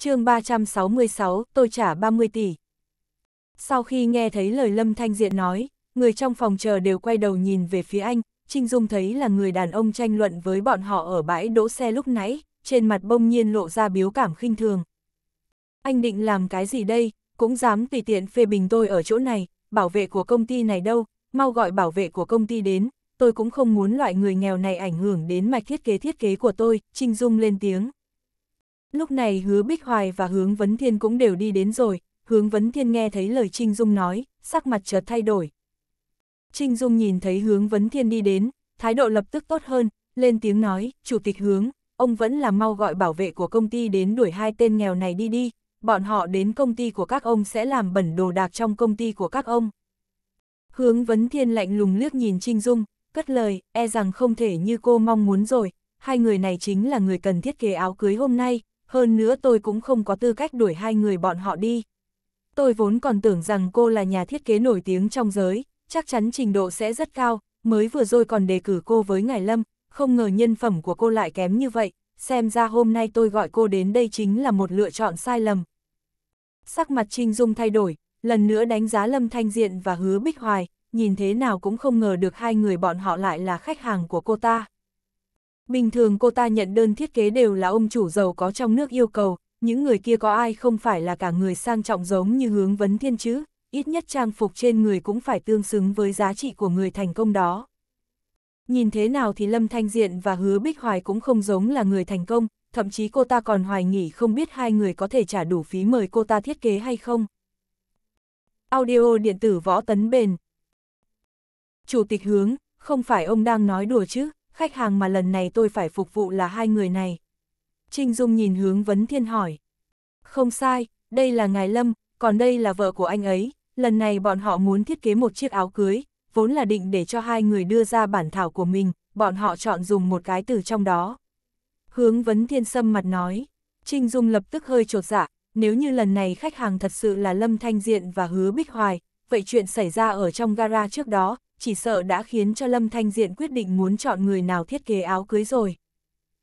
chương 366, tôi trả 30 tỷ. Sau khi nghe thấy lời Lâm Thanh Diện nói, người trong phòng chờ đều quay đầu nhìn về phía anh, Trinh Dung thấy là người đàn ông tranh luận với bọn họ ở bãi đỗ xe lúc nãy, trên mặt bông nhiên lộ ra biếu cảm khinh thường. Anh định làm cái gì đây, cũng dám tùy tiện phê bình tôi ở chỗ này, bảo vệ của công ty này đâu, mau gọi bảo vệ của công ty đến, tôi cũng không muốn loại người nghèo này ảnh hưởng đến mạch thiết kế thiết kế của tôi, Trinh Dung lên tiếng. Lúc này hứa Bích Hoài và hướng Vấn Thiên cũng đều đi đến rồi, hướng Vấn Thiên nghe thấy lời Trinh Dung nói, sắc mặt chợt thay đổi. Trinh Dung nhìn thấy hướng Vấn Thiên đi đến, thái độ lập tức tốt hơn, lên tiếng nói, Chủ tịch hướng, ông vẫn là mau gọi bảo vệ của công ty đến đuổi hai tên nghèo này đi đi, bọn họ đến công ty của các ông sẽ làm bẩn đồ đạc trong công ty của các ông. Hướng Vấn Thiên lạnh lùng liếc nhìn Trinh Dung, cất lời, e rằng không thể như cô mong muốn rồi, hai người này chính là người cần thiết kế áo cưới hôm nay, hơn nữa tôi cũng không có tư cách đuổi hai người bọn họ đi. Tôi vốn còn tưởng rằng cô là nhà thiết kế nổi tiếng trong giới, chắc chắn trình độ sẽ rất cao, mới vừa rồi còn đề cử cô với Ngài Lâm, không ngờ nhân phẩm của cô lại kém như vậy, xem ra hôm nay tôi gọi cô đến đây chính là một lựa chọn sai lầm. Sắc mặt Trinh Dung thay đổi, lần nữa đánh giá Lâm Thanh Diện và Hứa Bích Hoài, nhìn thế nào cũng không ngờ được hai người bọn họ lại là khách hàng của cô ta. Bình thường cô ta nhận đơn thiết kế đều là ông chủ giàu có trong nước yêu cầu, những người kia có ai không phải là cả người sang trọng giống như hướng vấn thiên chứ, ít nhất trang phục trên người cũng phải tương xứng với giá trị của người thành công đó. Nhìn thế nào thì Lâm Thanh Diện và Hứa Bích Hoài cũng không giống là người thành công, thậm chí cô ta còn hoài nghỉ không biết hai người có thể trả đủ phí mời cô ta thiết kế hay không. Audio điện tử võ tấn bền Chủ tịch hướng, không phải ông đang nói đùa chứ? khách hàng mà lần này tôi phải phục vụ là hai người này. Trinh Dung nhìn hướng Vấn Thiên hỏi. Không sai, đây là Ngài Lâm, còn đây là vợ của anh ấy, lần này bọn họ muốn thiết kế một chiếc áo cưới, vốn là định để cho hai người đưa ra bản thảo của mình, bọn họ chọn dùng một cái từ trong đó. Hướng Vấn Thiên Sâm mặt nói, Trinh Dung lập tức hơi trột dạ, nếu như lần này khách hàng thật sự là Lâm Thanh Diện và Hứa Bích Hoài, vậy chuyện xảy ra ở trong gara trước đó, chỉ sợ đã khiến cho Lâm Thanh Diện quyết định muốn chọn người nào thiết kế áo cưới rồi.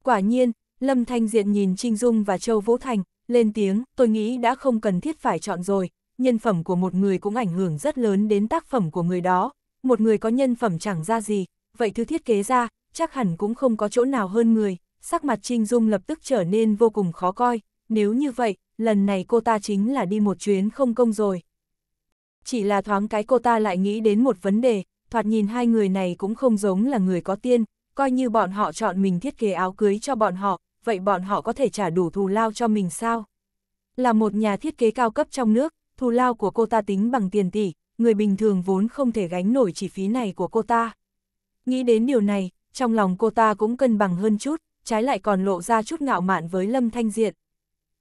Quả nhiên, Lâm Thanh Diện nhìn Trinh Dung và Châu Vũ Thành, lên tiếng, tôi nghĩ đã không cần thiết phải chọn rồi, nhân phẩm của một người cũng ảnh hưởng rất lớn đến tác phẩm của người đó, một người có nhân phẩm chẳng ra gì, vậy thứ thiết kế ra, chắc hẳn cũng không có chỗ nào hơn người, sắc mặt Trinh Dung lập tức trở nên vô cùng khó coi, nếu như vậy, lần này cô ta chính là đi một chuyến không công rồi. Chỉ là thoáng cái cô ta lại nghĩ đến một vấn đề, thoạt nhìn hai người này cũng không giống là người có tiên, coi như bọn họ chọn mình thiết kế áo cưới cho bọn họ, vậy bọn họ có thể trả đủ thù lao cho mình sao? Là một nhà thiết kế cao cấp trong nước, thù lao của cô ta tính bằng tiền tỷ, người bình thường vốn không thể gánh nổi chi phí này của cô ta. Nghĩ đến điều này, trong lòng cô ta cũng cân bằng hơn chút, trái lại còn lộ ra chút ngạo mạn với Lâm Thanh Diện.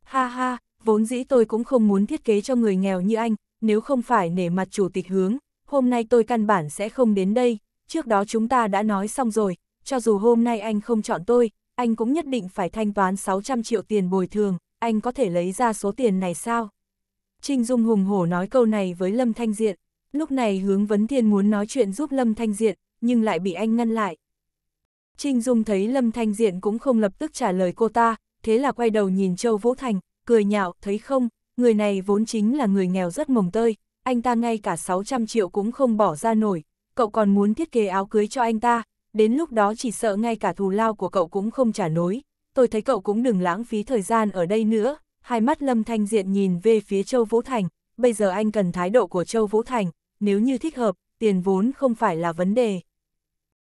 Ha ha, vốn dĩ tôi cũng không muốn thiết kế cho người nghèo như anh, nếu không phải nể mặt chủ tịch hướng, hôm nay tôi căn bản sẽ không đến đây, trước đó chúng ta đã nói xong rồi, cho dù hôm nay anh không chọn tôi, anh cũng nhất định phải thanh toán 600 triệu tiền bồi thường, anh có thể lấy ra số tiền này sao? Trình Dung hùng hổ nói câu này với Lâm Thanh Diện, lúc này hướng vấn thiên muốn nói chuyện giúp Lâm Thanh Diện, nhưng lại bị anh ngăn lại. Trình Dung thấy Lâm Thanh Diện cũng không lập tức trả lời cô ta, thế là quay đầu nhìn Châu Vũ Thành, cười nhạo, thấy không, người này vốn chính là người nghèo rất mồng tơi, anh ta ngay cả 600 triệu cũng không bỏ ra nổi, cậu còn muốn thiết kế áo cưới cho anh ta, đến lúc đó chỉ sợ ngay cả thù lao của cậu cũng không trả nổi, tôi thấy cậu cũng đừng lãng phí thời gian ở đây nữa, hai mắt Lâm Thanh Diện nhìn về phía Châu Vũ Thành, bây giờ anh cần thái độ của Châu Vũ Thành, nếu như thích hợp, tiền vốn không phải là vấn đề.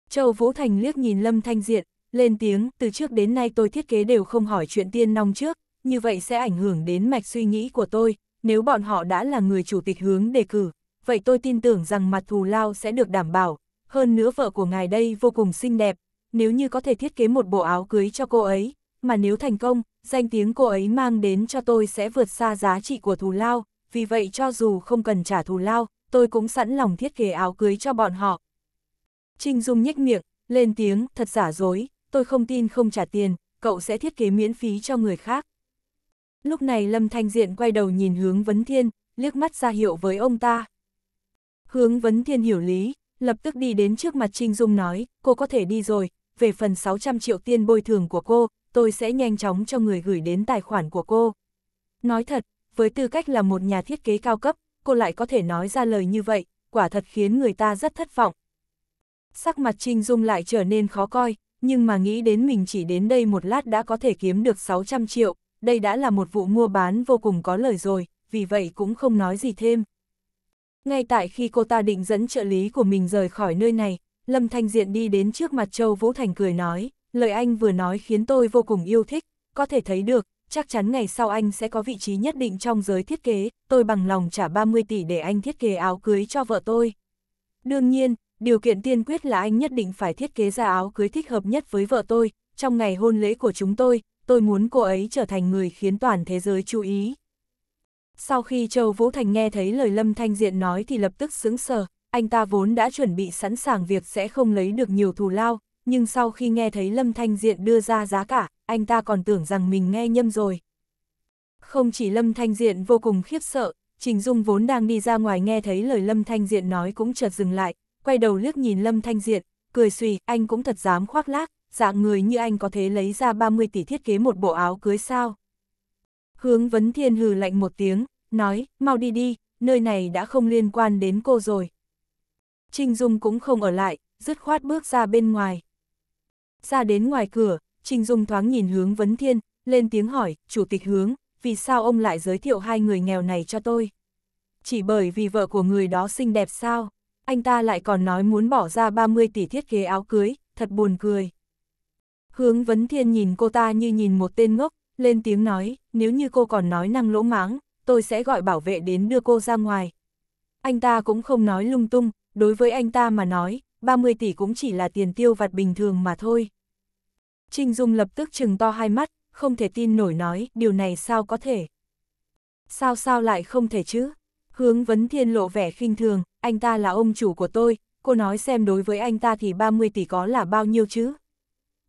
Châu Vũ Thành liếc nhìn Lâm Thanh Diện, lên tiếng, từ trước đến nay tôi thiết kế đều không hỏi chuyện tiên nong trước, như vậy sẽ ảnh hưởng đến mạch suy nghĩ của tôi, nếu bọn họ đã là người chủ tịch hướng đề cử, vậy tôi tin tưởng rằng mặt thù lao sẽ được đảm bảo, hơn nữa vợ của ngài đây vô cùng xinh đẹp, nếu như có thể thiết kế một bộ áo cưới cho cô ấy, mà nếu thành công, danh tiếng cô ấy mang đến cho tôi sẽ vượt xa giá trị của thù lao, vì vậy cho dù không cần trả thù lao, tôi cũng sẵn lòng thiết kế áo cưới cho bọn họ. Trinh Dung nhếch miệng, lên tiếng, thật giả dối, tôi không tin không trả tiền, cậu sẽ thiết kế miễn phí cho người khác. Lúc này Lâm Thanh Diện quay đầu nhìn hướng Vấn Thiên, liếc mắt ra hiệu với ông ta. Hướng Vấn Thiên hiểu lý, lập tức đi đến trước mặt Trinh Dung nói, cô có thể đi rồi, về phần 600 triệu tiên bồi thường của cô, tôi sẽ nhanh chóng cho người gửi đến tài khoản của cô. Nói thật, với tư cách là một nhà thiết kế cao cấp, cô lại có thể nói ra lời như vậy, quả thật khiến người ta rất thất vọng. Sắc mặt Trinh Dung lại trở nên khó coi, nhưng mà nghĩ đến mình chỉ đến đây một lát đã có thể kiếm được 600 triệu, đây đã là một vụ mua bán vô cùng có lời rồi, vì vậy cũng không nói gì thêm. Ngay tại khi cô ta định dẫn trợ lý của mình rời khỏi nơi này, Lâm Thanh Diện đi đến trước mặt Châu Vũ Thành cười nói, lời anh vừa nói khiến tôi vô cùng yêu thích, có thể thấy được, chắc chắn ngày sau anh sẽ có vị trí nhất định trong giới thiết kế, tôi bằng lòng trả 30 tỷ để anh thiết kế áo cưới cho vợ tôi. Đương nhiên, điều kiện tiên quyết là anh nhất định phải thiết kế ra áo cưới thích hợp nhất với vợ tôi, trong ngày hôn lễ của chúng tôi, tôi muốn cô ấy trở thành người khiến toàn thế giới chú ý. Sau khi Châu Vũ Thành nghe thấy lời Lâm Thanh Diện nói thì lập tức sững sờ, anh ta vốn đã chuẩn bị sẵn sàng việc sẽ không lấy được nhiều thù lao, nhưng sau khi nghe thấy Lâm Thanh Diện đưa ra giá cả, anh ta còn tưởng rằng mình nghe nhâm rồi. Không chỉ Lâm Thanh Diện vô cùng khiếp sợ, Trình Dung vốn đang đi ra ngoài nghe thấy lời Lâm Thanh Diện nói cũng chợt dừng lại, quay đầu liếc nhìn Lâm Thanh Diện, cười xùy, anh cũng thật dám khoác lác, dạng người như anh có thể lấy ra 30 tỷ thiết kế một bộ áo cưới sao? Hướng vấn thiên hừ lạnh một tiếng, nói, mau đi đi, nơi này đã không liên quan đến cô rồi. Trình Dung cũng không ở lại, dứt khoát bước ra bên ngoài. Ra đến ngoài cửa, Trình Dung thoáng nhìn hướng vấn thiên, lên tiếng hỏi, chủ tịch hướng, vì sao ông lại giới thiệu hai người nghèo này cho tôi? Chỉ bởi vì vợ của người đó xinh đẹp sao? Anh ta lại còn nói muốn bỏ ra 30 tỷ thiết kế áo cưới, thật buồn cười. Hướng vấn thiên nhìn cô ta như nhìn một tên ngốc, lên tiếng nói, nếu như cô còn nói năng lỗ mãng, tôi sẽ gọi bảo vệ đến đưa cô ra ngoài. Anh ta cũng không nói lung tung, đối với anh ta mà nói, 30 tỷ cũng chỉ là tiền tiêu vặt bình thường mà thôi. Trình Dung lập tức trừng to hai mắt, không thể tin nổi nói, điều này sao có thể. Sao sao lại không thể chứ? Hướng vấn thiên lộ vẻ khinh thường, anh ta là ông chủ của tôi, cô nói xem đối với anh ta thì 30 tỷ có là bao nhiêu chứ?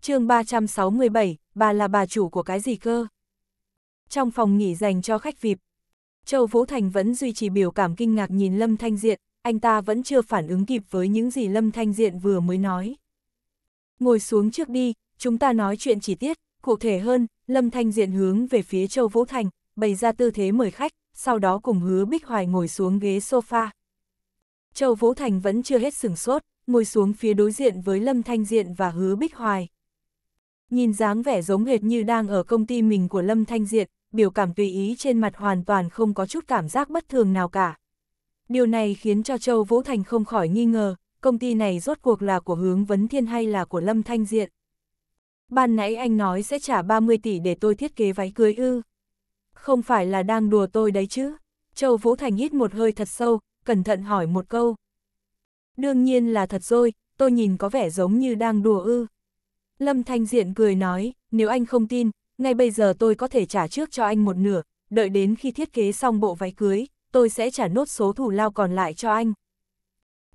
chương 367, bà là bà chủ của cái gì cơ? Trong phòng nghỉ dành cho khách vip Châu Vũ Thành vẫn duy trì biểu cảm kinh ngạc nhìn Lâm Thanh Diện, anh ta vẫn chưa phản ứng kịp với những gì Lâm Thanh Diện vừa mới nói. Ngồi xuống trước đi, chúng ta nói chuyện chi tiết, cụ thể hơn, Lâm Thanh Diện hướng về phía Châu Vũ Thành, bày ra tư thế mời khách, sau đó cùng hứa Bích Hoài ngồi xuống ghế sofa. Châu Vũ Thành vẫn chưa hết sửng sốt, ngồi xuống phía đối diện với Lâm Thanh Diện và hứa Bích Hoài. Nhìn dáng vẻ giống hệt như đang ở công ty mình của Lâm Thanh Diệt, biểu cảm tùy ý trên mặt hoàn toàn không có chút cảm giác bất thường nào cả. Điều này khiến cho Châu Vũ Thành không khỏi nghi ngờ, công ty này rốt cuộc là của hướng vấn thiên hay là của Lâm Thanh Diệt. Ban nãy anh nói sẽ trả 30 tỷ để tôi thiết kế váy cưới ư. Không phải là đang đùa tôi đấy chứ. Châu Vũ Thành hít một hơi thật sâu, cẩn thận hỏi một câu. Đương nhiên là thật rồi, tôi nhìn có vẻ giống như đang đùa ư. Lâm Thanh Diện cười nói, nếu anh không tin, ngay bây giờ tôi có thể trả trước cho anh một nửa, đợi đến khi thiết kế xong bộ váy cưới, tôi sẽ trả nốt số thủ lao còn lại cho anh.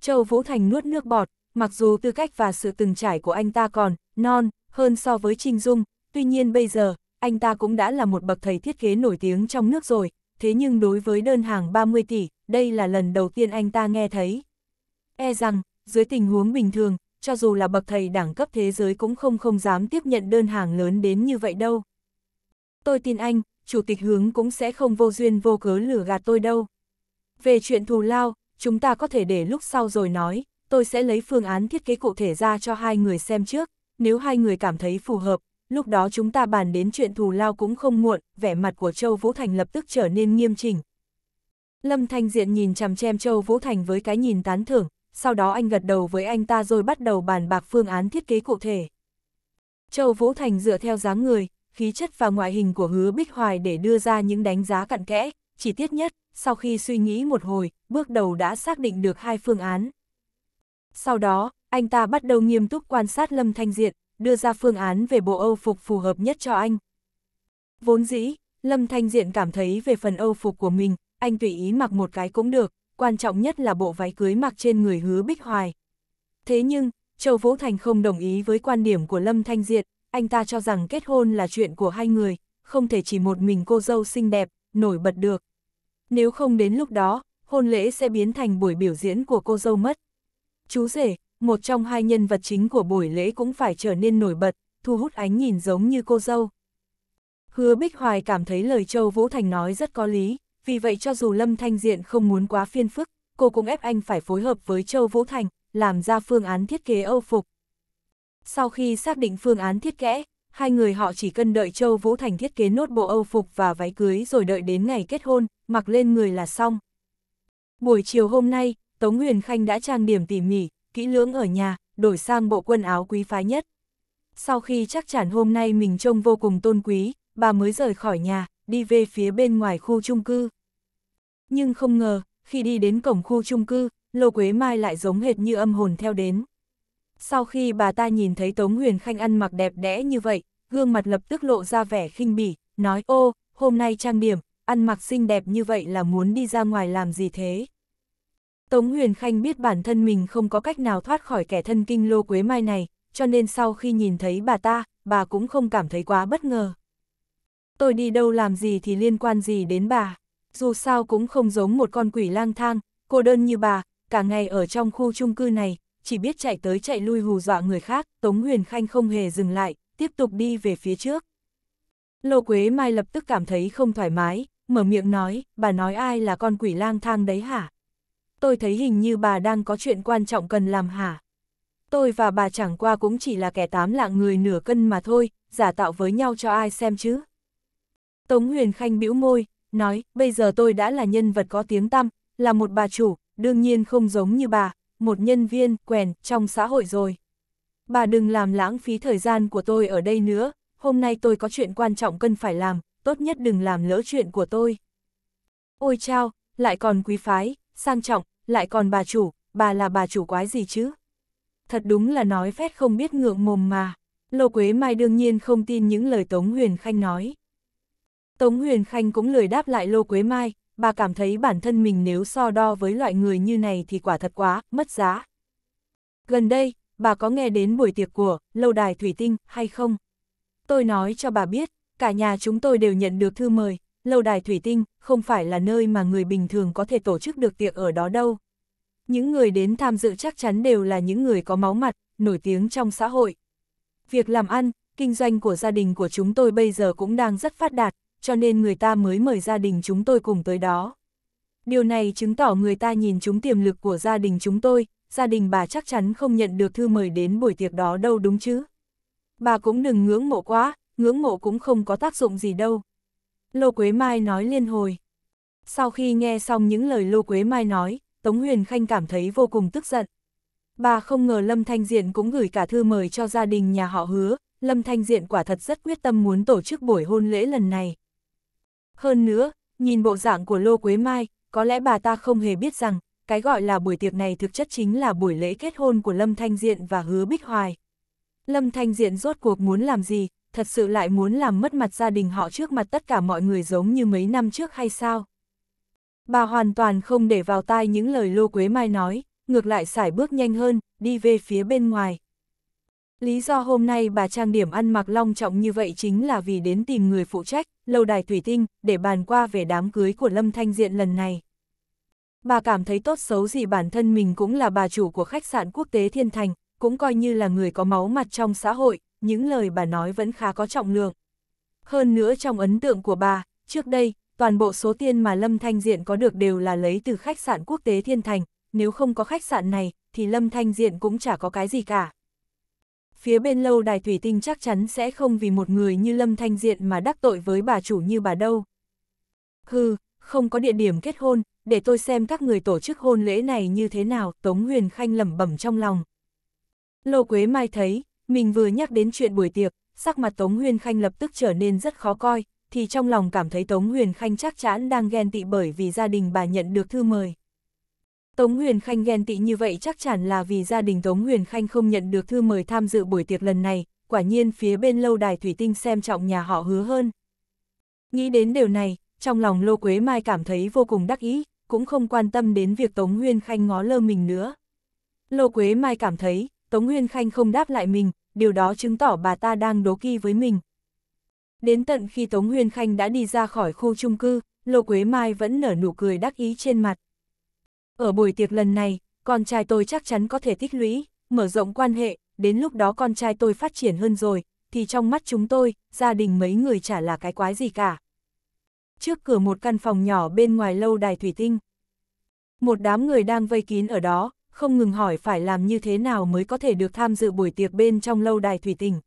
Châu Vũ Thành nuốt nước bọt, mặc dù tư cách và sự từng trải của anh ta còn non hơn so với Trinh Dung, tuy nhiên bây giờ, anh ta cũng đã là một bậc thầy thiết kế nổi tiếng trong nước rồi, thế nhưng đối với đơn hàng 30 tỷ, đây là lần đầu tiên anh ta nghe thấy. E rằng, dưới tình huống bình thường, cho dù là bậc thầy đẳng cấp thế giới cũng không không dám tiếp nhận đơn hàng lớn đến như vậy đâu. Tôi tin anh, Chủ tịch Hướng cũng sẽ không vô duyên vô cớ lừa gạt tôi đâu. Về chuyện thù lao, chúng ta có thể để lúc sau rồi nói, tôi sẽ lấy phương án thiết kế cụ thể ra cho hai người xem trước, nếu hai người cảm thấy phù hợp, lúc đó chúng ta bàn đến chuyện thù lao cũng không muộn, vẻ mặt của Châu Vũ Thành lập tức trở nên nghiêm chỉnh. Lâm Thanh Diện nhìn chằm chem Châu Vũ Thành với cái nhìn tán thưởng, sau đó anh gật đầu với anh ta rồi bắt đầu bàn bạc phương án thiết kế cụ thể. Châu Vũ Thành dựa theo dáng người, khí chất và ngoại hình của hứa Bích Hoài để đưa ra những đánh giá cặn kẽ, chi tiết nhất, sau khi suy nghĩ một hồi, bước đầu đã xác định được hai phương án. Sau đó, anh ta bắt đầu nghiêm túc quan sát Lâm Thanh Diện, đưa ra phương án về bộ Âu phục phù hợp nhất cho anh. Vốn dĩ, Lâm Thanh Diện cảm thấy về phần Âu phục của mình, anh tùy ý mặc một cái cũng được, quan trọng nhất là bộ váy cưới mặc trên người hứa Bích Hoài. Thế nhưng, Châu Vũ Thành không đồng ý với quan điểm của Lâm Thanh Diệt, anh ta cho rằng kết hôn là chuyện của hai người, không thể chỉ một mình cô dâu xinh đẹp, nổi bật được. Nếu không đến lúc đó, hôn lễ sẽ biến thành buổi biểu diễn của cô dâu mất. Chú rể, một trong hai nhân vật chính của buổi lễ cũng phải trở nên nổi bật, thu hút ánh nhìn giống như cô dâu. Hứa Bích Hoài cảm thấy lời Châu Vũ Thành nói rất có lý vì vậy cho dù Lâm Thanh Diện không muốn quá phiên phức, cô cũng ép anh phải phối hợp với Châu Vũ Thành, làm ra phương án thiết kế âu phục. Sau khi xác định phương án thiết kế, hai người họ chỉ cần đợi Châu Vũ Thành thiết kế nốt bộ âu phục và váy cưới rồi đợi đến ngày kết hôn, mặc lên người là xong. Buổi chiều hôm nay, Tống Huyền Khanh đã trang điểm tỉ mỉ, kỹ lưỡng ở nhà, đổi sang bộ quần áo quý phái nhất. Sau khi chắc chắn hôm nay mình trông vô cùng tôn quý, bà mới rời khỏi nhà, đi về phía bên ngoài khu chung cư nhưng không ngờ, khi đi đến cổng khu chung cư, Lô Quế Mai lại giống hệt như âm hồn theo đến. Sau khi bà ta nhìn thấy Tống Huyền Khanh ăn mặc đẹp đẽ như vậy, gương mặt lập tức lộ ra vẻ khinh bỉ, nói ô, hôm nay trang điểm, ăn mặc xinh đẹp như vậy là muốn đi ra ngoài làm gì thế? Tống Huyền Khanh biết bản thân mình không có cách nào thoát khỏi kẻ thân kinh Lô Quế Mai này, cho nên sau khi nhìn thấy bà ta, bà cũng không cảm thấy quá bất ngờ. Tôi đi đâu làm gì thì liên quan gì đến bà? dù sao cũng không giống một con quỷ lang thang, cô đơn như bà, cả ngày ở trong khu chung cư này, chỉ biết chạy tới chạy lui hù dọa người khác, Tống Huyền Khanh không hề dừng lại, tiếp tục đi về phía trước. Lô Quế Mai lập tức cảm thấy không thoải mái, mở miệng nói, bà nói ai là con quỷ lang thang đấy hả? Tôi thấy hình như bà đang có chuyện quan trọng cần làm hả? Tôi và bà chẳng qua cũng chỉ là kẻ tám lạng người nửa cân mà thôi, giả tạo với nhau cho ai xem chứ? Tống Huyền Khanh bĩu môi, nói, bây giờ tôi đã là nhân vật có tiếng tăm, là một bà chủ, đương nhiên không giống như bà, một nhân viên, quèn, trong xã hội rồi. Bà đừng làm lãng phí thời gian của tôi ở đây nữa, hôm nay tôi có chuyện quan trọng cần phải làm, tốt nhất đừng làm lỡ chuyện của tôi. Ôi chao, lại còn quý phái, sang trọng, lại còn bà chủ, bà là bà chủ quái gì chứ? Thật đúng là nói phét không biết ngượng mồm mà. Lô Quế Mai đương nhiên không tin những lời Tống Huyền Khanh nói. Tống Huyền Khanh cũng lười đáp lại Lô Quế Mai, bà cảm thấy bản thân mình nếu so đo với loại người như này thì quả thật quá, mất giá. Gần đây, bà có nghe đến buổi tiệc của Lâu Đài Thủy Tinh hay không? Tôi nói cho bà biết, cả nhà chúng tôi đều nhận được thư mời, Lâu Đài Thủy Tinh không phải là nơi mà người bình thường có thể tổ chức được tiệc ở đó đâu. Những người đến tham dự chắc chắn đều là những người có máu mặt, nổi tiếng trong xã hội. Việc làm ăn, kinh doanh của gia đình của chúng tôi bây giờ cũng đang rất phát đạt, cho nên người ta mới mời gia đình chúng tôi cùng tới đó. Điều này chứng tỏ người ta nhìn chúng tiềm lực của gia đình chúng tôi, gia đình bà chắc chắn không nhận được thư mời đến buổi tiệc đó đâu đúng chứ. Bà cũng đừng ngưỡng mộ quá, ngưỡng mộ cũng không có tác dụng gì đâu. Lô Quế Mai nói liên hồi. Sau khi nghe xong những lời Lô Quế Mai nói, Tống Huyền Khanh cảm thấy vô cùng tức giận. Bà không ngờ Lâm Thanh Diện cũng gửi cả thư mời cho gia đình nhà họ hứa, Lâm Thanh Diện quả thật rất quyết tâm muốn tổ chức buổi hôn lễ lần này, hơn nữa, nhìn bộ dạng của Lô Quế Mai, có lẽ bà ta không hề biết rằng, cái gọi là buổi tiệc này thực chất chính là buổi lễ kết hôn của Lâm Thanh Diện và Hứa Bích Hoài. Lâm Thanh Diện rốt cuộc muốn làm gì, thật sự lại muốn làm mất mặt gia đình họ trước mặt tất cả mọi người giống như mấy năm trước hay sao? Bà hoàn toàn không để vào tai những lời Lô Quế Mai nói, ngược lại sải bước nhanh hơn, đi về phía bên ngoài. Lý do hôm nay bà trang điểm ăn mặc long trọng như vậy chính là vì đến tìm người phụ trách, lâu đài thủy tinh, để bàn qua về đám cưới của Lâm Thanh Diện lần này. Bà cảm thấy tốt xấu gì bản thân mình cũng là bà chủ của khách sạn quốc tế Thiên Thành, cũng coi như là người có máu mặt trong xã hội, những lời bà nói vẫn khá có trọng lượng. Hơn nữa trong ấn tượng của bà, trước đây, toàn bộ số tiền mà Lâm Thanh Diện có được đều là lấy từ khách sạn quốc tế Thiên Thành, nếu không có khách sạn này, thì Lâm Thanh Diện cũng chả có cái gì cả phía bên lâu đài thủy tinh chắc chắn sẽ không vì một người như Lâm Thanh Diện mà đắc tội với bà chủ như bà đâu. Hừ, không có địa điểm kết hôn, để tôi xem các người tổ chức hôn lễ này như thế nào, Tống Huyền Khanh lẩm bẩm trong lòng. Lô Quế Mai thấy, mình vừa nhắc đến chuyện buổi tiệc, sắc mặt Tống Huyền Khanh lập tức trở nên rất khó coi, thì trong lòng cảm thấy Tống Huyền Khanh chắc chắn đang ghen tị bởi vì gia đình bà nhận được thư mời. Tống Huyền Khanh ghen tị như vậy chắc chắn là vì gia đình Tống Huyền Khanh không nhận được thư mời tham dự buổi tiệc lần này, quả nhiên phía bên lâu đài thủy tinh xem trọng nhà họ hứa hơn. Nghĩ đến điều này, trong lòng Lô Quế Mai cảm thấy vô cùng đắc ý, cũng không quan tâm đến việc Tống Huyền Khanh ngó lơ mình nữa. Lô Quế Mai cảm thấy, Tống Huyền Khanh không đáp lại mình, điều đó chứng tỏ bà ta đang đố kỵ với mình. Đến tận khi Tống Huyền Khanh đã đi ra khỏi khu chung cư, Lô Quế Mai vẫn nở nụ cười đắc ý trên mặt. Ở buổi tiệc lần này, con trai tôi chắc chắn có thể tích lũy, mở rộng quan hệ, đến lúc đó con trai tôi phát triển hơn rồi, thì trong mắt chúng tôi, gia đình mấy người chả là cái quái gì cả. Trước cửa một căn phòng nhỏ bên ngoài lâu đài thủy tinh. Một đám người đang vây kín ở đó, không ngừng hỏi phải làm như thế nào mới có thể được tham dự buổi tiệc bên trong lâu đài thủy tinh.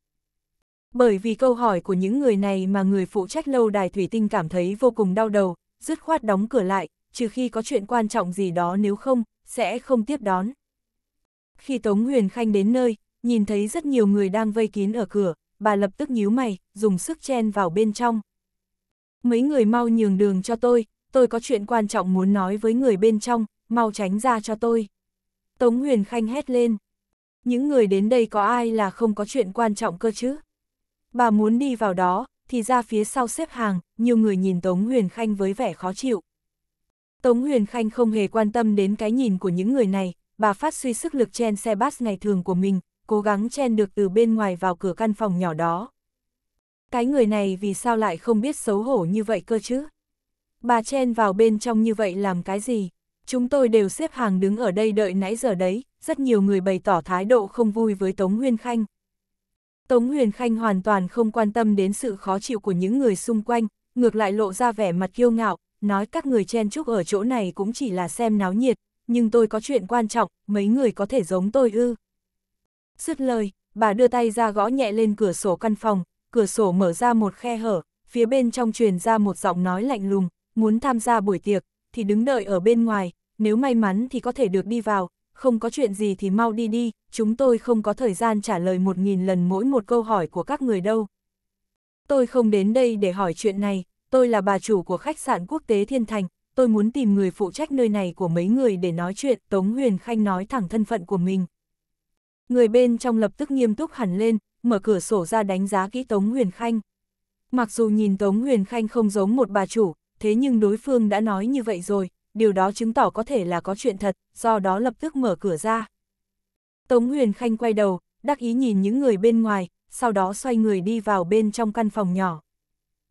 Bởi vì câu hỏi của những người này mà người phụ trách lâu đài thủy tinh cảm thấy vô cùng đau đầu, dứt khoát đóng cửa lại, trừ khi có chuyện quan trọng gì đó nếu không, sẽ không tiếp đón. Khi Tống Huyền Khanh đến nơi, nhìn thấy rất nhiều người đang vây kín ở cửa, bà lập tức nhíu mày, dùng sức chen vào bên trong. Mấy người mau nhường đường cho tôi, tôi có chuyện quan trọng muốn nói với người bên trong, mau tránh ra cho tôi. Tống Huyền Khanh hét lên. Những người đến đây có ai là không có chuyện quan trọng cơ chứ? Bà muốn đi vào đó, thì ra phía sau xếp hàng, nhiều người nhìn Tống Huyền Khanh với vẻ khó chịu. Tống Huyền Khanh không hề quan tâm đến cái nhìn của những người này, bà phát suy sức lực chen xe bát ngày thường của mình, cố gắng chen được từ bên ngoài vào cửa căn phòng nhỏ đó. Cái người này vì sao lại không biết xấu hổ như vậy cơ chứ? Bà chen vào bên trong như vậy làm cái gì? Chúng tôi đều xếp hàng đứng ở đây đợi nãy giờ đấy, rất nhiều người bày tỏ thái độ không vui với Tống Huyền Khanh. Tống Huyền Khanh hoàn toàn không quan tâm đến sự khó chịu của những người xung quanh, ngược lại lộ ra vẻ mặt kiêu ngạo, nói các người chen chúc ở chỗ này cũng chỉ là xem náo nhiệt, nhưng tôi có chuyện quan trọng, mấy người có thể giống tôi ư. Dứt lời, bà đưa tay ra gõ nhẹ lên cửa sổ căn phòng, cửa sổ mở ra một khe hở, phía bên trong truyền ra một giọng nói lạnh lùng, muốn tham gia buổi tiệc, thì đứng đợi ở bên ngoài, nếu may mắn thì có thể được đi vào, không có chuyện gì thì mau đi đi, chúng tôi không có thời gian trả lời một nghìn lần mỗi một câu hỏi của các người đâu. Tôi không đến đây để hỏi chuyện này, tôi là bà chủ của khách sạn quốc tế Thiên Thành, tôi muốn tìm người phụ trách nơi này của mấy người để nói chuyện, Tống Huyền Khanh nói thẳng thân phận của mình. Người bên trong lập tức nghiêm túc hẳn lên, mở cửa sổ ra đánh giá kỹ Tống Huyền Khanh. Mặc dù nhìn Tống Huyền Khanh không giống một bà chủ, thế nhưng đối phương đã nói như vậy rồi, điều đó chứng tỏ có thể là có chuyện thật, do đó lập tức mở cửa ra. Tống Huyền Khanh quay đầu, đắc ý nhìn những người bên ngoài, sau đó xoay người đi vào bên trong căn phòng nhỏ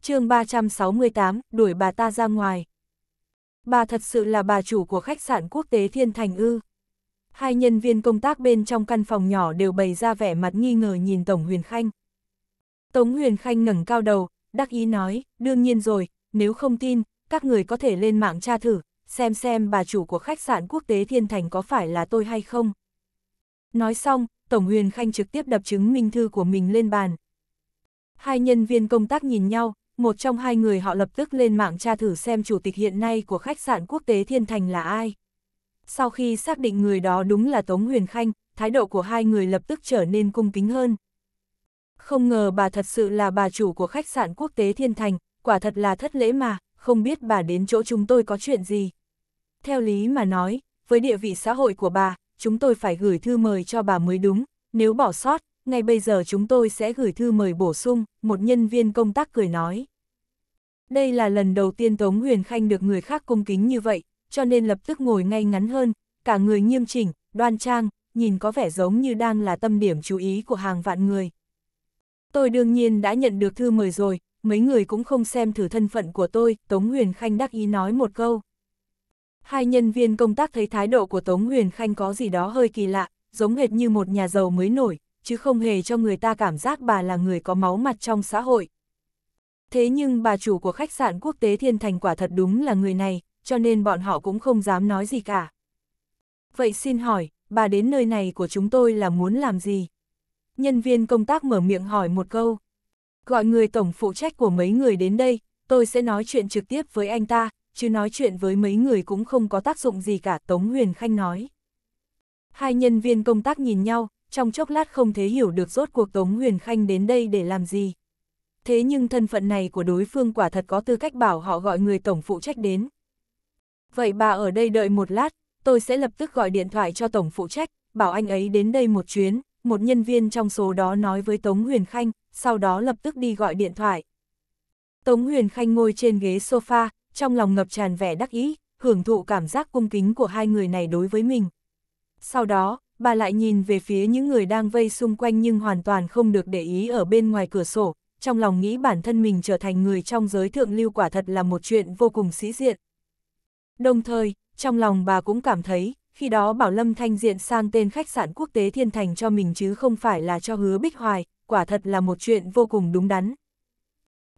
chương 368, đuổi bà ta ra ngoài. Bà thật sự là bà chủ của khách sạn quốc tế Thiên Thành Ư. Hai nhân viên công tác bên trong căn phòng nhỏ đều bày ra vẻ mặt nghi ngờ nhìn Tổng Huyền Khanh. Tống Huyền Khanh ngẩng cao đầu, đắc ý nói, đương nhiên rồi, nếu không tin, các người có thể lên mạng tra thử, xem xem bà chủ của khách sạn quốc tế Thiên Thành có phải là tôi hay không. Nói xong, Tổng Huyền Khanh trực tiếp đập chứng minh thư của mình lên bàn. Hai nhân viên công tác nhìn nhau, một trong hai người họ lập tức lên mạng tra thử xem chủ tịch hiện nay của khách sạn quốc tế Thiên Thành là ai. Sau khi xác định người đó đúng là Tống Huyền Khanh, thái độ của hai người lập tức trở nên cung kính hơn. Không ngờ bà thật sự là bà chủ của khách sạn quốc tế Thiên Thành, quả thật là thất lễ mà, không biết bà đến chỗ chúng tôi có chuyện gì. Theo lý mà nói, với địa vị xã hội của bà, chúng tôi phải gửi thư mời cho bà mới đúng, nếu bỏ sót, ngay bây giờ chúng tôi sẽ gửi thư mời bổ sung, một nhân viên công tác cười nói. Đây là lần đầu tiên Tống Huyền Khanh được người khác cung kính như vậy, cho nên lập tức ngồi ngay ngắn hơn, cả người nghiêm chỉnh, đoan trang, nhìn có vẻ giống như đang là tâm điểm chú ý của hàng vạn người. Tôi đương nhiên đã nhận được thư mời rồi, mấy người cũng không xem thử thân phận của tôi, Tống Huyền Khanh đắc ý nói một câu. Hai nhân viên công tác thấy thái độ của Tống Huyền Khanh có gì đó hơi kỳ lạ, giống hệt như một nhà giàu mới nổi, chứ không hề cho người ta cảm giác bà là người có máu mặt trong xã hội, Thế nhưng bà chủ của khách sạn quốc tế Thiên Thành quả thật đúng là người này, cho nên bọn họ cũng không dám nói gì cả. Vậy xin hỏi, bà đến nơi này của chúng tôi là muốn làm gì? Nhân viên công tác mở miệng hỏi một câu. Gọi người tổng phụ trách của mấy người đến đây, tôi sẽ nói chuyện trực tiếp với anh ta, chứ nói chuyện với mấy người cũng không có tác dụng gì cả, Tống Huyền Khanh nói. Hai nhân viên công tác nhìn nhau, trong chốc lát không thể hiểu được rốt cuộc Tống Huyền Khanh đến đây để làm gì thế nhưng thân phận này của đối phương quả thật có tư cách bảo họ gọi người tổng phụ trách đến. Vậy bà ở đây đợi một lát, tôi sẽ lập tức gọi điện thoại cho tổng phụ trách, bảo anh ấy đến đây một chuyến, một nhân viên trong số đó nói với Tống Huyền Khanh, sau đó lập tức đi gọi điện thoại. Tống Huyền Khanh ngồi trên ghế sofa, trong lòng ngập tràn vẻ đắc ý, hưởng thụ cảm giác cung kính của hai người này đối với mình. Sau đó, bà lại nhìn về phía những người đang vây xung quanh nhưng hoàn toàn không được để ý ở bên ngoài cửa sổ, trong lòng nghĩ bản thân mình trở thành người trong giới thượng lưu quả thật là một chuyện vô cùng sĩ diện. Đồng thời, trong lòng bà cũng cảm thấy, khi đó Bảo Lâm Thanh diện sang tên khách sạn quốc tế Thiên Thành cho mình chứ không phải là cho hứa Bích Hoài, quả thật là một chuyện vô cùng đúng đắn.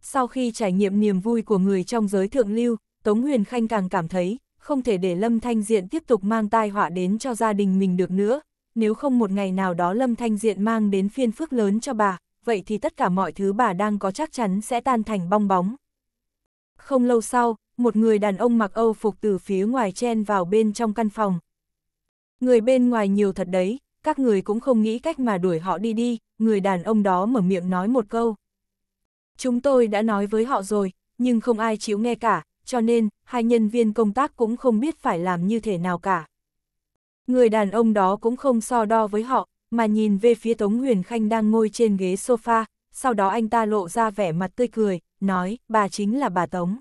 Sau khi trải nghiệm niềm vui của người trong giới thượng lưu, Tống Huyền Khanh càng cảm thấy, không thể để Lâm Thanh Diện tiếp tục mang tai họa đến cho gia đình mình được nữa, nếu không một ngày nào đó Lâm Thanh Diện mang đến phiên phức lớn cho bà, vậy thì tất cả mọi thứ bà đang có chắc chắn sẽ tan thành bong bóng. Không lâu sau, một người đàn ông mặc Âu phục từ phía ngoài chen vào bên trong căn phòng. Người bên ngoài nhiều thật đấy, các người cũng không nghĩ cách mà đuổi họ đi đi, người đàn ông đó mở miệng nói một câu. Chúng tôi đã nói với họ rồi, nhưng không ai chịu nghe cả, cho nên, hai nhân viên công tác cũng không biết phải làm như thế nào cả. Người đàn ông đó cũng không so đo với họ, mà nhìn về phía Tống Huyền Khanh đang ngồi trên ghế sofa, sau đó anh ta lộ ra vẻ mặt tươi cười, nói, bà chính là bà Tống.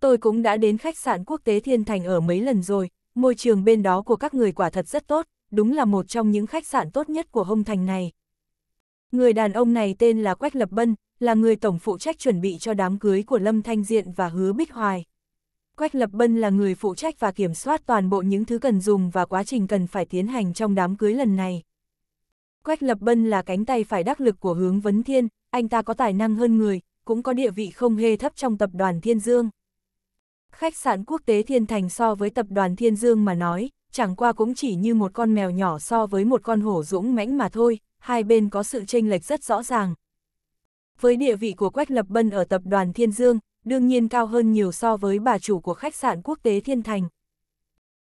Tôi cũng đã đến khách sạn quốc tế Thiên Thành ở mấy lần rồi, môi trường bên đó của các người quả thật rất tốt, đúng là một trong những khách sạn tốt nhất của Hồng Thành này. Người đàn ông này tên là Quách Lập Bân, là người tổng phụ trách chuẩn bị cho đám cưới của Lâm Thanh Diện và Hứa Bích Hoài. Quách Lập Bân là người phụ trách và kiểm soát toàn bộ những thứ cần dùng và quá trình cần phải tiến hành trong đám cưới lần này. Quách Lập Bân là cánh tay phải đắc lực của hướng vấn thiên, anh ta có tài năng hơn người, cũng có địa vị không hề thấp trong tập đoàn Thiên Dương. Khách sạn quốc tế Thiên Thành so với tập đoàn Thiên Dương mà nói, chẳng qua cũng chỉ như một con mèo nhỏ so với một con hổ dũng mãnh mà thôi, hai bên có sự chênh lệch rất rõ ràng. Với địa vị của Quách Lập Bân ở tập đoàn Thiên Dương, đương nhiên cao hơn nhiều so với bà chủ của khách sạn quốc tế Thiên Thành.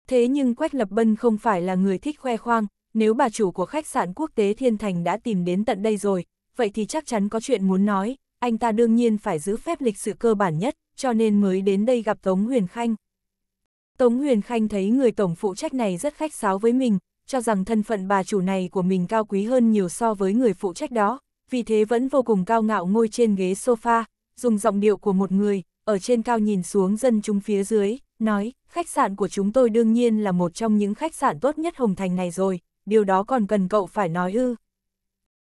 Thế nhưng Quách Lập Bân không phải là người thích khoe khoang, nếu bà chủ của khách sạn quốc tế Thiên Thành đã tìm đến tận đây rồi, vậy thì chắc chắn có chuyện muốn nói, anh ta đương nhiên phải giữ phép lịch sự cơ bản nhất, cho nên mới đến đây gặp Tống Huyền Khanh. Tống Huyền Khanh thấy người tổng phụ trách này rất khách sáo với mình, cho rằng thân phận bà chủ này của mình cao quý hơn nhiều so với người phụ trách đó, vì thế vẫn vô cùng cao ngạo ngồi trên ghế sofa, dùng giọng điệu của một người, ở trên cao nhìn xuống dân chúng phía dưới, nói, khách sạn của chúng tôi đương nhiên là một trong những khách sạn tốt nhất Hồng Thành này rồi, điều đó còn cần cậu phải nói ư.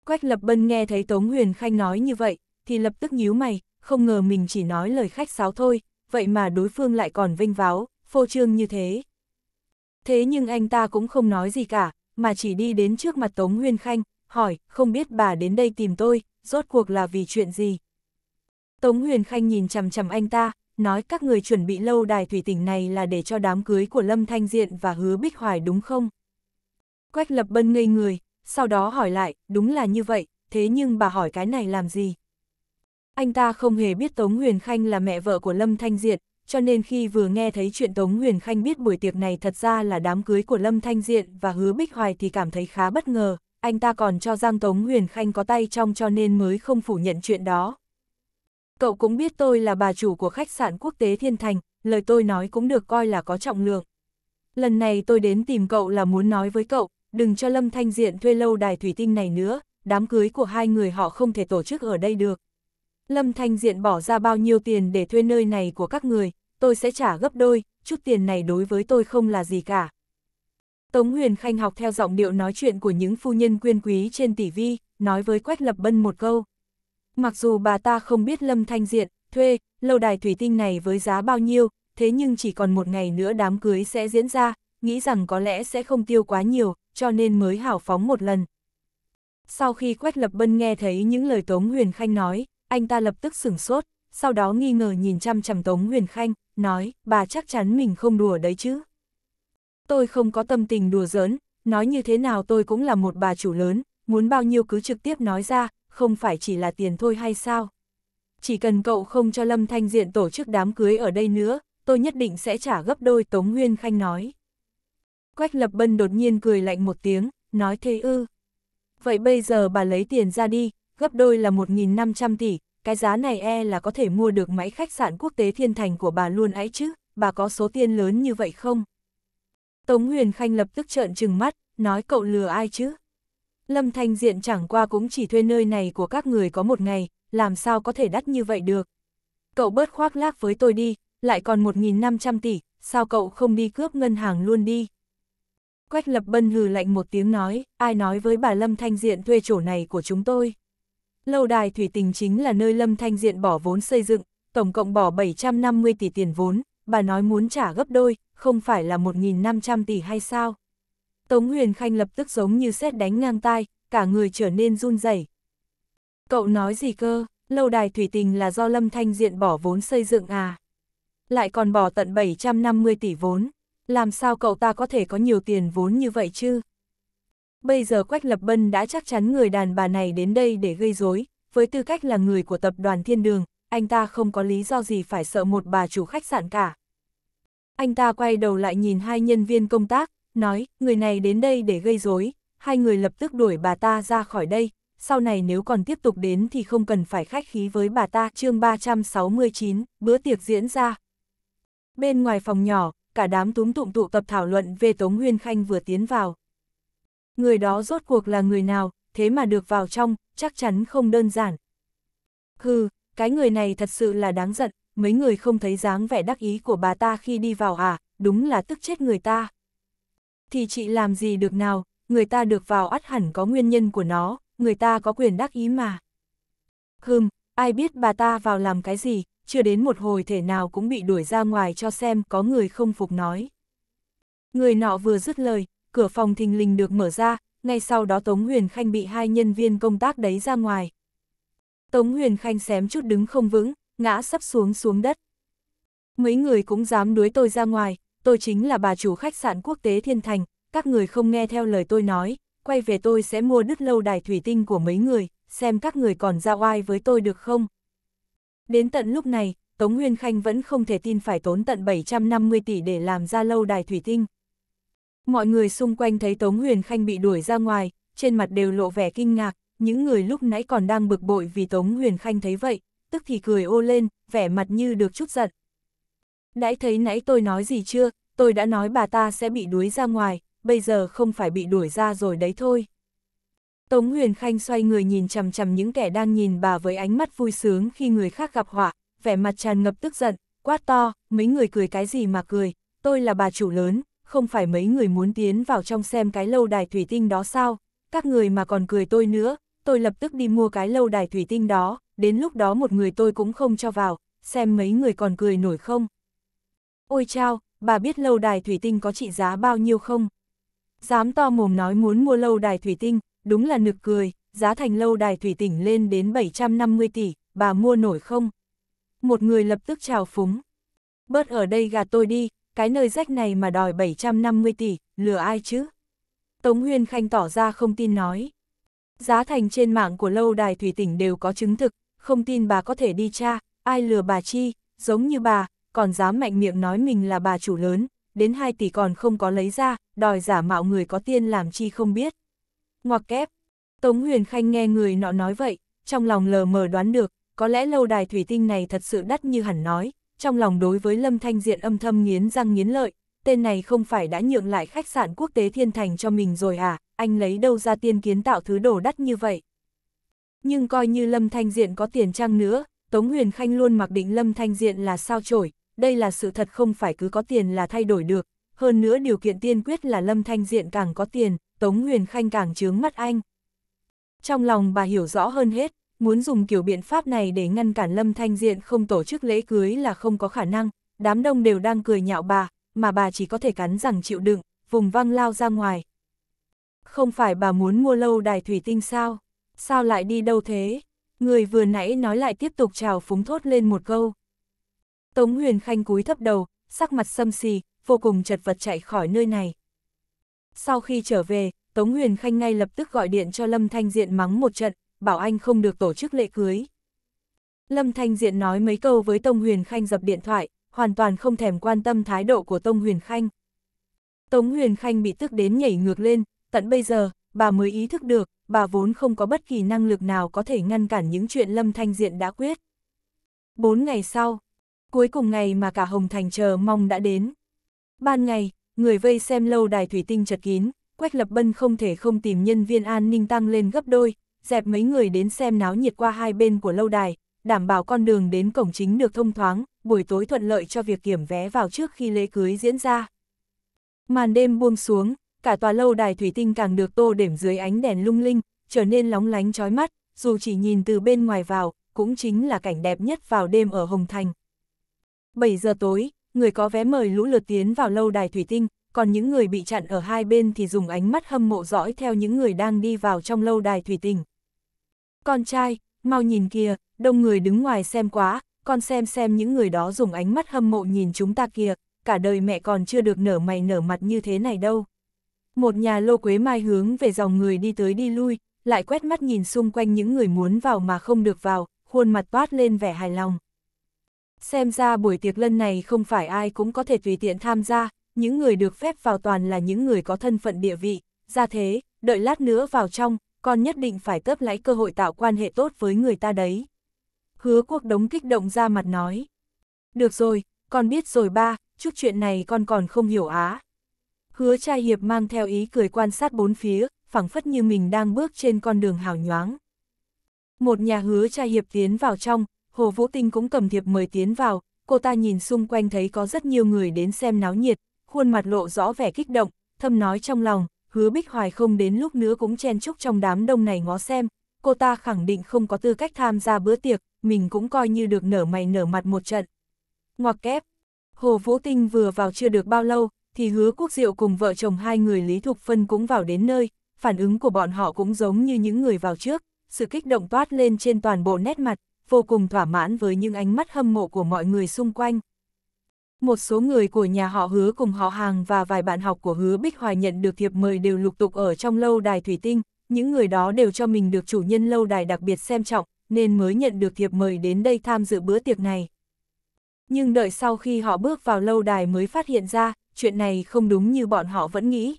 Quách Lập Bân nghe thấy Tống Huyền Khanh nói như vậy, thì lập tức nhíu mày, không ngờ mình chỉ nói lời khách sáo thôi, vậy mà đối phương lại còn vinh váo, phô trương như thế. Thế nhưng anh ta cũng không nói gì cả, mà chỉ đi đến trước mặt Tống Huyền Khanh, hỏi, không biết bà đến đây tìm tôi, rốt cuộc là vì chuyện gì. Tống Huyền Khanh nhìn chằm chằm anh ta, nói các người chuẩn bị lâu đài thủy tỉnh này là để cho đám cưới của Lâm Thanh Diện và Hứa Bích Hoài đúng không? Quách Lập Bân ngây người, sau đó hỏi lại, đúng là như vậy, thế nhưng bà hỏi cái này làm gì? Anh ta không hề biết Tống Huyền Khanh là mẹ vợ của Lâm Thanh Diện, cho nên khi vừa nghe thấy chuyện Tống Huyền Khanh biết buổi tiệc này thật ra là đám cưới của Lâm Thanh Diện và Hứa Bích Hoài thì cảm thấy khá bất ngờ, anh ta còn cho rằng Tống Huyền Khanh có tay trong cho nên mới không phủ nhận chuyện đó. Cậu cũng biết tôi là bà chủ của khách sạn quốc tế Thiên Thành, lời tôi nói cũng được coi là có trọng lượng. Lần này tôi đến tìm cậu là muốn nói với cậu, đừng cho Lâm Thanh Diện thuê lâu đài thủy tinh này nữa, đám cưới của hai người họ không thể tổ chức ở đây được. Lâm Thanh Diện bỏ ra bao nhiêu tiền để thuê nơi này của các người, tôi sẽ trả gấp đôi, chút tiền này đối với tôi không là gì cả. Tống Huyền Khanh học theo giọng điệu nói chuyện của những phu nhân quyên quý trên tỷ vi, nói với Quách Lập Bân một câu. Mặc dù bà ta không biết Lâm Thanh Diện, thuê, lâu đài thủy tinh này với giá bao nhiêu, thế nhưng chỉ còn một ngày nữa đám cưới sẽ diễn ra, nghĩ rằng có lẽ sẽ không tiêu quá nhiều, cho nên mới hảo phóng một lần. Sau khi Quách Lập Bân nghe thấy những lời Tống Huyền Khanh nói, anh ta lập tức sửng sốt, sau đó nghi ngờ nhìn chăm chằm Tống Huyền Khanh, nói, bà chắc chắn mình không đùa đấy chứ. Tôi không có tâm tình đùa giỡn, nói như thế nào tôi cũng là một bà chủ lớn, muốn bao nhiêu cứ trực tiếp nói ra, không phải chỉ là tiền thôi hay sao. Chỉ cần cậu không cho Lâm Thanh Diện tổ chức đám cưới ở đây nữa, tôi nhất định sẽ trả gấp đôi Tống Huyền Khanh nói. Quách Lập Bân đột nhiên cười lạnh một tiếng, nói thế ư. Vậy bây giờ bà lấy tiền ra đi, gấp đôi là 1.500 tỷ, cái giá này e là có thể mua được máy khách sạn quốc tế thiên thành của bà luôn ấy chứ, bà có số tiền lớn như vậy không? Tống Huyền Khanh lập tức trợn trừng mắt, nói cậu lừa ai chứ? Lâm Thanh Diện chẳng qua cũng chỉ thuê nơi này của các người có một ngày, làm sao có thể đắt như vậy được? Cậu bớt khoác lác với tôi đi, lại còn 1.500 tỷ, sao cậu không đi cướp ngân hàng luôn đi? Quách Lập Bân hừ lạnh một tiếng nói, ai nói với bà Lâm Thanh Diện thuê chỗ này của chúng tôi. Lâu đài thủy tình chính là nơi Lâm Thanh Diện bỏ vốn xây dựng, tổng cộng bỏ 750 tỷ tiền vốn, bà nói muốn trả gấp đôi, không phải là 1.500 tỷ hay sao. Tống Huyền Khanh lập tức giống như xét đánh ngang tai, cả người trở nên run rẩy. Cậu nói gì cơ, lâu đài thủy tình là do Lâm Thanh Diện bỏ vốn xây dựng à? Lại còn bỏ tận 750 tỷ vốn làm sao cậu ta có thể có nhiều tiền vốn như vậy chứ? Bây giờ Quách Lập Bân đã chắc chắn người đàn bà này đến đây để gây rối, với tư cách là người của tập đoàn Thiên Đường, anh ta không có lý do gì phải sợ một bà chủ khách sạn cả. Anh ta quay đầu lại nhìn hai nhân viên công tác, nói, người này đến đây để gây rối, hai người lập tức đuổi bà ta ra khỏi đây, sau này nếu còn tiếp tục đến thì không cần phải khách khí với bà ta. Chương 369, bữa tiệc diễn ra. Bên ngoài phòng nhỏ, cả đám túm tụm tụ tập thảo luận về Tống Huyên Khanh vừa tiến vào. Người đó rốt cuộc là người nào, thế mà được vào trong, chắc chắn không đơn giản. Hừ, cái người này thật sự là đáng giận, mấy người không thấy dáng vẻ đắc ý của bà ta khi đi vào à, đúng là tức chết người ta. Thì chị làm gì được nào, người ta được vào ắt hẳn có nguyên nhân của nó, người ta có quyền đắc ý mà. Hừm, ai biết bà ta vào làm cái gì, chưa đến một hồi thể nào cũng bị đuổi ra ngoài cho xem có người không phục nói. Người nọ vừa dứt lời, cửa phòng thình lình được mở ra, ngay sau đó Tống Huyền Khanh bị hai nhân viên công tác đấy ra ngoài. Tống Huyền Khanh xém chút đứng không vững, ngã sắp xuống xuống đất. Mấy người cũng dám đuổi tôi ra ngoài, tôi chính là bà chủ khách sạn quốc tế Thiên Thành, các người không nghe theo lời tôi nói, quay về tôi sẽ mua đứt lâu đài thủy tinh của mấy người, xem các người còn ra oai với tôi được không, Đến tận lúc này, Tống Nguyên Khanh vẫn không thể tin phải tốn tận 750 tỷ để làm ra lâu đài thủy tinh. Mọi người xung quanh thấy Tống Huyền Khanh bị đuổi ra ngoài, trên mặt đều lộ vẻ kinh ngạc, những người lúc nãy còn đang bực bội vì Tống Huyền Khanh thấy vậy, tức thì cười ô lên, vẻ mặt như được chút giận. Đãi thấy nãy tôi nói gì chưa, tôi đã nói bà ta sẽ bị đuổi ra ngoài, bây giờ không phải bị đuổi ra rồi đấy thôi. Tống Huyền Khanh xoay người nhìn chằm chằm những kẻ đang nhìn bà với ánh mắt vui sướng khi người khác gặp họa, vẻ mặt tràn ngập tức giận, quát to, mấy người cười cái gì mà cười, tôi là bà chủ lớn, không phải mấy người muốn tiến vào trong xem cái lâu đài thủy tinh đó sao, các người mà còn cười tôi nữa, tôi lập tức đi mua cái lâu đài thủy tinh đó, đến lúc đó một người tôi cũng không cho vào, xem mấy người còn cười nổi không. Ôi chao, bà biết lâu đài thủy tinh có trị giá bao nhiêu không? Dám to mồm nói muốn mua lâu đài thủy tinh, đúng là nực cười, giá thành lâu đài thủy tỉnh lên đến 750 tỷ, bà mua nổi không? Một người lập tức trào phúng. Bớt ở đây gạt tôi đi, cái nơi rách này mà đòi 750 tỷ, lừa ai chứ? Tống Huyên Khanh tỏ ra không tin nói. Giá thành trên mạng của lâu đài thủy tỉnh đều có chứng thực, không tin bà có thể đi tra, ai lừa bà chi, giống như bà, còn dám mạnh miệng nói mình là bà chủ lớn, đến 2 tỷ còn không có lấy ra, đòi giả mạo người có tiên làm chi không biết ngoặc kép. Tống Huyền Khanh nghe người nọ nói vậy, trong lòng lờ mờ đoán được, có lẽ lâu đài thủy tinh này thật sự đắt như hẳn nói, trong lòng đối với Lâm Thanh Diện âm thầm nghiến răng nghiến lợi, tên này không phải đã nhượng lại khách sạn quốc tế Thiên Thành cho mình rồi à, anh lấy đâu ra tiên kiến tạo thứ đồ đắt như vậy. Nhưng coi như Lâm Thanh Diện có tiền chăng nữa, Tống Huyền Khanh luôn mặc định Lâm Thanh Diện là sao chổi, đây là sự thật không phải cứ có tiền là thay đổi được, hơn nữa điều kiện tiên quyết là Lâm Thanh Diện càng có tiền, Tống Huyền Khanh càng chướng mắt anh. Trong lòng bà hiểu rõ hơn hết, muốn dùng kiểu biện pháp này để ngăn cản Lâm Thanh Diện không tổ chức lễ cưới là không có khả năng, đám đông đều đang cười nhạo bà, mà bà chỉ có thể cắn rằng chịu đựng, vùng văng lao ra ngoài. Không phải bà muốn mua lâu đài thủy tinh sao? Sao lại đi đâu thế? Người vừa nãy nói lại tiếp tục trào phúng thốt lên một câu. Tống Huyền Khanh cúi thấp đầu, sắc mặt xâm xì, vô cùng chật vật chạy khỏi nơi này. Sau khi trở về, Tống Huyền Khanh ngay lập tức gọi điện cho Lâm Thanh Diện mắng một trận, bảo anh không được tổ chức lễ cưới. Lâm Thanh Diện nói mấy câu với Tông Huyền Khanh dập điện thoại, hoàn toàn không thèm quan tâm thái độ của Tông Huyền Khanh. Tống Huyền Khanh bị tức đến nhảy ngược lên, tận bây giờ, bà mới ý thức được, bà vốn không có bất kỳ năng lực nào có thể ngăn cản những chuyện Lâm Thanh Diện đã quyết. Bốn ngày sau, cuối cùng ngày mà cả Hồng Thành chờ mong đã đến. Ban ngày, người vây xem lâu đài thủy tinh chật kín, Quách Lập Bân không thể không tìm nhân viên an ninh tăng lên gấp đôi, dẹp mấy người đến xem náo nhiệt qua hai bên của lâu đài, đảm bảo con đường đến cổng chính được thông thoáng, buổi tối thuận lợi cho việc kiểm vé vào trước khi lễ cưới diễn ra. Màn đêm buông xuống, cả tòa lâu đài thủy tinh càng được tô điểm dưới ánh đèn lung linh, trở nên lóng lánh chói mắt, dù chỉ nhìn từ bên ngoài vào, cũng chính là cảnh đẹp nhất vào đêm ở Hồng Thành. 7 giờ tối, người có vé mời lũ lượt tiến vào lâu đài thủy tinh, còn những người bị chặn ở hai bên thì dùng ánh mắt hâm mộ dõi theo những người đang đi vào trong lâu đài thủy tinh. Con trai, mau nhìn kìa, đông người đứng ngoài xem quá, con xem xem những người đó dùng ánh mắt hâm mộ nhìn chúng ta kìa, cả đời mẹ còn chưa được nở mày nở mặt như thế này đâu. Một nhà lô quế mai hướng về dòng người đi tới đi lui, lại quét mắt nhìn xung quanh những người muốn vào mà không được vào, khuôn mặt toát lên vẻ hài lòng. Xem ra buổi tiệc lân này không phải ai cũng có thể tùy tiện tham gia, những người được phép vào toàn là những người có thân phận địa vị, ra thế, đợi lát nữa vào trong, con nhất định phải tớp lấy cơ hội tạo quan hệ tốt với người ta đấy. Hứa quốc đống kích động ra mặt nói. Được rồi, con biết rồi ba, chút chuyện này con còn không hiểu á. Hứa trai hiệp mang theo ý cười quan sát bốn phía, phẳng phất như mình đang bước trên con đường hào nhoáng. Một nhà hứa trai hiệp tiến vào trong, Hồ Vũ Tinh cũng cầm thiệp mời tiến vào, cô ta nhìn xung quanh thấy có rất nhiều người đến xem náo nhiệt, khuôn mặt lộ rõ vẻ kích động, Thầm nói trong lòng, hứa Bích Hoài không đến lúc nữa cũng chen chúc trong đám đông này ngó xem, cô ta khẳng định không có tư cách tham gia bữa tiệc, mình cũng coi như được nở mày nở mặt một trận. Ngoặc kép, Hồ Vũ Tinh vừa vào chưa được bao lâu, thì hứa quốc diệu cùng vợ chồng hai người Lý Thục Phân cũng vào đến nơi, phản ứng của bọn họ cũng giống như những người vào trước, sự kích động toát lên trên toàn bộ nét mặt, vô cùng thỏa mãn với những ánh mắt hâm mộ của mọi người xung quanh. Một số người của nhà họ hứa cùng họ hàng và vài bạn học của hứa Bích Hoài nhận được thiệp mời đều lục tục ở trong lâu đài thủy tinh, những người đó đều cho mình được chủ nhân lâu đài đặc biệt xem trọng, nên mới nhận được thiệp mời đến đây tham dự bữa tiệc này. Nhưng đợi sau khi họ bước vào lâu đài mới phát hiện ra, chuyện này không đúng như bọn họ vẫn nghĩ.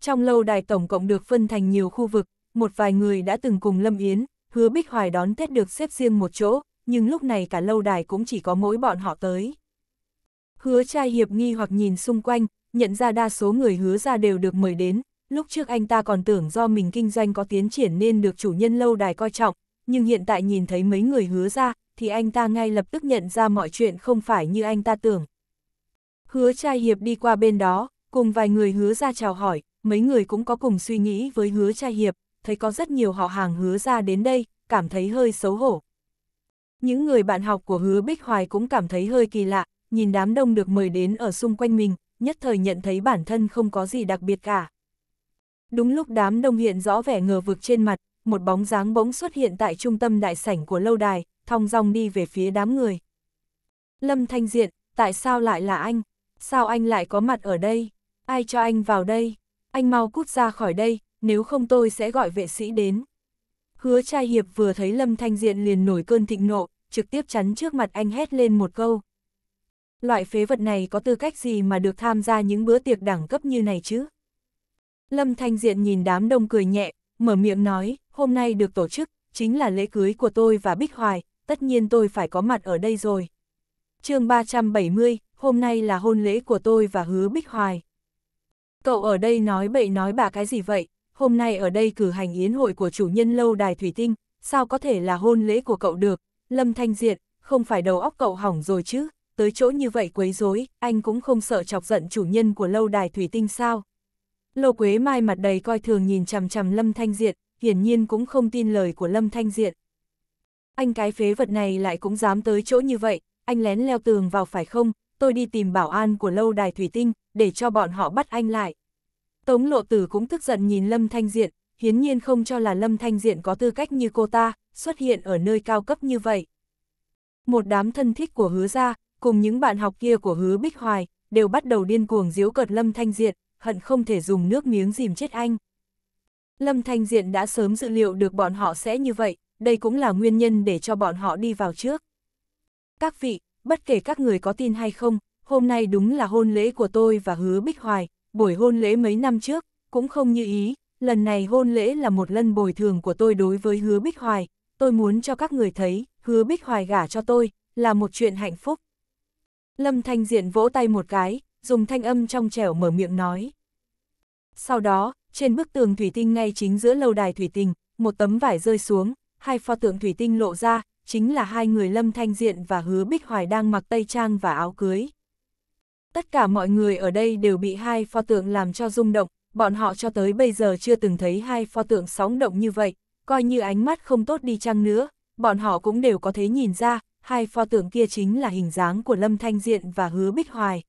Trong lâu đài tổng cộng được phân thành nhiều khu vực, một vài người đã từng cùng Lâm Yến, hứa Bích Hoài đón Tết được xếp riêng một chỗ, nhưng lúc này cả lâu đài cũng chỉ có mỗi bọn họ tới. Hứa trai hiệp nghi hoặc nhìn xung quanh, nhận ra đa số người hứa ra đều được mời đến, lúc trước anh ta còn tưởng do mình kinh doanh có tiến triển nên được chủ nhân lâu đài coi trọng, nhưng hiện tại nhìn thấy mấy người hứa ra, thì anh ta ngay lập tức nhận ra mọi chuyện không phải như anh ta tưởng. Hứa trai hiệp đi qua bên đó, cùng vài người hứa ra chào hỏi, mấy người cũng có cùng suy nghĩ với hứa trai hiệp thấy có rất nhiều họ hàng hứa ra đến đây, cảm thấy hơi xấu hổ. Những người bạn học của hứa Bích Hoài cũng cảm thấy hơi kỳ lạ, nhìn đám đông được mời đến ở xung quanh mình, nhất thời nhận thấy bản thân không có gì đặc biệt cả. Đúng lúc đám đông hiện rõ vẻ ngờ vực trên mặt, một bóng dáng bỗng xuất hiện tại trung tâm đại sảnh của lâu đài, thong dong đi về phía đám người. Lâm Thanh Diện, tại sao lại là anh? Sao anh lại có mặt ở đây? Ai cho anh vào đây? Anh mau cút ra khỏi đây, nếu không tôi sẽ gọi vệ sĩ đến. Hứa trai hiệp vừa thấy Lâm Thanh Diện liền nổi cơn thịnh nộ, trực tiếp chắn trước mặt anh hét lên một câu. Loại phế vật này có tư cách gì mà được tham gia những bữa tiệc đẳng cấp như này chứ? Lâm Thanh Diện nhìn đám đông cười nhẹ, mở miệng nói, hôm nay được tổ chức, chính là lễ cưới của tôi và Bích Hoài, tất nhiên tôi phải có mặt ở đây rồi. chương 370, hôm nay là hôn lễ của tôi và hứa Bích Hoài. Cậu ở đây nói bậy nói bà cái gì vậy, hôm nay ở đây cử hành yến hội của chủ nhân lâu đài thủy tinh, sao có thể là hôn lễ của cậu được, Lâm Thanh Diệt, không phải đầu óc cậu hỏng rồi chứ, tới chỗ như vậy quấy rối, anh cũng không sợ chọc giận chủ nhân của lâu đài thủy tinh sao. Lô Quế Mai mặt đầy coi thường nhìn chằm chằm Lâm Thanh Diệt, hiển nhiên cũng không tin lời của Lâm Thanh Diệt. Anh cái phế vật này lại cũng dám tới chỗ như vậy, anh lén leo tường vào phải không, tôi đi tìm bảo an của lâu đài thủy tinh, để cho bọn họ bắt anh lại. Tống lộ tử cũng tức giận nhìn Lâm Thanh Diện, hiến nhiên không cho là Lâm Thanh Diện có tư cách như cô ta, xuất hiện ở nơi cao cấp như vậy. Một đám thân thích của hứa gia, cùng những bạn học kia của hứa Bích Hoài, đều bắt đầu điên cuồng diếu cợt Lâm Thanh Diện, hận không thể dùng nước miếng dìm chết anh. Lâm Thanh Diện đã sớm dự liệu được bọn họ sẽ như vậy, đây cũng là nguyên nhân để cho bọn họ đi vào trước. Các vị, bất kể các người có tin hay không, hôm nay đúng là hôn lễ của tôi và hứa Bích Hoài, buổi hôn lễ mấy năm trước, cũng không như ý, lần này hôn lễ là một lần bồi thường của tôi đối với hứa Bích Hoài, tôi muốn cho các người thấy, hứa Bích Hoài gả cho tôi, là một chuyện hạnh phúc. Lâm Thanh Diện vỗ tay một cái, dùng thanh âm trong trẻo mở miệng nói. Sau đó, trên bức tường thủy tinh ngay chính giữa lâu đài thủy tinh, một tấm vải rơi xuống, hai pho tượng thủy tinh lộ ra, chính là hai người Lâm Thanh Diện và Hứa Bích Hoài đang mặc tây trang và áo cưới tất cả mọi người ở đây đều bị hai pho tượng làm cho rung động, bọn họ cho tới bây giờ chưa từng thấy hai pho tượng sóng động như vậy, coi như ánh mắt không tốt đi chăng nữa, bọn họ cũng đều có thể nhìn ra, hai pho tượng kia chính là hình dáng của Lâm Thanh Diện và Hứa Bích Hoài.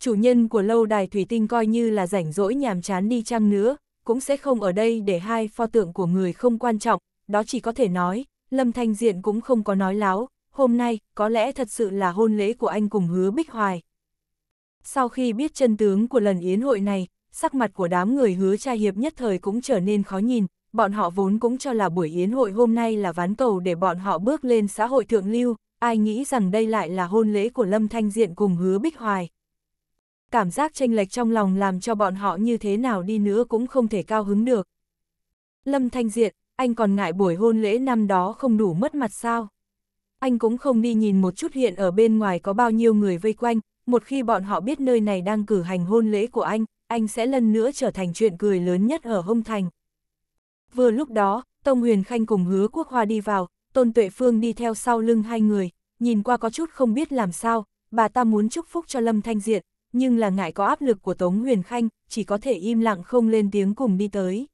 Chủ nhân của lâu đài thủy tinh coi như là rảnh rỗi nhàm chán đi chăng nữa, cũng sẽ không ở đây để hai pho tượng của người không quan trọng, đó chỉ có thể nói, Lâm Thanh Diện cũng không có nói láo, hôm nay có lẽ thật sự là hôn lễ của anh cùng Hứa Bích Hoài. Sau khi biết chân tướng của lần yến hội này, sắc mặt của đám người hứa trai hiệp nhất thời cũng trở nên khó nhìn, bọn họ vốn cũng cho là buổi yến hội hôm nay là ván cầu để bọn họ bước lên xã hội thượng lưu, ai nghĩ rằng đây lại là hôn lễ của Lâm Thanh Diện cùng hứa Bích Hoài. Cảm giác tranh lệch trong lòng làm cho bọn họ như thế nào đi nữa cũng không thể cao hứng được. Lâm Thanh Diện, anh còn ngại buổi hôn lễ năm đó không đủ mất mặt sao? Anh cũng không đi nhìn một chút hiện ở bên ngoài có bao nhiêu người vây quanh, một khi bọn họ biết nơi này đang cử hành hôn lễ của anh, anh sẽ lần nữa trở thành chuyện cười lớn nhất ở Hông Thành. Vừa lúc đó, Tông Huyền Khanh cùng hứa quốc hoa đi vào, Tôn Tuệ Phương đi theo sau lưng hai người, nhìn qua có chút không biết làm sao, bà ta muốn chúc phúc cho Lâm Thanh Diện, nhưng là ngại có áp lực của Tống Huyền Khanh, chỉ có thể im lặng không lên tiếng cùng đi tới.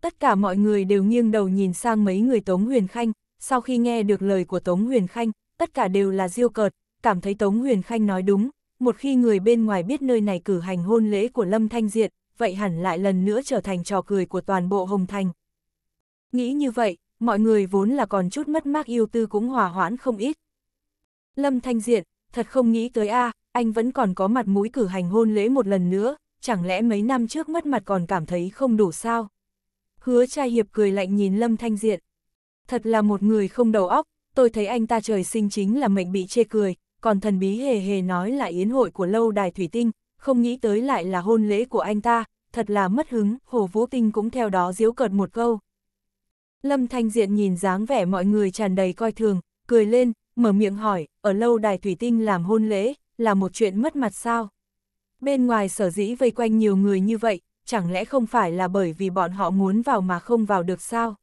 Tất cả mọi người đều nghiêng đầu nhìn sang mấy người Tống Huyền Khanh, sau khi nghe được lời của Tống Huyền Khanh, tất cả đều là diêu cợt, cảm thấy Tống Huyền Khanh nói đúng, một khi người bên ngoài biết nơi này cử hành hôn lễ của Lâm Thanh diện vậy hẳn lại lần nữa trở thành trò cười của toàn bộ Hồng Thành. Nghĩ như vậy, mọi người vốn là còn chút mất mát yêu tư cũng hòa hoãn không ít. Lâm Thanh Diện, thật không nghĩ tới a à, anh vẫn còn có mặt mũi cử hành hôn lễ một lần nữa, chẳng lẽ mấy năm trước mất mặt còn cảm thấy không đủ sao? Hứa trai hiệp cười lạnh nhìn Lâm Thanh Diện. Thật là một người không đầu óc, tôi thấy anh ta trời sinh chính là mệnh bị chê cười, còn thần bí hề hề nói là yến hội của lâu đài thủy tinh, không nghĩ tới lại là hôn lễ của anh ta, thật là mất hứng, Hồ Vũ Tinh cũng theo đó diếu cợt một câu. Lâm Thanh Diện nhìn dáng vẻ mọi người tràn đầy coi thường, cười lên, mở miệng hỏi, ở lâu đài thủy tinh làm hôn lễ, là một chuyện mất mặt sao? Bên ngoài sở dĩ vây quanh nhiều người như vậy, chẳng lẽ không phải là bởi vì bọn họ muốn vào mà không vào được sao?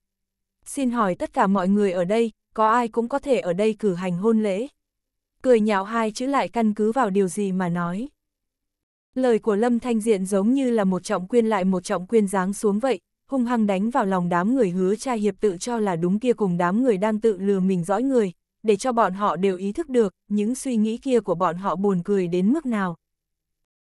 Xin hỏi tất cả mọi người ở đây, có ai cũng có thể ở đây cử hành hôn lễ? cười nhạo hai chữ lại căn cứ vào điều gì mà nói. Lời của Lâm Thanh Diện giống như là một trọng quyên lại một trọng quyên giáng xuống vậy, hung hăng đánh vào lòng đám người hứa trai hiệp tự cho là đúng kia cùng đám người đang tự lừa mình dõi người, để cho bọn họ đều ý thức được những suy nghĩ kia của bọn họ buồn cười đến mức nào.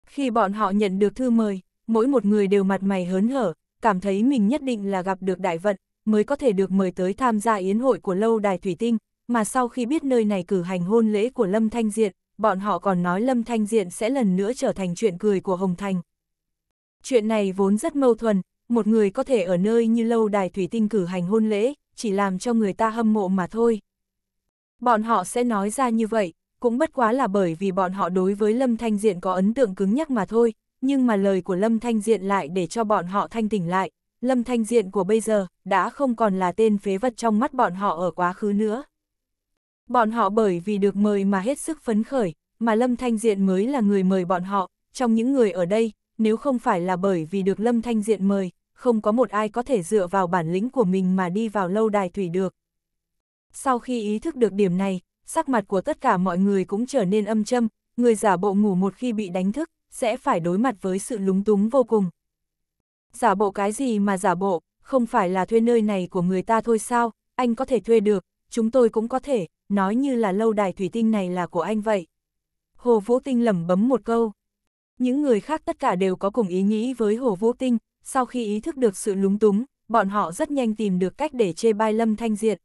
Khi bọn họ nhận được thư mời, mỗi một người đều mặt mày hớn hở, cảm thấy mình nhất định là gặp được đại vận, mới có thể được mời tới tham gia yến hội của lâu đài thủy tinh, mà sau khi biết nơi này cử hành hôn lễ của Lâm Thanh Diện, bọn họ còn nói Lâm Thanh Diện sẽ lần nữa trở thành chuyện cười của Hồng Thành. Chuyện này vốn rất mâu thuần, một người có thể ở nơi như lâu đài thủy tinh cử hành hôn lễ, chỉ làm cho người ta hâm mộ mà thôi. Bọn họ sẽ nói ra như vậy, cũng bất quá là bởi vì bọn họ đối với Lâm Thanh Diện có ấn tượng cứng nhắc mà thôi, nhưng mà lời của Lâm Thanh Diện lại để cho bọn họ thanh tỉnh lại, Lâm Thanh Diện của bây giờ đã không còn là tên phế vật trong mắt bọn họ ở quá khứ nữa. Bọn họ bởi vì được mời mà hết sức phấn khởi, mà Lâm Thanh Diện mới là người mời bọn họ, trong những người ở đây, nếu không phải là bởi vì được Lâm Thanh Diện mời, không có một ai có thể dựa vào bản lĩnh của mình mà đi vào lâu đài thủy được. Sau khi ý thức được điểm này, sắc mặt của tất cả mọi người cũng trở nên âm châm, người giả bộ ngủ một khi bị đánh thức, sẽ phải đối mặt với sự lúng túng vô cùng. Giả bộ cái gì mà giả bộ, không phải là thuê nơi này của người ta thôi sao, anh có thể thuê được, chúng tôi cũng có thể, nói như là lâu đài thủy tinh này là của anh vậy. Hồ Vũ Tinh lẩm bấm một câu. Những người khác tất cả đều có cùng ý nghĩ với Hồ Vũ Tinh, sau khi ý thức được sự lúng túng, bọn họ rất nhanh tìm được cách để chê bai Lâm Thanh Diện.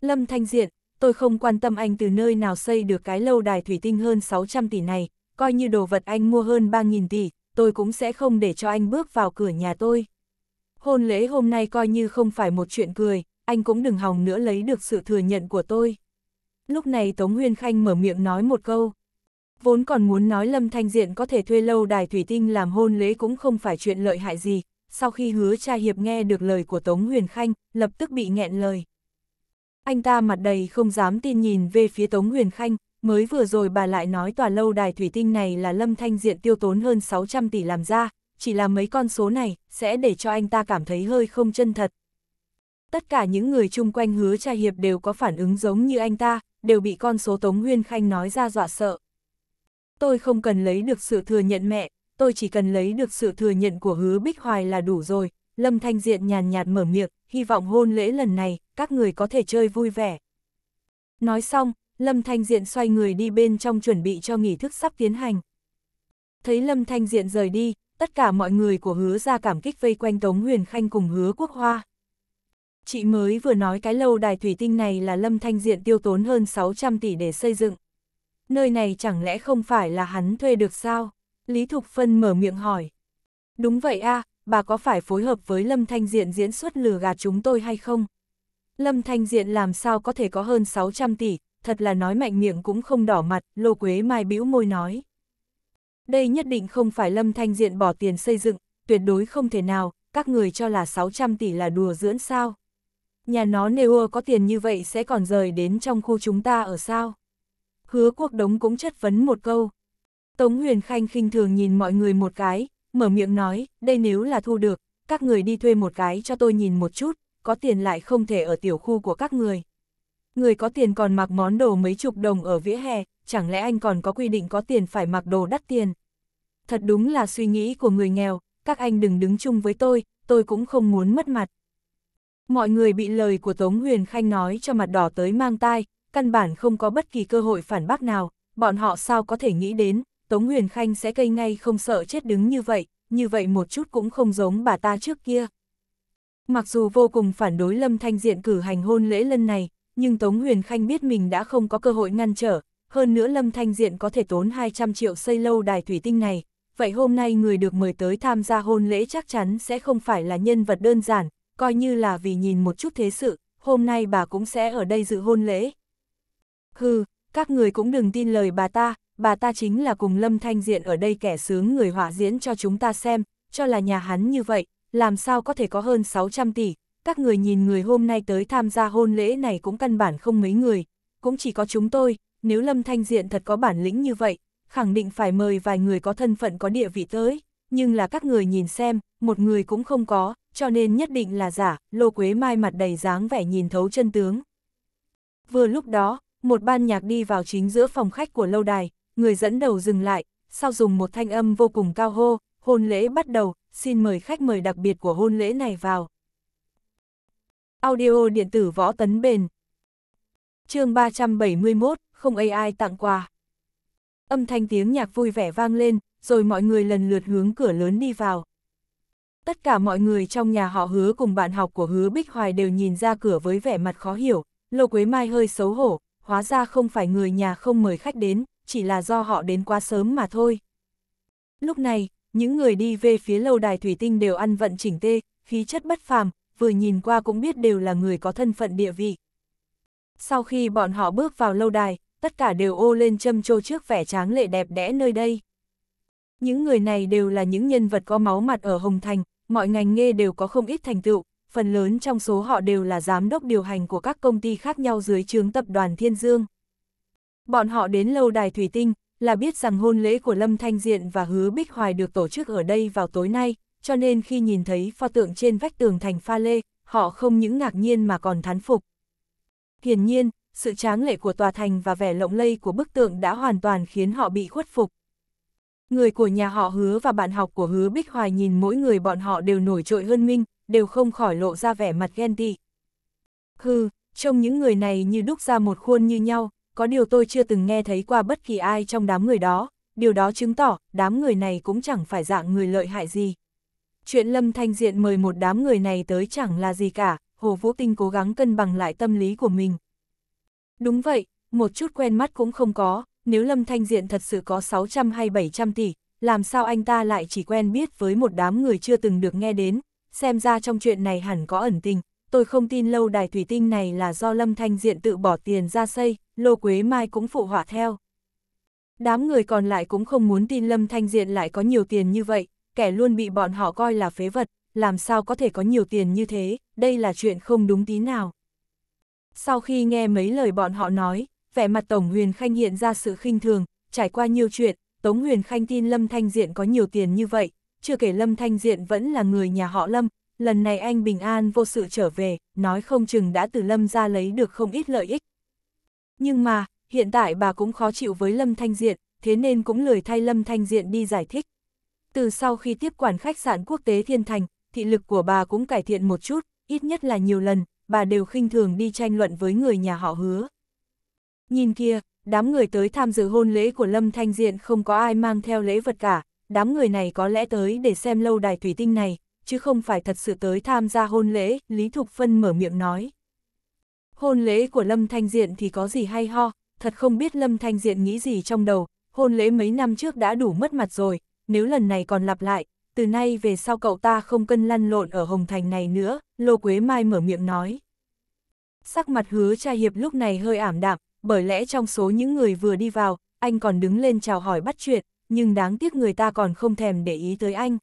Lâm Thanh Diện, tôi không quan tâm anh từ nơi nào xây được cái lâu đài thủy tinh hơn 600 tỷ này, coi như đồ vật anh mua hơn 3.000 tỷ, tôi cũng sẽ không để cho anh bước vào cửa nhà tôi. Hôn lễ hôm nay coi như không phải một chuyện cười, anh cũng đừng hòng nữa lấy được sự thừa nhận của tôi lúc này Tống Huyên Khanh mở miệng nói một câu. Vốn còn muốn nói Lâm Thanh Diện có thể thuê lâu đài thủy tinh làm hôn lễ cũng không phải chuyện lợi hại gì, sau khi hứa cha hiệp nghe được lời của Tống Huyền Khanh, lập tức bị nghẹn lời. Anh ta mặt đầy không dám tin nhìn về phía Tống Huyền Khanh, mới vừa rồi bà lại nói tòa lâu đài thủy tinh này là Lâm Thanh Diện tiêu tốn hơn 600 tỷ làm ra, chỉ là mấy con số này sẽ để cho anh ta cảm thấy hơi không chân thật. Tất cả những người chung quanh hứa cha hiệp đều có phản ứng giống như anh ta, đều bị con số Tống Huyên Khanh nói ra dọa sợ. Tôi không cần lấy được sự thừa nhận mẹ, tôi chỉ cần lấy được sự thừa nhận của hứa Bích Hoài là đủ rồi. Lâm Thanh Diện nhàn nhạt mở miệng, hy vọng hôn lễ lần này, các người có thể chơi vui vẻ. Nói xong, Lâm Thanh Diện xoay người đi bên trong chuẩn bị cho nghỉ thức sắp tiến hành. Thấy Lâm Thanh Diện rời đi, tất cả mọi người của hứa ra cảm kích vây quanh Tống Huyền Khanh cùng hứa quốc hoa. Chị mới vừa nói cái lâu đài thủy tinh này là Lâm Thanh Diện tiêu tốn hơn 600 tỷ để xây dựng. Nơi này chẳng lẽ không phải là hắn thuê được sao? Lý Thục Phân mở miệng hỏi. Đúng vậy a, à, bà có phải phối hợp với Lâm Thanh Diện diễn xuất lừa gạt chúng tôi hay không? Lâm Thanh Diện làm sao có thể có hơn 600 tỷ, thật là nói mạnh miệng cũng không đỏ mặt, Lô Quế Mai bĩu môi nói. Đây nhất định không phải Lâm Thanh Diện bỏ tiền xây dựng, tuyệt đối không thể nào, các người cho là 600 tỷ là đùa dưỡng sao? nhà nó nếu có tiền như vậy sẽ còn rời đến trong khu chúng ta ở sao? Hứa quốc đống cũng chất vấn một câu. Tống Huyền Khanh khinh thường nhìn mọi người một cái, mở miệng nói, đây nếu là thu được, các người đi thuê một cái cho tôi nhìn một chút, có tiền lại không thể ở tiểu khu của các người. Người có tiền còn mặc món đồ mấy chục đồng ở vỉa hè, chẳng lẽ anh còn có quy định có tiền phải mặc đồ đắt tiền? Thật đúng là suy nghĩ của người nghèo, các anh đừng đứng chung với tôi, tôi cũng không muốn mất mặt. Mọi người bị lời của Tống Huyền Khanh nói cho mặt đỏ tới mang tai, căn bản không có bất kỳ cơ hội phản bác nào, bọn họ sao có thể nghĩ đến, Tống Huyền Khanh sẽ cây ngay không sợ chết đứng như vậy, như vậy một chút cũng không giống bà ta trước kia. Mặc dù vô cùng phản đối Lâm Thanh Diện cử hành hôn lễ lần này, nhưng Tống Huyền Khanh biết mình đã không có cơ hội ngăn trở, hơn nữa Lâm Thanh Diện có thể tốn 200 triệu xây lâu đài thủy tinh này, vậy hôm nay người được mời tới tham gia hôn lễ chắc chắn sẽ không phải là nhân vật đơn giản, coi như là vì nhìn một chút thế sự, hôm nay bà cũng sẽ ở đây dự hôn lễ. Hừ, các người cũng đừng tin lời bà ta, bà ta chính là cùng Lâm Thanh Diện ở đây kẻ sướng người họa diễn cho chúng ta xem, cho là nhà hắn như vậy, làm sao có thể có hơn 600 tỷ, các người nhìn người hôm nay tới tham gia hôn lễ này cũng căn bản không mấy người, cũng chỉ có chúng tôi, nếu Lâm Thanh Diện thật có bản lĩnh như vậy, khẳng định phải mời vài người có thân phận có địa vị tới, nhưng là các người nhìn xem, một người cũng không có, cho nên nhất định là giả, Lô Quế Mai mặt đầy dáng vẻ nhìn thấu chân tướng. Vừa lúc đó, một ban nhạc đi vào chính giữa phòng khách của lâu đài, người dẫn đầu dừng lại, sau dùng một thanh âm vô cùng cao hô, hôn lễ bắt đầu, xin mời khách mời đặc biệt của hôn lễ này vào. Audio điện tử võ tấn bền chương 371, không AI tặng quà. Âm thanh tiếng nhạc vui vẻ vang lên, rồi mọi người lần lượt hướng cửa lớn đi vào. Tất cả mọi người trong nhà họ hứa cùng bạn học của hứa Bích Hoài đều nhìn ra cửa với vẻ mặt khó hiểu, Lô Quế Mai hơi xấu hổ, hóa ra không phải người nhà không mời khách đến, chỉ là do họ đến quá sớm mà thôi. Lúc này, những người đi về phía lâu đài thủy tinh đều ăn vận chỉnh tê, khí chất bất phàm, vừa nhìn qua cũng biết đều là người có thân phận địa vị. Sau khi bọn họ bước vào lâu đài, tất cả đều ô lên châm trô trước vẻ tráng lệ đẹp đẽ nơi đây. Những người này đều là những nhân vật có máu mặt ở Hồng Thành, mọi ngành nghề đều có không ít thành tựu, phần lớn trong số họ đều là giám đốc điều hành của các công ty khác nhau dưới chướng tập đoàn Thiên Dương. Bọn họ đến lâu đài Thủy Tinh, là biết rằng hôn lễ của Lâm Thanh Diện và Hứa Bích Hoài được tổ chức ở đây vào tối nay, cho nên khi nhìn thấy pho tượng trên vách tường thành pha lê, họ không những ngạc nhiên mà còn thán phục. Hiển nhiên, sự tráng lệ của tòa thành và vẻ lộng lây của bức tượng đã hoàn toàn khiến họ bị khuất phục. Người của nhà họ hứa và bạn học của hứa Bích Hoài nhìn mỗi người bọn họ đều nổi trội hơn Minh, đều không khỏi lộ ra vẻ mặt ghen tị. Hừ, trông những người này như đúc ra một khuôn như nhau, có điều tôi chưa từng nghe thấy qua bất kỳ ai trong đám người đó, điều đó chứng tỏ đám người này cũng chẳng phải dạng người lợi hại gì. Chuyện Lâm Thanh Diện mời một đám người này tới chẳng là gì cả, Hồ Vũ Tinh cố gắng cân bằng lại tâm lý của mình. Đúng vậy, một chút quen mắt cũng không có, nếu Lâm Thanh Diện thật sự có 600 hay 700 tỷ, làm sao anh ta lại chỉ quen biết với một đám người chưa từng được nghe đến, xem ra trong chuyện này hẳn có ẩn tình, tôi không tin lâu đài thủy tinh này là do Lâm Thanh Diện tự bỏ tiền ra xây, Lô Quế Mai cũng phụ họa theo. Đám người còn lại cũng không muốn tin Lâm Thanh Diện lại có nhiều tiền như vậy, kẻ luôn bị bọn họ coi là phế vật, làm sao có thể có nhiều tiền như thế, đây là chuyện không đúng tí nào. Sau khi nghe mấy lời bọn họ nói, vẻ mặt Tổng Huyền Khanh hiện ra sự khinh thường, trải qua nhiều chuyện, Tống Huyền Khanh tin Lâm Thanh Diện có nhiều tiền như vậy, chưa kể Lâm Thanh Diện vẫn là người nhà họ Lâm, lần này anh bình an vô sự trở về, nói không chừng đã từ Lâm ra lấy được không ít lợi ích. Nhưng mà, hiện tại bà cũng khó chịu với Lâm Thanh Diện, thế nên cũng lười thay Lâm Thanh Diện đi giải thích. Từ sau khi tiếp quản khách sạn quốc tế Thiên Thành, thị lực của bà cũng cải thiện một chút, ít nhất là nhiều lần, bà đều khinh thường đi tranh luận với người nhà họ hứa, Nhìn kia, đám người tới tham dự hôn lễ của Lâm Thanh Diện không có ai mang theo lễ vật cả, đám người này có lẽ tới để xem lâu đài thủy tinh này, chứ không phải thật sự tới tham gia hôn lễ, Lý Thục Phân mở miệng nói. Hôn lễ của Lâm Thanh Diện thì có gì hay ho, thật không biết Lâm Thanh Diện nghĩ gì trong đầu, hôn lễ mấy năm trước đã đủ mất mặt rồi, nếu lần này còn lặp lại, từ nay về sau cậu ta không cân lăn lộn ở Hồng Thành này nữa, Lô Quế Mai mở miệng nói. Sắc mặt hứa cha hiệp lúc này hơi ảm đạm, bởi lẽ trong số những người vừa đi vào, anh còn đứng lên chào hỏi bắt chuyện, nhưng đáng tiếc người ta còn không thèm để ý tới anh.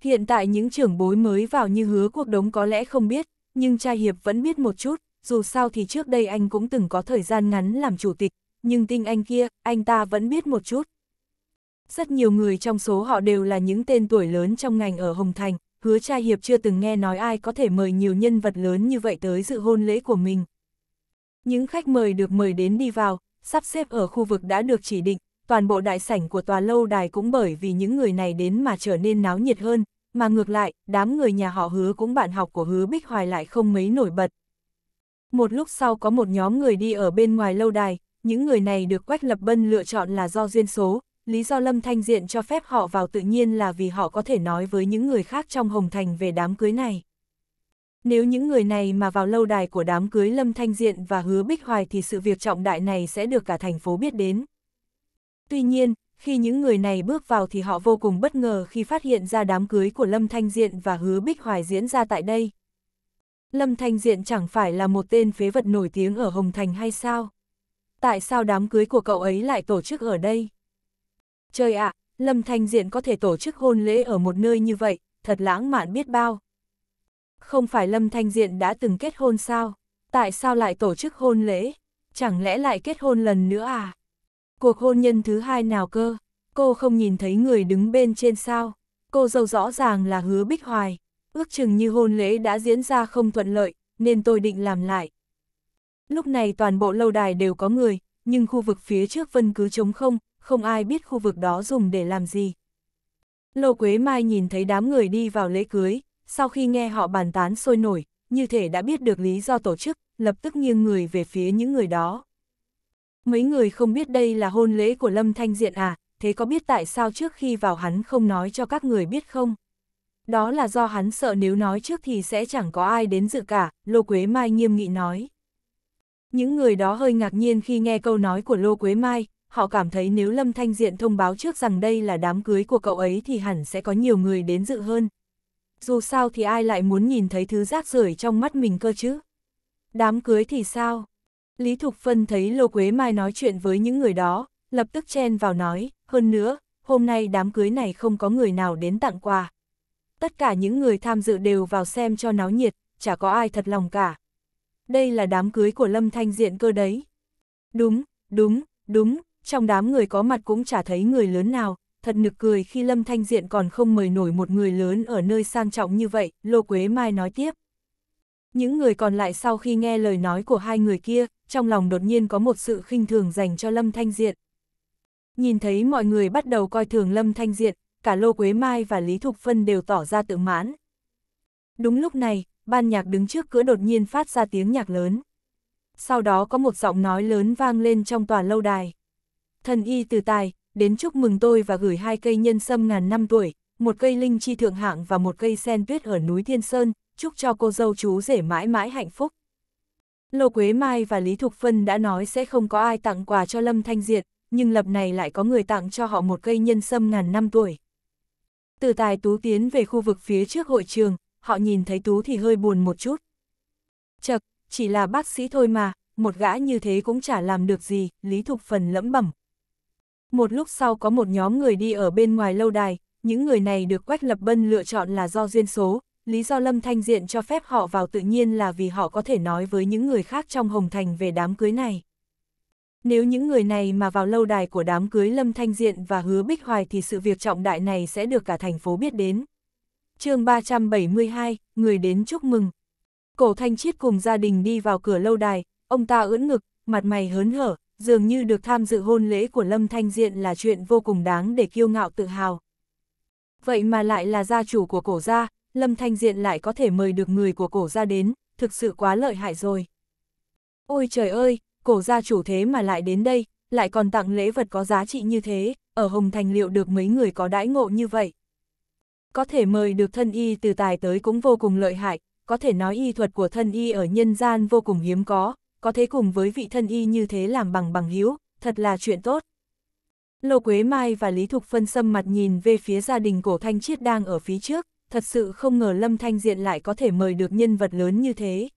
Hiện tại những trưởng bối mới vào như hứa cuộc đống có lẽ không biết, nhưng trai hiệp vẫn biết một chút, dù sao thì trước đây anh cũng từng có thời gian ngắn làm chủ tịch, nhưng tinh anh kia, anh ta vẫn biết một chút. Rất nhiều người trong số họ đều là những tên tuổi lớn trong ngành ở Hồng Thành, hứa trai hiệp chưa từng nghe nói ai có thể mời nhiều nhân vật lớn như vậy tới dự hôn lễ của mình. Những khách mời được mời đến đi vào, sắp xếp ở khu vực đã được chỉ định, toàn bộ đại sảnh của tòa lâu đài cũng bởi vì những người này đến mà trở nên náo nhiệt hơn, mà ngược lại, đám người nhà họ hứa cũng bạn học của hứa Bích Hoài lại không mấy nổi bật. Một lúc sau có một nhóm người đi ở bên ngoài lâu đài, những người này được Quách Lập Bân lựa chọn là do duyên số, lý do Lâm Thanh Diện cho phép họ vào tự nhiên là vì họ có thể nói với những người khác trong Hồng Thành về đám cưới này. Nếu những người này mà vào lâu đài của đám cưới Lâm Thanh Diện và Hứa Bích Hoài thì sự việc trọng đại này sẽ được cả thành phố biết đến. Tuy nhiên, khi những người này bước vào thì họ vô cùng bất ngờ khi phát hiện ra đám cưới của Lâm Thanh Diện và Hứa Bích Hoài diễn ra tại đây. Lâm Thanh Diện chẳng phải là một tên phế vật nổi tiếng ở Hồng Thành hay sao? Tại sao đám cưới của cậu ấy lại tổ chức ở đây? Trời ạ, à, Lâm Thanh Diện có thể tổ chức hôn lễ ở một nơi như vậy, thật lãng mạn biết bao. Không phải Lâm Thanh Diện đã từng kết hôn sao? Tại sao lại tổ chức hôn lễ? Chẳng lẽ lại kết hôn lần nữa à? Cuộc hôn nhân thứ hai nào cơ? Cô không nhìn thấy người đứng bên trên sao? Cô dâu rõ ràng là hứa bích hoài. Ước chừng như hôn lễ đã diễn ra không thuận lợi, nên tôi định làm lại. Lúc này toàn bộ lâu đài đều có người, nhưng khu vực phía trước vân cứ trống không, không ai biết khu vực đó dùng để làm gì. Lô Quế Mai nhìn thấy đám người đi vào lễ cưới, sau khi nghe họ bàn tán sôi nổi, như thể đã biết được lý do tổ chức, lập tức nghiêng người về phía những người đó. Mấy người không biết đây là hôn lễ của Lâm Thanh Diện à, thế có biết tại sao trước khi vào hắn không nói cho các người biết không? Đó là do hắn sợ nếu nói trước thì sẽ chẳng có ai đến dự cả, Lô Quế Mai nghiêm nghị nói. Những người đó hơi ngạc nhiên khi nghe câu nói của Lô Quế Mai, họ cảm thấy nếu Lâm Thanh Diện thông báo trước rằng đây là đám cưới của cậu ấy thì hẳn sẽ có nhiều người đến dự hơn, dù sao thì ai lại muốn nhìn thấy thứ rác rưởi trong mắt mình cơ chứ. Đám cưới thì sao? Lý Thục Phân thấy Lô Quế Mai nói chuyện với những người đó, lập tức chen vào nói, hơn nữa, hôm nay đám cưới này không có người nào đến tặng quà. Tất cả những người tham dự đều vào xem cho náo nhiệt, chả có ai thật lòng cả. Đây là đám cưới của Lâm Thanh Diện cơ đấy. Đúng, đúng, đúng, trong đám người có mặt cũng chả thấy người lớn nào, thật nực cười khi Lâm Thanh Diện còn không mời nổi một người lớn ở nơi sang trọng như vậy, Lô Quế Mai nói tiếp. Những người còn lại sau khi nghe lời nói của hai người kia, trong lòng đột nhiên có một sự khinh thường dành cho Lâm Thanh Diện. Nhìn thấy mọi người bắt đầu coi thường Lâm Thanh Diện, cả Lô Quế Mai và Lý Thục Phân đều tỏ ra tự mãn. Đúng lúc này, ban nhạc đứng trước cửa đột nhiên phát ra tiếng nhạc lớn. Sau đó có một giọng nói lớn vang lên trong tòa lâu đài. Thần y từ tài, đến chúc mừng tôi và gửi hai cây nhân sâm ngàn năm tuổi, một cây linh chi thượng hạng và một cây sen tuyết ở núi Thiên Sơn, chúc cho cô dâu chú rể mãi mãi hạnh phúc. Lô Quế Mai và Lý Thục Phân đã nói sẽ không có ai tặng quà cho Lâm Thanh Diệt, nhưng lập này lại có người tặng cho họ một cây nhân sâm ngàn năm tuổi. Từ tài Tú tiến về khu vực phía trước hội trường, họ nhìn thấy Tú thì hơi buồn một chút. Chật, chỉ là bác sĩ thôi mà, một gã như thế cũng chả làm được gì, Lý Thục Phần lẫm bẩm, một lúc sau có một nhóm người đi ở bên ngoài lâu đài, những người này được Quách Lập Bân lựa chọn là do duyên số, lý do Lâm Thanh Diện cho phép họ vào tự nhiên là vì họ có thể nói với những người khác trong Hồng Thành về đám cưới này. Nếu những người này mà vào lâu đài của đám cưới Lâm Thanh Diện và Hứa Bích Hoài thì sự việc trọng đại này sẽ được cả thành phố biết đến. chương 372, người đến chúc mừng. Cổ Thanh Chiết cùng gia đình đi vào cửa lâu đài, ông ta ưỡn ngực, mặt mày hớn hở, dường như được tham dự hôn lễ của Lâm Thanh Diện là chuyện vô cùng đáng để kiêu ngạo tự hào. Vậy mà lại là gia chủ của cổ gia, Lâm Thanh Diện lại có thể mời được người của cổ gia đến, thực sự quá lợi hại rồi. Ôi trời ơi, cổ gia chủ thế mà lại đến đây, lại còn tặng lễ vật có giá trị như thế, ở Hồng Thành liệu được mấy người có đãi ngộ như vậy. Có thể mời được thân y từ tài tới cũng vô cùng lợi hại, có thể nói y thuật của thân y ở nhân gian vô cùng hiếm có, có thế cùng với vị thân y như thế làm bằng bằng hữu thật là chuyện tốt. Lô Quế Mai và Lý Thục Phân xâm mặt nhìn về phía gia đình cổ Thanh Chiết đang ở phía trước, thật sự không ngờ Lâm Thanh Diện lại có thể mời được nhân vật lớn như thế.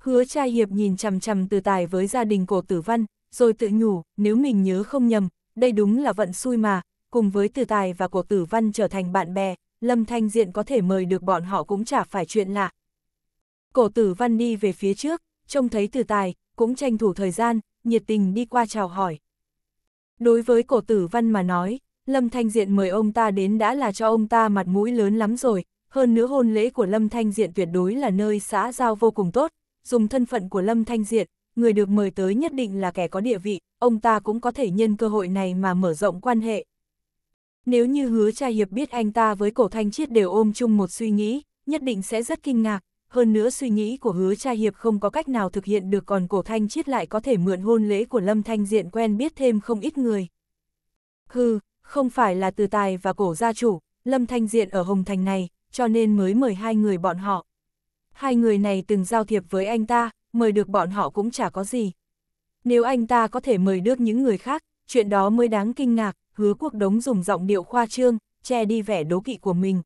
Hứa trai hiệp nhìn chằm chằm từ tài với gia đình cổ tử văn, rồi tự nhủ, nếu mình nhớ không nhầm, đây đúng là vận xui mà, cùng với từ tài và cổ tử văn trở thành bạn bè, Lâm Thanh Diện có thể mời được bọn họ cũng chả phải chuyện lạ. Cổ tử văn đi về phía trước, trông thấy từ tài, cũng tranh thủ thời gian, nhiệt tình đi qua chào hỏi. Đối với cổ tử văn mà nói, Lâm Thanh Diện mời ông ta đến đã là cho ông ta mặt mũi lớn lắm rồi, hơn nữa hôn lễ của Lâm Thanh Diện tuyệt đối là nơi xã giao vô cùng tốt, dùng thân phận của Lâm Thanh Diện, người được mời tới nhất định là kẻ có địa vị, ông ta cũng có thể nhân cơ hội này mà mở rộng quan hệ. Nếu như hứa cha hiệp biết anh ta với cổ thanh chiết đều ôm chung một suy nghĩ, nhất định sẽ rất kinh ngạc, hơn nữa suy nghĩ của hứa trai hiệp không có cách nào thực hiện được còn cổ thanh chiết lại có thể mượn hôn lễ của Lâm Thanh Diện quen biết thêm không ít người. Hừ, không phải là từ tài và cổ gia chủ, Lâm Thanh Diện ở Hồng Thành này, cho nên mới mời hai người bọn họ. Hai người này từng giao thiệp với anh ta, mời được bọn họ cũng chả có gì. Nếu anh ta có thể mời được những người khác, chuyện đó mới đáng kinh ngạc, hứa quốc đống dùng giọng điệu khoa trương, che đi vẻ đố kỵ của mình.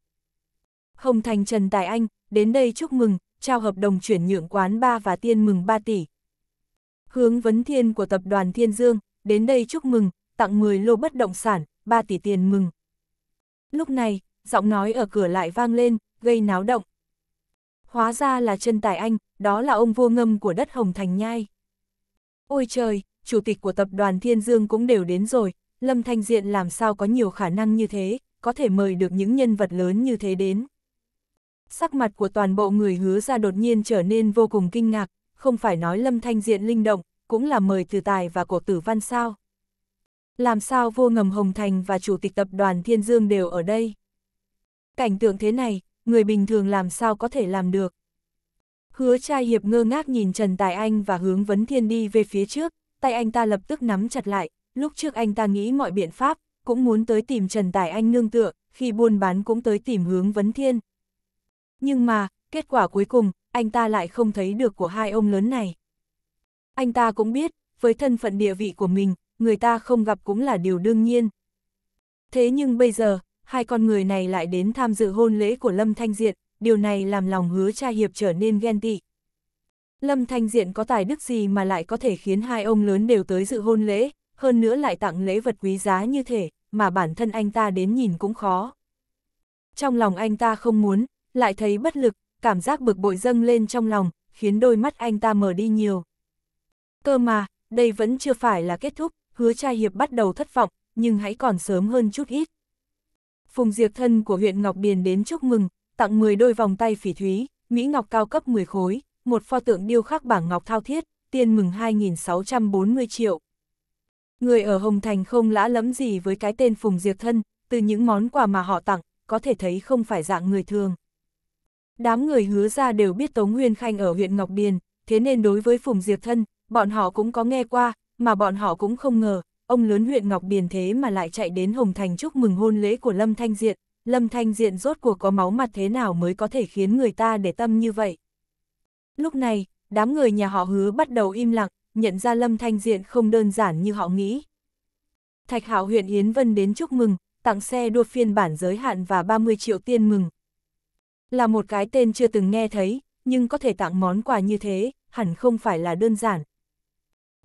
Hồng Thành Trần Tài Anh, đến đây chúc mừng, trao hợp đồng chuyển nhượng quán ba và tiên mừng 3 tỷ. Hướng vấn thiên của tập đoàn Thiên Dương, đến đây chúc mừng, tặng 10 lô bất động sản, 3 tỷ tiền mừng. Lúc này, giọng nói ở cửa lại vang lên, gây náo động. Hóa ra là chân tài anh, đó là ông vua ngâm của đất Hồng Thành Nhai. Ôi trời, chủ tịch của tập đoàn Thiên Dương cũng đều đến rồi, Lâm Thanh Diện làm sao có nhiều khả năng như thế, có thể mời được những nhân vật lớn như thế đến sắc mặt của toàn bộ người hứa ra đột nhiên trở nên vô cùng kinh ngạc, không phải nói lâm thanh diện linh động, cũng là mời từ tài và cổ tử văn sao. Làm sao vô ngầm Hồng Thành và chủ tịch tập đoàn Thiên Dương đều ở đây? Cảnh tượng thế này, người bình thường làm sao có thể làm được? Hứa trai hiệp ngơ ngác nhìn Trần Tài Anh và hướng vấn thiên đi về phía trước, tay anh ta lập tức nắm chặt lại, lúc trước anh ta nghĩ mọi biện pháp, cũng muốn tới tìm Trần Tài Anh nương tựa, khi buôn bán cũng tới tìm hướng vấn thiên, nhưng mà, kết quả cuối cùng, anh ta lại không thấy được của hai ông lớn này. Anh ta cũng biết, với thân phận địa vị của mình, người ta không gặp cũng là điều đương nhiên. Thế nhưng bây giờ, hai con người này lại đến tham dự hôn lễ của Lâm Thanh Diện, điều này làm lòng hứa cha hiệp trở nên ghen tị. Lâm Thanh Diện có tài đức gì mà lại có thể khiến hai ông lớn đều tới dự hôn lễ, hơn nữa lại tặng lễ vật quý giá như thể, mà bản thân anh ta đến nhìn cũng khó. Trong lòng anh ta không muốn, lại thấy bất lực, cảm giác bực bội dâng lên trong lòng, khiến đôi mắt anh ta mở đi nhiều. Cơ mà, đây vẫn chưa phải là kết thúc, hứa trai hiệp bắt đầu thất vọng, nhưng hãy còn sớm hơn chút ít. Phùng Diệp thân của huyện Ngọc Điền đến chúc mừng, tặng 10 đôi vòng tay phỉ thúy, Mỹ Ngọc cao cấp 10 khối, một pho tượng điêu khắc bảng Ngọc thao thiết, tiền mừng 2.640 triệu. Người ở Hồng Thành không lã lẫm gì với cái tên Phùng Diệp thân, từ những món quà mà họ tặng, có thể thấy không phải dạng người thường. Đám người hứa ra đều biết Tống Nguyên Khanh ở huyện Ngọc Điền, thế nên đối với Phùng Diệp Thân, bọn họ cũng có nghe qua, mà bọn họ cũng không ngờ, ông lớn huyện Ngọc Điền thế mà lại chạy đến Hồng Thành chúc mừng hôn lễ của Lâm Thanh Diện, Lâm Thanh Diện rốt cuộc có máu mặt thế nào mới có thể khiến người ta để tâm như vậy. Lúc này, đám người nhà họ hứa bắt đầu im lặng, nhận ra Lâm Thanh Diện không đơn giản như họ nghĩ. Thạch Hảo huyện Yến Vân đến chúc mừng, tặng xe đua phiên bản giới hạn và 30 triệu tiên mừng, là một cái tên chưa từng nghe thấy, nhưng có thể tặng món quà như thế, hẳn không phải là đơn giản.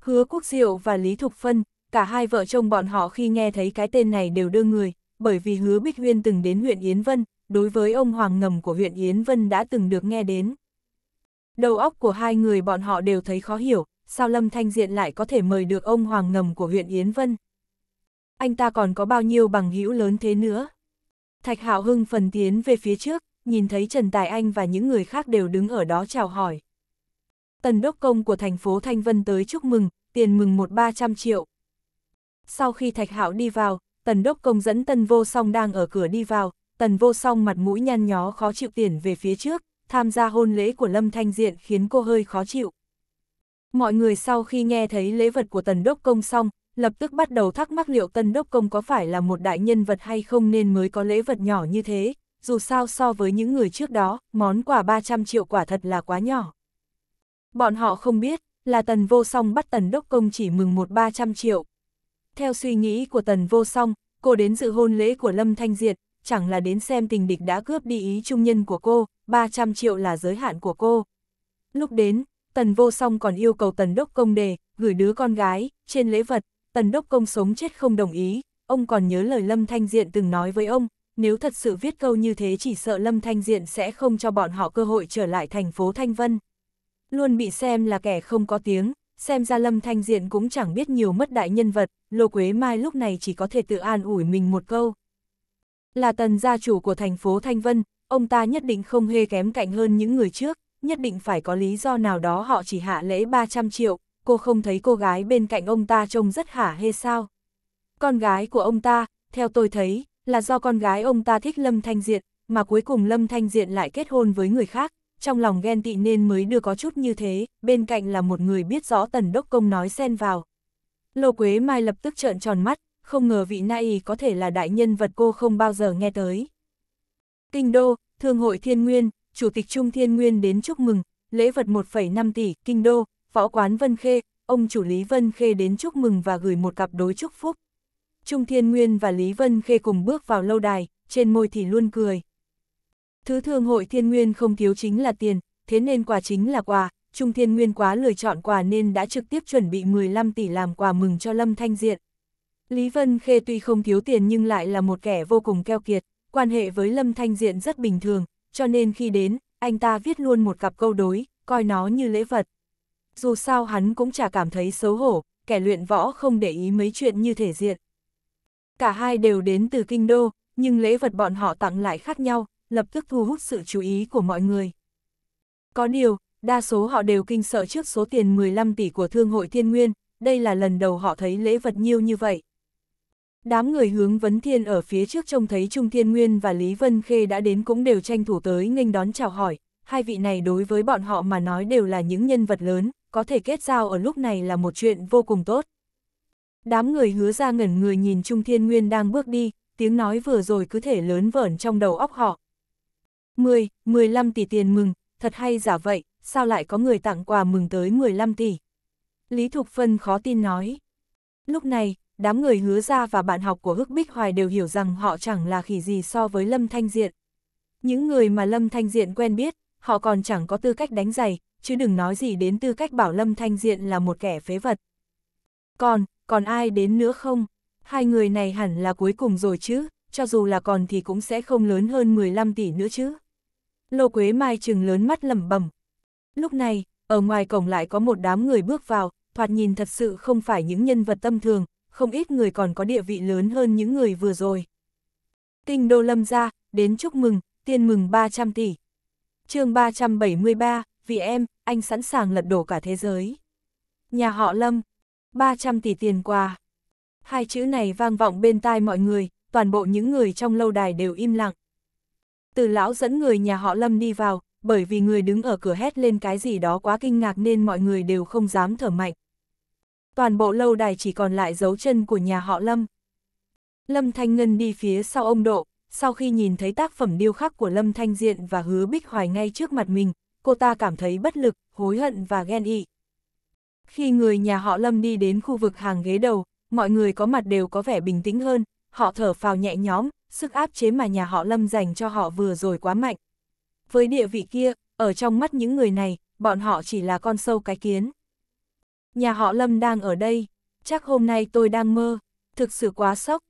Hứa Quốc Diệu và Lý Thục Phân, cả hai vợ chồng bọn họ khi nghe thấy cái tên này đều đưa người, bởi vì Hứa Bích Huyên từng đến huyện Yến Vân, đối với ông Hoàng Ngầm của huyện Yến Vân đã từng được nghe đến. Đầu óc của hai người bọn họ đều thấy khó hiểu, sao Lâm Thanh Diện lại có thể mời được ông Hoàng Ngầm của huyện Yến Vân. Anh ta còn có bao nhiêu bằng hữu lớn thế nữa? Thạch Hạo Hưng phần tiến về phía trước, nhìn thấy Trần Tài Anh và những người khác đều đứng ở đó chào hỏi. Tần đốc công của thành phố Thanh Vân tới chúc mừng, tiền mừng một ba trăm triệu. Sau khi Thạch Hạo đi vào, tần đốc công dẫn tần vô song đang ở cửa đi vào, tần vô song mặt mũi nhăn nhó khó chịu tiền về phía trước, tham gia hôn lễ của Lâm Thanh Diện khiến cô hơi khó chịu. Mọi người sau khi nghe thấy lễ vật của tần đốc công xong, lập tức bắt đầu thắc mắc liệu tần đốc công có phải là một đại nhân vật hay không nên mới có lễ vật nhỏ như thế dù sao so với những người trước đó, món quà 300 triệu quả thật là quá nhỏ. Bọn họ không biết, là tần vô song bắt tần đốc công chỉ mừng một 300 triệu. Theo suy nghĩ của tần vô song, cô đến dự hôn lễ của Lâm Thanh Diệt, chẳng là đến xem tình địch đã cướp đi ý trung nhân của cô, 300 triệu là giới hạn của cô. Lúc đến, tần vô song còn yêu cầu tần đốc công đề, gửi đứa con gái, trên lễ vật, tần đốc công sống chết không đồng ý, ông còn nhớ lời Lâm Thanh Diện từng nói với ông, nếu thật sự viết câu như thế chỉ sợ Lâm Thanh Diện sẽ không cho bọn họ cơ hội trở lại thành phố Thanh Vân. Luôn bị xem là kẻ không có tiếng, xem ra Lâm Thanh Diện cũng chẳng biết nhiều mất đại nhân vật, Lô Quế Mai lúc này chỉ có thể tự an ủi mình một câu. Là tần gia chủ của thành phố Thanh Vân, ông ta nhất định không hề kém cạnh hơn những người trước, nhất định phải có lý do nào đó họ chỉ hạ lễ 300 triệu, cô không thấy cô gái bên cạnh ông ta trông rất hả hê sao. Con gái của ông ta, theo tôi thấy, là do con gái ông ta thích Lâm Thanh Diện, mà cuối cùng Lâm Thanh Diện lại kết hôn với người khác, trong lòng ghen tị nên mới đưa có chút như thế, bên cạnh là một người biết rõ Tần Đốc Công nói xen vào. Lô Quế Mai lập tức trợn tròn mắt, không ngờ vị này có thể là đại nhân vật cô không bao giờ nghe tới. Kinh đô, Thương hội Thiên Nguyên, Chủ tịch Trung Thiên Nguyên đến chúc mừng, lễ vật 1,5 tỷ, Kinh đô, Võ quán Vân Khê, ông chủ Lý Vân Khê đến chúc mừng và gửi một cặp đối chúc phúc. Trung Thiên Nguyên và Lý Vân Khê cùng bước vào lâu đài, trên môi thì luôn cười. Thứ thương hội Thiên Nguyên không thiếu chính là tiền, thế nên quà chính là quà, Trung Thiên Nguyên quá lười chọn quà nên đã trực tiếp chuẩn bị 15 tỷ làm quà mừng cho Lâm Thanh Diện. Lý Vân Khê tuy không thiếu tiền nhưng lại là một kẻ vô cùng keo kiệt, quan hệ với Lâm Thanh Diện rất bình thường, cho nên khi đến, anh ta viết luôn một cặp câu đối, coi nó như lễ vật. Dù sao hắn cũng chả cảm thấy xấu hổ, kẻ luyện võ không để ý mấy chuyện như thể diện. Cả hai đều đến từ kinh đô, nhưng lễ vật bọn họ tặng lại khác nhau, lập tức thu hút sự chú ý của mọi người. Có điều, đa số họ đều kinh sợ trước số tiền 15 tỷ của Thương hội Thiên Nguyên, đây là lần đầu họ thấy lễ vật nhiêu như vậy. Đám người hướng vấn thiên ở phía trước trông thấy Trung Thiên Nguyên và Lý Vân Khê đã đến cũng đều tranh thủ tới nghênh đón chào hỏi, hai vị này đối với bọn họ mà nói đều là những nhân vật lớn, có thể kết giao ở lúc này là một chuyện vô cùng tốt. Đám người hứa ra ngẩn người nhìn Trung Thiên Nguyên đang bước đi, tiếng nói vừa rồi cứ thể lớn vởn trong đầu óc họ. 10, 15 tỷ tiền mừng, thật hay giả vậy, sao lại có người tặng quà mừng tới 15 tỷ? Lý Thục Phân khó tin nói. Lúc này, đám người hứa ra và bạn học của Hức Bích Hoài đều hiểu rằng họ chẳng là khỉ gì so với Lâm Thanh Diện. Những người mà Lâm Thanh Diện quen biết, họ còn chẳng có tư cách đánh giày, chứ đừng nói gì đến tư cách bảo Lâm Thanh Diện là một kẻ phế vật. Còn, còn ai đến nữa không? Hai người này hẳn là cuối cùng rồi chứ, cho dù là còn thì cũng sẽ không lớn hơn 15 tỷ nữa chứ. Lô Quế Mai trừng lớn mắt lẩm bẩm. Lúc này, ở ngoài cổng lại có một đám người bước vào, thoạt nhìn thật sự không phải những nhân vật tâm thường, không ít người còn có địa vị lớn hơn những người vừa rồi. Kinh đô lâm ra, đến chúc mừng, tiên mừng 300 tỷ. chương 373, vì em, anh sẵn sàng lật đổ cả thế giới. Nhà họ lâm, 300 tỷ tiền quà. Hai chữ này vang vọng bên tai mọi người, toàn bộ những người trong lâu đài đều im lặng. Từ lão dẫn người nhà họ Lâm đi vào, bởi vì người đứng ở cửa hét lên cái gì đó quá kinh ngạc nên mọi người đều không dám thở mạnh. Toàn bộ lâu đài chỉ còn lại dấu chân của nhà họ Lâm. Lâm Thanh Ngân đi phía sau ông Độ, sau khi nhìn thấy tác phẩm điêu khắc của Lâm Thanh Diện và Hứa Bích Hoài ngay trước mặt mình, cô ta cảm thấy bất lực, hối hận và ghen ị. Khi người nhà họ Lâm đi đến khu vực hàng ghế đầu, mọi người có mặt đều có vẻ bình tĩnh hơn, họ thở phào nhẹ nhõm, sức áp chế mà nhà họ Lâm dành cho họ vừa rồi quá mạnh. Với địa vị kia, ở trong mắt những người này, bọn họ chỉ là con sâu cái kiến. Nhà họ Lâm đang ở đây, chắc hôm nay tôi đang mơ, thực sự quá sốc.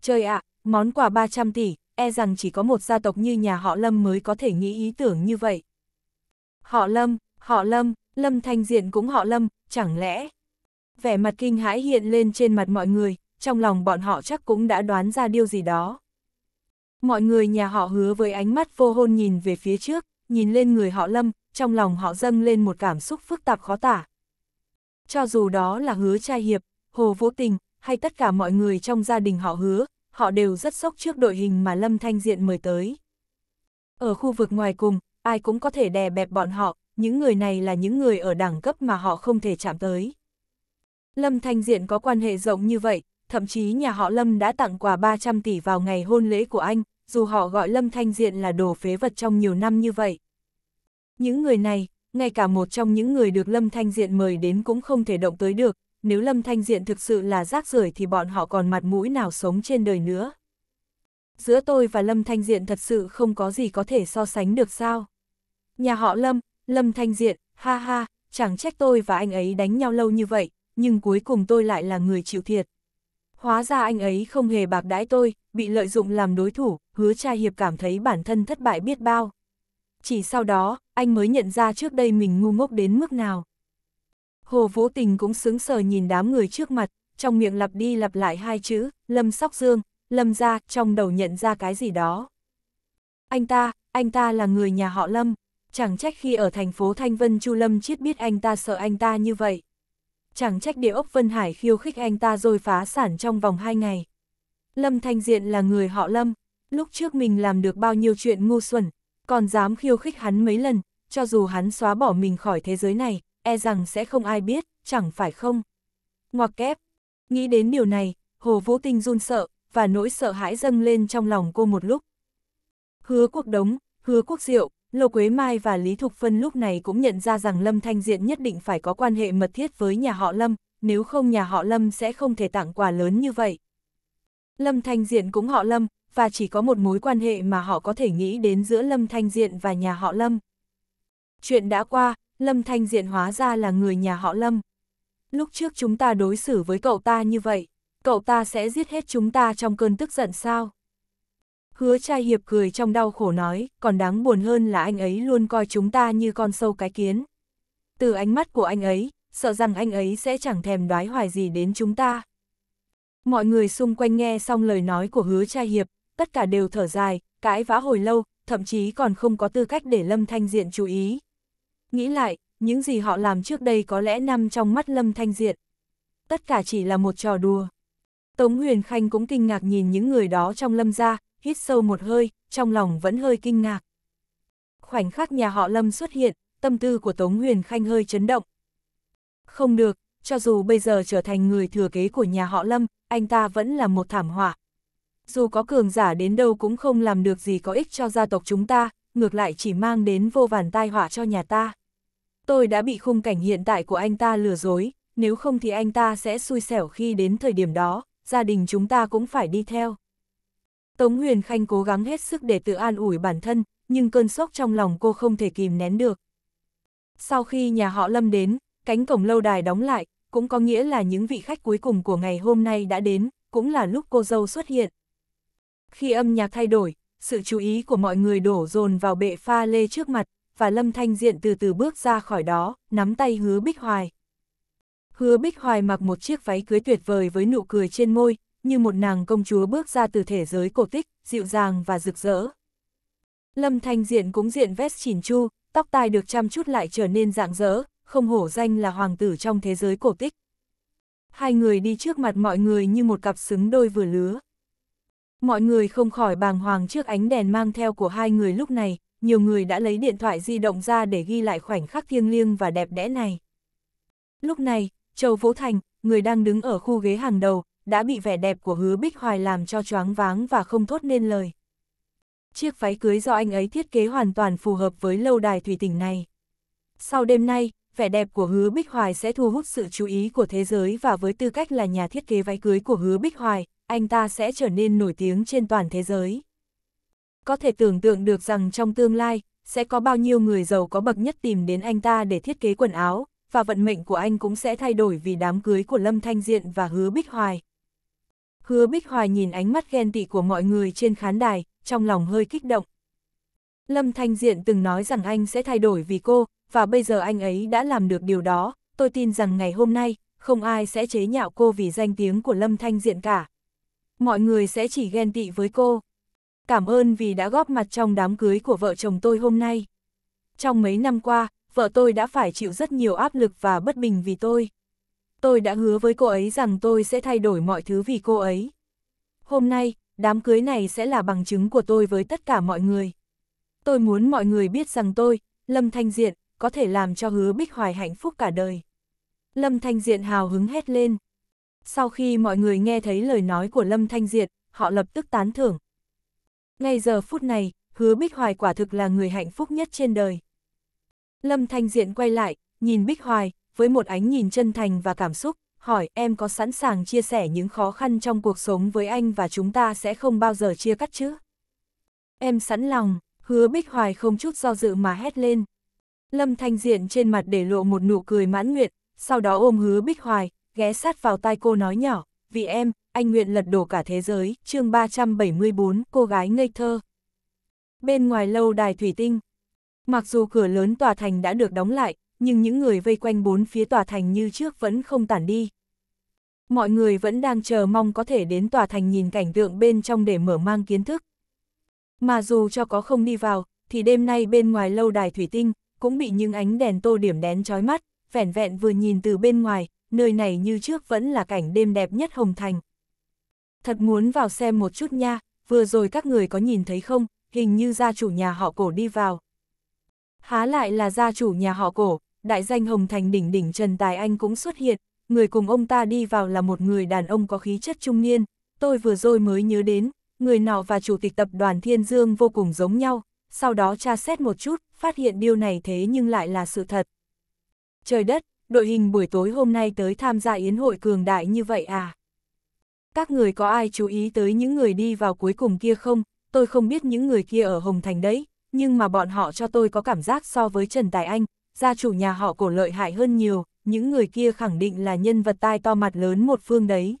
Trời ạ, món quà 300 tỷ, e rằng chỉ có một gia tộc như nhà họ Lâm mới có thể nghĩ ý tưởng như vậy. Họ Lâm, họ Lâm, Lâm Thanh Diện cũng họ Lâm, chẳng lẽ? Vẻ mặt kinh hãi hiện lên trên mặt mọi người, trong lòng bọn họ chắc cũng đã đoán ra điều gì đó. Mọi người nhà họ hứa với ánh mắt vô hôn nhìn về phía trước, nhìn lên người họ Lâm, trong lòng họ dâng lên một cảm xúc phức tạp khó tả. Cho dù đó là hứa trai hiệp, hồ vô tình, hay tất cả mọi người trong gia đình họ hứa, họ đều rất sốc trước đội hình mà Lâm Thanh Diện mời tới. Ở khu vực ngoài cùng, ai cũng có thể đè bẹp bọn họ, những người này là những người ở đẳng cấp mà họ không thể chạm tới. Lâm Thanh Diện có quan hệ rộng như vậy, thậm chí nhà họ Lâm đã tặng quà 300 tỷ vào ngày hôn lễ của anh, dù họ gọi Lâm Thanh Diện là đồ phế vật trong nhiều năm như vậy. Những người này, ngay cả một trong những người được Lâm Thanh Diện mời đến cũng không thể động tới được, nếu Lâm Thanh Diện thực sự là rác rưởi thì bọn họ còn mặt mũi nào sống trên đời nữa. Giữa tôi và Lâm Thanh Diện thật sự không có gì có thể so sánh được sao. Nhà họ Lâm, Lâm Thanh Diện, ha ha, chẳng trách tôi và anh ấy đánh nhau lâu như vậy, nhưng cuối cùng tôi lại là người chịu thiệt. Hóa ra anh ấy không hề bạc đãi tôi, bị lợi dụng làm đối thủ, hứa Trai hiệp cảm thấy bản thân thất bại biết bao. Chỉ sau đó, anh mới nhận ra trước đây mình ngu ngốc đến mức nào. Hồ Vũ Tình cũng sướng sờ nhìn đám người trước mặt, trong miệng lặp đi lặp lại hai chữ, lâm sóc dương, lâm ra, trong đầu nhận ra cái gì đó. Anh ta, anh ta là người nhà họ lâm, Chẳng trách khi ở thành phố Thanh Vân Chu Lâm Chiết biết anh ta sợ anh ta như vậy. Chẳng trách địa ốc Vân Hải khiêu khích anh ta rồi phá sản trong vòng hai ngày. Lâm Thanh Diện là người họ Lâm, lúc trước mình làm được bao nhiêu chuyện ngu xuẩn, còn dám khiêu khích hắn mấy lần, cho dù hắn xóa bỏ mình khỏi thế giới này, e rằng sẽ không ai biết, chẳng phải không. Ngoặc kép, nghĩ đến điều này, Hồ Vũ Tinh run sợ, và nỗi sợ hãi dâng lên trong lòng cô một lúc. Hứa quốc đống, hứa quốc diệu, Lô Quế Mai và Lý Thục Phân lúc này cũng nhận ra rằng Lâm Thanh Diện nhất định phải có quan hệ mật thiết với nhà họ Lâm, nếu không nhà họ Lâm sẽ không thể tặng quà lớn như vậy. Lâm Thanh Diện cũng họ Lâm, và chỉ có một mối quan hệ mà họ có thể nghĩ đến giữa Lâm Thanh Diện và nhà họ Lâm. Chuyện đã qua, Lâm Thanh Diện hóa ra là người nhà họ Lâm. Lúc trước chúng ta đối xử với cậu ta như vậy, cậu ta sẽ giết hết chúng ta trong cơn tức giận sao? Hứa trai hiệp cười trong đau khổ nói, còn đáng buồn hơn là anh ấy luôn coi chúng ta như con sâu cái kiến. Từ ánh mắt của anh ấy, sợ rằng anh ấy sẽ chẳng thèm đoái hoài gì đến chúng ta. Mọi người xung quanh nghe xong lời nói của hứa trai hiệp, tất cả đều thở dài, cãi vã hồi lâu, thậm chí còn không có tư cách để Lâm Thanh Diện chú ý. Nghĩ lại, những gì họ làm trước đây có lẽ nằm trong mắt Lâm Thanh Diện. Tất cả chỉ là một trò đùa. Tống Huyền Khanh cũng kinh ngạc nhìn những người đó trong Lâm gia, hít sâu một hơi, trong lòng vẫn hơi kinh ngạc. Khoảnh khắc nhà họ Lâm xuất hiện, tâm tư của Tống Huyền Khanh hơi chấn động. Không được, cho dù bây giờ trở thành người thừa kế của nhà họ Lâm, anh ta vẫn là một thảm họa. Dù có cường giả đến đâu cũng không làm được gì có ích cho gia tộc chúng ta, ngược lại chỉ mang đến vô vàn tai họa cho nhà ta. Tôi đã bị khung cảnh hiện tại của anh ta lừa dối, nếu không thì anh ta sẽ xui xẻo khi đến thời điểm đó, gia đình chúng ta cũng phải đi theo. Tống Huyền Khanh cố gắng hết sức để tự an ủi bản thân, nhưng cơn sốc trong lòng cô không thể kìm nén được. Sau khi nhà họ Lâm đến, cánh cổng lâu đài đóng lại, cũng có nghĩa là những vị khách cuối cùng của ngày hôm nay đã đến, cũng là lúc cô dâu xuất hiện. Khi âm nhạc thay đổi, sự chú ý của mọi người đổ dồn vào bệ pha lê trước mặt, và Lâm Thanh Diện từ từ bước ra khỏi đó, nắm tay hứa Bích Hoài. Hứa Bích Hoài mặc một chiếc váy cưới tuyệt vời với nụ cười trên môi, như một nàng công chúa bước ra từ thể giới cổ tích, dịu dàng và rực rỡ. Lâm Thanh Diện cũng diện vest chỉn chu, tóc tai được chăm chút lại trở nên rạng rỡ, không hổ danh là hoàng tử trong thế giới cổ tích. Hai người đi trước mặt mọi người như một cặp xứng đôi vừa lứa. Mọi người không khỏi bàng hoàng trước ánh đèn mang theo của hai người lúc này, nhiều người đã lấy điện thoại di động ra để ghi lại khoảnh khắc thiêng liêng và đẹp đẽ này. Lúc này, Châu Vũ Thành, người đang đứng ở khu ghế hàng đầu, đã bị vẻ đẹp của hứa Bích Hoài làm cho choáng váng và không thốt nên lời. Chiếc váy cưới do anh ấy thiết kế hoàn toàn phù hợp với lâu đài thủy tỉnh này. Sau đêm nay, vẻ đẹp của hứa Bích Hoài sẽ thu hút sự chú ý của thế giới và với tư cách là nhà thiết kế váy cưới của hứa Bích Hoài, anh ta sẽ trở nên nổi tiếng trên toàn thế giới. Có thể tưởng tượng được rằng trong tương lai, sẽ có bao nhiêu người giàu có bậc nhất tìm đến anh ta để thiết kế quần áo, và vận mệnh của anh cũng sẽ thay đổi vì đám cưới của Lâm Thanh Diện và Hứa Bích Hoài, Hứa Bích Hoài nhìn ánh mắt ghen tị của mọi người trên khán đài, trong lòng hơi kích động. Lâm Thanh Diện từng nói rằng anh sẽ thay đổi vì cô, và bây giờ anh ấy đã làm được điều đó, tôi tin rằng ngày hôm nay, không ai sẽ chế nhạo cô vì danh tiếng của Lâm Thanh Diện cả. Mọi người sẽ chỉ ghen tị với cô. Cảm ơn vì đã góp mặt trong đám cưới của vợ chồng tôi hôm nay. Trong mấy năm qua, vợ tôi đã phải chịu rất nhiều áp lực và bất bình vì tôi tôi đã hứa với cô ấy rằng tôi sẽ thay đổi mọi thứ vì cô ấy. Hôm nay, đám cưới này sẽ là bằng chứng của tôi với tất cả mọi người. Tôi muốn mọi người biết rằng tôi, Lâm Thanh Diện, có thể làm cho hứa Bích Hoài hạnh phúc cả đời. Lâm Thanh Diện hào hứng hét lên. Sau khi mọi người nghe thấy lời nói của Lâm Thanh Diện, họ lập tức tán thưởng. Ngay giờ phút này, hứa Bích Hoài quả thực là người hạnh phúc nhất trên đời. Lâm Thanh Diện quay lại, nhìn Bích Hoài, với một ánh nhìn chân thành và cảm xúc, hỏi em có sẵn sàng chia sẻ những khó khăn trong cuộc sống với anh và chúng ta sẽ không bao giờ chia cắt chứ? Em sẵn lòng, hứa Bích Hoài không chút do dự mà hét lên. Lâm Thanh Diện trên mặt để lộ một nụ cười mãn nguyện, sau đó ôm hứa Bích Hoài, ghé sát vào tai cô nói nhỏ, vì em, anh nguyện lật đổ cả thế giới, chương 374, cô gái ngây thơ. Bên ngoài lâu đài thủy tinh, mặc dù cửa lớn tòa thành đã được đóng lại, nhưng những người vây quanh bốn phía tòa thành như trước vẫn không tản đi. Mọi người vẫn đang chờ mong có thể đến tòa thành nhìn cảnh tượng bên trong để mở mang kiến thức. Mà dù cho có không đi vào, thì đêm nay bên ngoài lâu đài thủy tinh, cũng bị những ánh đèn tô điểm đén chói mắt, vẻn vẹn vừa nhìn từ bên ngoài, nơi này như trước vẫn là cảnh đêm đẹp nhất Hồng Thành. Thật muốn vào xem một chút nha, vừa rồi các người có nhìn thấy không, hình như gia chủ nhà họ cổ đi vào. Há lại là gia chủ nhà họ cổ, đại danh Hồng Thành đỉnh đỉnh Trần Tài Anh cũng xuất hiện, người cùng ông ta đi vào là một người đàn ông có khí chất trung niên, tôi vừa rồi mới nhớ đến, người nọ và chủ tịch tập đoàn Thiên Dương vô cùng giống nhau, sau đó tra xét một chút, phát hiện điều này thế nhưng lại là sự thật. Trời đất, đội hình buổi tối hôm nay tới tham gia yến hội cường đại như vậy à? Các người có ai chú ý tới những người đi vào cuối cùng kia không? Tôi không biết những người kia ở Hồng Thành đấy, nhưng mà bọn họ cho tôi có cảm giác so với Trần Tài Anh, gia chủ nhà họ cổ lợi hại hơn nhiều, những người kia khẳng định là nhân vật tai to mặt lớn một phương đấy.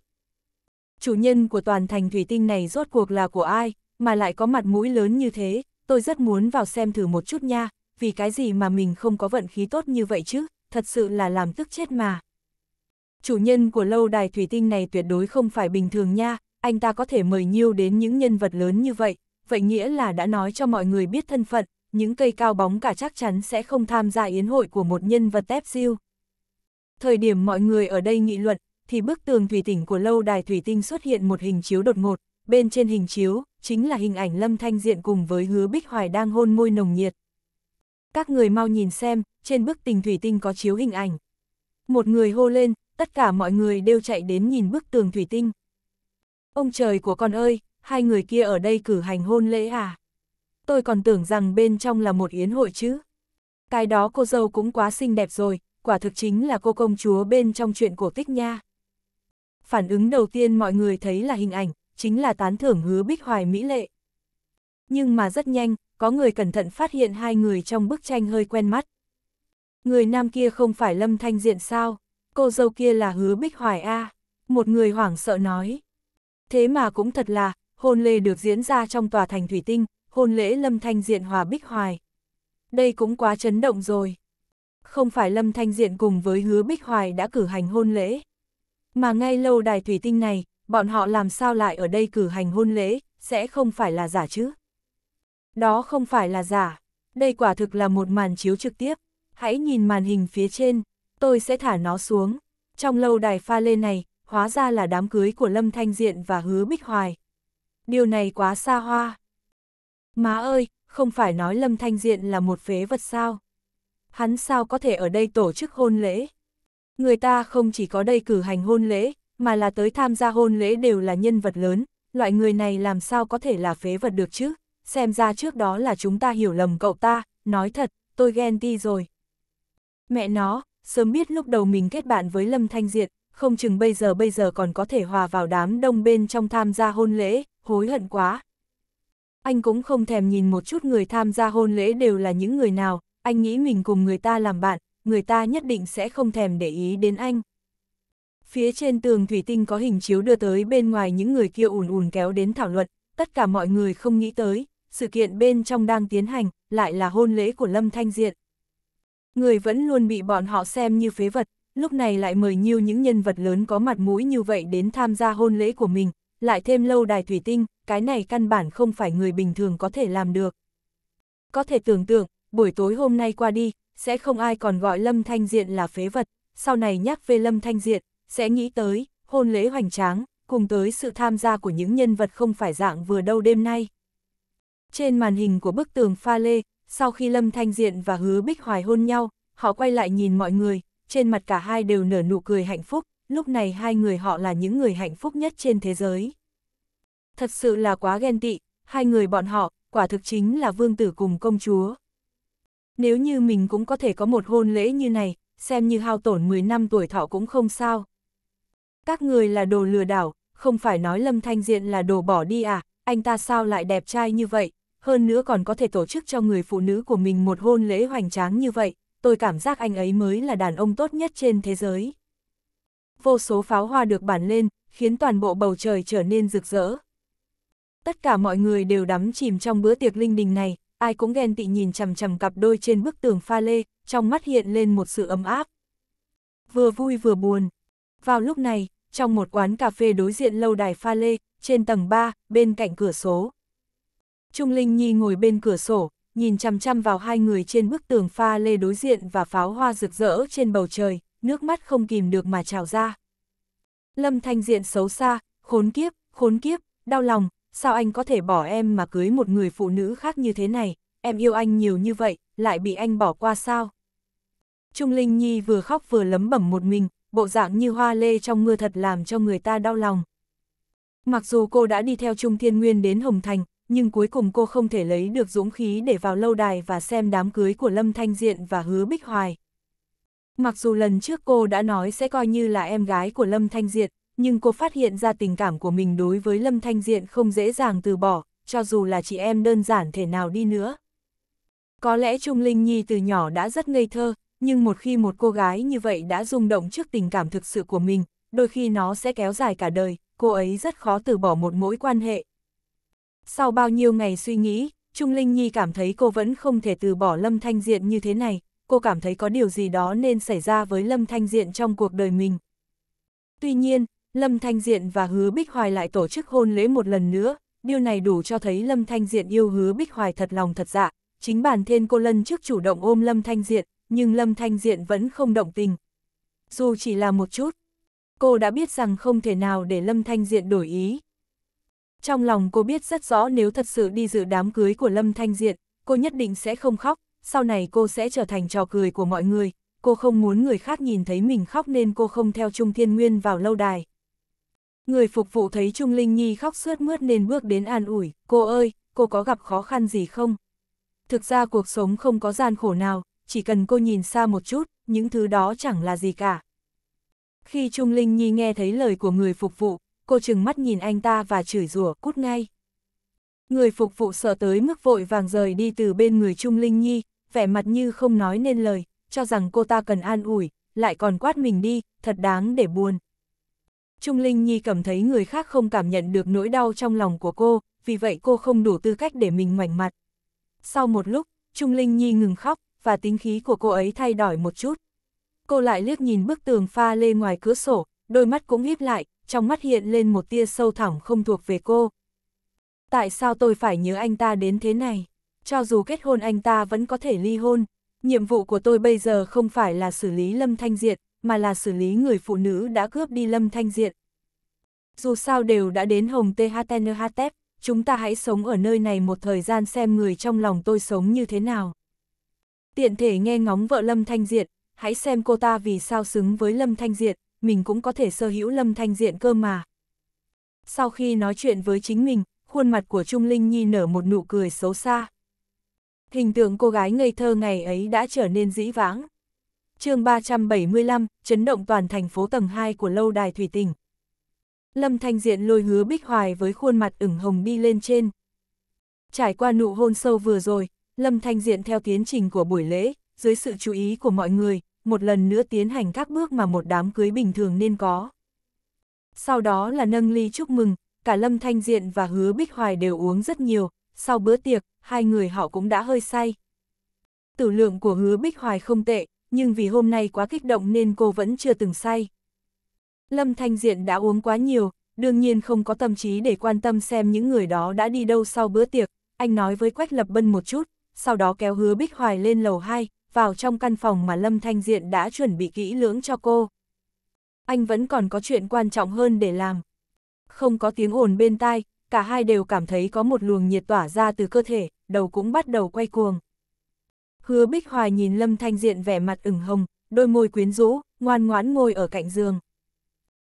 Chủ nhân của toàn thành thủy tinh này rốt cuộc là của ai, mà lại có mặt mũi lớn như thế, tôi rất muốn vào xem thử một chút nha, vì cái gì mà mình không có vận khí tốt như vậy chứ, thật sự là làm tức chết mà. Chủ nhân của lâu đài thủy tinh này tuyệt đối không phải bình thường nha, anh ta có thể mời nhiêu đến những nhân vật lớn như vậy, vậy nghĩa là đã nói cho mọi người biết thân phận, những cây cao bóng cả chắc chắn sẽ không tham gia yến hội của một nhân vật tép siêu. Thời điểm mọi người ở đây nghị luận, thì bức tường thủy tỉnh của lâu đài thủy tinh xuất hiện một hình chiếu đột ngột, bên trên hình chiếu, chính là hình ảnh Lâm Thanh Diện cùng với hứa Bích Hoài đang hôn môi nồng nhiệt. Các người mau nhìn xem, trên bức tình thủy tinh có chiếu hình ảnh. Một người hô lên, tất cả mọi người đều chạy đến nhìn bức tường thủy tinh. Ông trời của con ơi, hai người kia ở đây cử hành hôn lễ à? tôi còn tưởng rằng bên trong là một yến hội chứ. Cái đó cô dâu cũng quá xinh đẹp rồi, quả thực chính là cô công chúa bên trong chuyện cổ tích nha. Phản ứng đầu tiên mọi người thấy là hình ảnh, chính là tán thưởng hứa bích hoài mỹ lệ. Nhưng mà rất nhanh, có người cẩn thận phát hiện hai người trong bức tranh hơi quen mắt. Người nam kia không phải Lâm Thanh Diện sao, cô dâu kia là hứa bích hoài A, một người hoảng sợ nói. Thế mà cũng thật là, hôn lê được diễn ra trong tòa thành thủy tinh, hôn lễ Lâm Thanh Diện hòa Bích Hoài. Đây cũng quá chấn động rồi. Không phải Lâm Thanh Diện cùng với hứa Bích Hoài đã cử hành hôn lễ. Mà ngay lâu đài thủy tinh này, bọn họ làm sao lại ở đây cử hành hôn lễ, sẽ không phải là giả chứ. Đó không phải là giả, đây quả thực là một màn chiếu trực tiếp. Hãy nhìn màn hình phía trên, tôi sẽ thả nó xuống. Trong lâu đài pha lê này, hóa ra là đám cưới của Lâm Thanh Diện và Hứa Bích Hoài. Điều này quá xa hoa. Má ơi, không phải nói Lâm Thanh Diện là một phế vật sao? Hắn sao có thể ở đây tổ chức hôn lễ? Người ta không chỉ có đây cử hành hôn lễ, mà là tới tham gia hôn lễ đều là nhân vật lớn, loại người này làm sao có thể là phế vật được chứ? Xem ra trước đó là chúng ta hiểu lầm cậu ta, nói thật, tôi ghen đi rồi. Mẹ nó, sớm biết lúc đầu mình kết bạn với Lâm Thanh Diện, không chừng bây giờ bây giờ còn có thể hòa vào đám đông bên trong tham gia hôn lễ, hối hận quá anh cũng không thèm nhìn một chút người tham gia hôn lễ đều là những người nào, anh nghĩ mình cùng người ta làm bạn, người ta nhất định sẽ không thèm để ý đến anh. Phía trên tường thủy tinh có hình chiếu đưa tới bên ngoài những người kia ùn ùn kéo đến thảo luận, tất cả mọi người không nghĩ tới, sự kiện bên trong đang tiến hành, lại là hôn lễ của Lâm Thanh Diện. Người vẫn luôn bị bọn họ xem như phế vật, lúc này lại mời nhiều những nhân vật lớn có mặt mũi như vậy đến tham gia hôn lễ của mình, lại thêm lâu đài thủy tinh, cái này căn bản không phải người bình thường có thể làm được. Có thể tưởng tượng, buổi tối hôm nay qua đi, sẽ không ai còn gọi Lâm Thanh Diện là phế vật, sau này nhắc về Lâm Thanh Diện, sẽ nghĩ tới, hôn lễ hoành tráng, cùng tới sự tham gia của những nhân vật không phải dạng vừa đâu đêm nay. Trên màn hình của bức tường pha lê, sau khi Lâm Thanh Diện và Hứa Bích Hoài hôn nhau, họ quay lại nhìn mọi người, trên mặt cả hai đều nở nụ cười hạnh phúc, lúc này hai người họ là những người hạnh phúc nhất trên thế giới. Thật sự là quá ghen tị, hai người bọn họ, quả thực chính là vương tử cùng công chúa. Nếu như mình cũng có thể có một hôn lễ như này, xem như hao tổn 10 năm tuổi thọ cũng không sao. Các người là đồ lừa đảo, không phải nói Lâm Thanh Diện là đồ bỏ đi à, anh ta sao lại đẹp trai như vậy, hơn nữa còn có thể tổ chức cho người phụ nữ của mình một hôn lễ hoành tráng như vậy, tôi cảm giác anh ấy mới là đàn ông tốt nhất trên thế giới vô số pháo hoa được bản lên, khiến toàn bộ bầu trời trở nên rực rỡ. Tất cả mọi người đều đắm chìm trong bữa tiệc linh đình này, ai cũng ghen tị nhìn chằm chằm cặp đôi trên bức tường pha lê, trong mắt hiện lên một sự ấm áp. Vừa vui vừa buồn. Vào lúc này, trong một quán cà phê đối diện lâu đài pha lê, trên tầng 3, bên cạnh cửa số. Trung Linh Nhi ngồi bên cửa sổ, nhìn chằm chằm vào hai người trên bức tường pha lê đối diện và pháo hoa rực rỡ trên bầu trời, nước mắt không kìm được mà trào ra. Lâm Thanh Diện xấu xa, khốn kiếp, khốn kiếp, đau lòng, sao anh có thể bỏ em mà cưới một người phụ nữ khác như thế này, em yêu anh nhiều như vậy, lại bị anh bỏ qua sao? Trung Linh Nhi vừa khóc vừa lấm bẩm một mình, bộ dạng như hoa lê trong mưa thật làm cho người ta đau lòng. Mặc dù cô đã đi theo Trung Thiên Nguyên đến Hồng Thành, nhưng cuối cùng cô không thể lấy được dũng khí để vào lâu đài và xem đám cưới của Lâm Thanh Diện và Hứa Bích Hoài. Mặc dù lần trước cô đã nói sẽ coi như là em gái của Lâm Thanh Diệt, nhưng cô phát hiện ra tình cảm của mình đối với Lâm Thanh Diện không dễ dàng từ bỏ, cho dù là chị em đơn giản thể nào đi nữa. Có lẽ Trung Linh Nhi từ nhỏ đã rất ngây thơ, nhưng một khi một cô gái như vậy đã rung động trước tình cảm thực sự của mình, đôi khi nó sẽ kéo dài cả đời, cô ấy rất khó từ bỏ một mối quan hệ. Sau bao nhiêu ngày suy nghĩ, Trung Linh Nhi cảm thấy cô vẫn không thể từ bỏ Lâm Thanh Diện như thế này, cô cảm thấy có điều gì đó nên xảy ra với Lâm Thanh Diện trong cuộc đời mình. Tuy nhiên, Lâm Thanh Diện và Hứa Bích Hoài lại tổ chức hôn lễ một lần nữa, điều này đủ cho thấy Lâm Thanh Diện yêu Hứa Bích Hoài thật lòng thật dạ. Chính bản thiên cô lân trước chủ động ôm Lâm Thanh Diện, nhưng Lâm Thanh Diện vẫn không động tình. Dù chỉ là một chút, cô đã biết rằng không thể nào để Lâm Thanh Diện đổi ý. Trong lòng cô biết rất rõ nếu thật sự đi dự đám cưới của Lâm Thanh Diện, cô nhất định sẽ không khóc, sau này cô sẽ trở thành trò cười của mọi người, cô không muốn người khác nhìn thấy mình khóc nên cô không theo Trung Thiên Nguyên vào lâu đài. Người phục vụ thấy Trung Linh Nhi khóc sướt mướt nên bước đến an ủi, cô ơi, cô có gặp khó khăn gì không? Thực ra cuộc sống không có gian khổ nào, chỉ cần cô nhìn xa một chút, những thứ đó chẳng là gì cả. Khi Trung Linh Nhi nghe thấy lời của người phục vụ, cô chừng mắt nhìn anh ta và chửi rủa cút ngay. Người phục vụ sợ tới mức vội vàng rời đi từ bên người Trung Linh Nhi, vẻ mặt như không nói nên lời, cho rằng cô ta cần an ủi, lại còn quát mình đi, thật đáng để buồn. Trung Linh Nhi cảm thấy người khác không cảm nhận được nỗi đau trong lòng của cô, vì vậy cô không đủ tư cách để mình ngoảnh mặt. Sau một lúc, Trung Linh Nhi ngừng khóc, và tính khí của cô ấy thay đổi một chút. Cô lại liếc nhìn bức tường pha lê ngoài cửa sổ, đôi mắt cũng híp lại, trong mắt hiện lên một tia sâu thẳm không thuộc về cô. Tại sao tôi phải nhớ anh ta đến thế này? cho dù kết hôn anh ta vẫn có thể ly hôn. Nhiệm vụ của tôi bây giờ không phải là xử lý Lâm Thanh Diệt, mà là xử lý người phụ nữ đã cướp đi Lâm Thanh Diệt. Dù sao đều đã đến Hồng Tê THTNHTEP, chúng ta hãy sống ở nơi này một thời gian xem người trong lòng tôi sống như thế nào. Tiện thể nghe ngóng vợ Lâm Thanh Diệt, hãy xem cô ta vì sao xứng với Lâm Thanh Diệt, mình cũng có thể sở hữu Lâm Thanh Diệt cơ mà. Sau khi nói chuyện với chính mình, khuôn mặt của Trung Linh Nhi nở một nụ cười xấu xa hình tượng cô gái ngây thơ ngày ấy đã trở nên dĩ vãng. chương 375, chấn động toàn thành phố tầng 2 của lâu đài Thủy Tình. Lâm Thanh Diện lôi hứa Bích Hoài với khuôn mặt ửng hồng đi lên trên. Trải qua nụ hôn sâu vừa rồi, Lâm Thanh Diện theo tiến trình của buổi lễ, dưới sự chú ý của mọi người, một lần nữa tiến hành các bước mà một đám cưới bình thường nên có. Sau đó là nâng ly chúc mừng, cả Lâm Thanh Diện và Hứa Bích Hoài đều uống rất nhiều, sau bữa tiệc, hai người họ cũng đã hơi say. Tử lượng của hứa Bích Hoài không tệ, nhưng vì hôm nay quá kích động nên cô vẫn chưa từng say. Lâm Thanh Diện đã uống quá nhiều, đương nhiên không có tâm trí để quan tâm xem những người đó đã đi đâu sau bữa tiệc, anh nói với Quách Lập Bân một chút, sau đó kéo hứa Bích Hoài lên lầu 2, vào trong căn phòng mà Lâm Thanh Diện đã chuẩn bị kỹ lưỡng cho cô. Anh vẫn còn có chuyện quan trọng hơn để làm. Không có tiếng ồn bên tai, cả hai đều cảm thấy có một luồng nhiệt tỏa ra từ cơ thể, đầu cũng bắt đầu quay cuồng. Hứa Bích Hoài nhìn Lâm Thanh Diện vẻ mặt ửng hồng, đôi môi quyến rũ, ngoan ngoãn ngồi ở cạnh giường.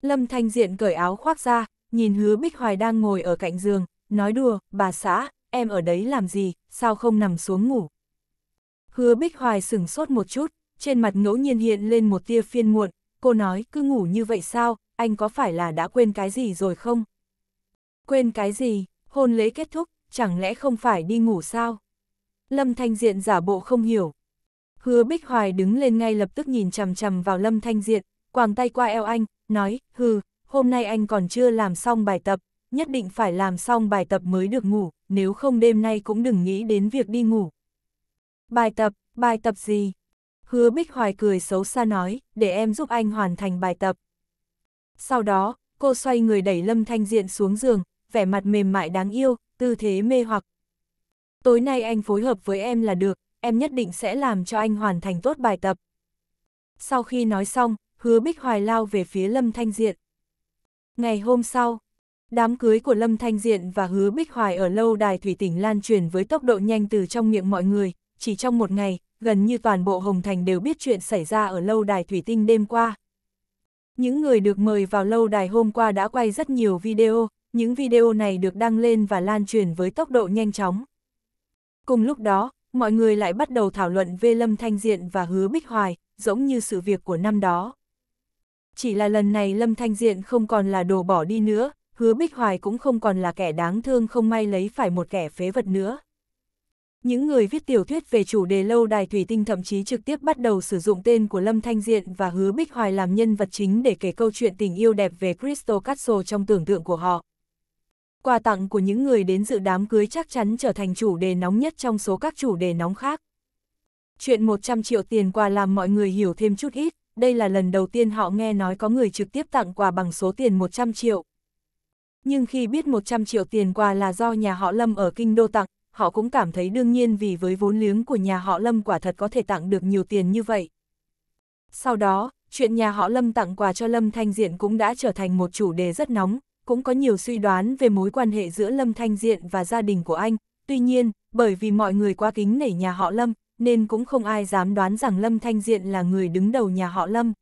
Lâm Thanh Diện cởi áo khoác ra, nhìn Hứa Bích Hoài đang ngồi ở cạnh giường, nói đùa, bà xã, em ở đấy làm gì, sao không nằm xuống ngủ. Hứa Bích Hoài sửng sốt một chút, trên mặt ngẫu nhiên hiện lên một tia phiên muộn, cô nói, cứ ngủ như vậy sao, anh có phải là đã quên cái gì rồi không? Quên cái gì, hôn lễ kết thúc, chẳng lẽ không phải đi ngủ sao? Lâm Thanh Diện giả bộ không hiểu. Hứa Bích Hoài đứng lên ngay lập tức nhìn chằm chằm vào Lâm Thanh Diện, quàng tay qua eo anh, nói, hừ, hôm nay anh còn chưa làm xong bài tập, nhất định phải làm xong bài tập mới được ngủ, nếu không đêm nay cũng đừng nghĩ đến việc đi ngủ. Bài tập, bài tập gì? Hứa Bích Hoài cười xấu xa nói, để em giúp anh hoàn thành bài tập. Sau đó, cô xoay người đẩy Lâm Thanh Diện xuống giường, vẻ mặt mềm mại đáng yêu, tư thế mê hoặc. Tối nay anh phối hợp với em là được, em nhất định sẽ làm cho anh hoàn thành tốt bài tập. Sau khi nói xong, hứa Bích Hoài lao về phía Lâm Thanh Diện. Ngày hôm sau, đám cưới của Lâm Thanh Diện và hứa Bích Hoài ở lâu đài thủy tỉnh lan truyền với tốc độ nhanh từ trong miệng mọi người, chỉ trong một ngày, gần như toàn bộ Hồng Thành đều biết chuyện xảy ra ở lâu đài thủy tinh đêm qua. Những người được mời vào lâu đài hôm qua đã quay rất nhiều video, những video này được đăng lên và lan truyền với tốc độ nhanh chóng. Cùng lúc đó, mọi người lại bắt đầu thảo luận về Lâm Thanh Diện và Hứa Bích Hoài, giống như sự việc của năm đó. Chỉ là lần này Lâm Thanh Diện không còn là đồ bỏ đi nữa, Hứa Bích Hoài cũng không còn là kẻ đáng thương không may lấy phải một kẻ phế vật nữa. Những người viết tiểu thuyết về chủ đề lâu đài thủy tinh thậm chí trực tiếp bắt đầu sử dụng tên của Lâm Thanh Diện và Hứa Bích Hoài làm nhân vật chính để kể câu chuyện tình yêu đẹp về Crystal Castle trong tưởng tượng của họ. Quà tặng của những người đến dự đám cưới chắc chắn trở thành chủ đề nóng nhất trong số các chủ đề nóng khác. Chuyện 100 triệu tiền quà làm mọi người hiểu thêm chút ít, đây là lần đầu tiên họ nghe nói có người trực tiếp tặng quà bằng số tiền 100 triệu. Nhưng khi biết 100 triệu tiền quà là do nhà họ Lâm ở Kinh Đô tặng, họ cũng cảm thấy đương nhiên vì với vốn liếng của nhà họ Lâm quả thật có thể tặng được nhiều tiền như vậy. Sau đó, chuyện nhà họ Lâm tặng quà cho Lâm Thanh Diện cũng đã trở thành một chủ đề rất nóng, cũng có nhiều suy đoán về mối quan hệ giữa Lâm Thanh Diện và gia đình của anh. Tuy nhiên, bởi vì mọi người quá kính nể nhà họ Lâm, nên cũng không ai dám đoán rằng Lâm Thanh Diện là người đứng đầu nhà họ Lâm.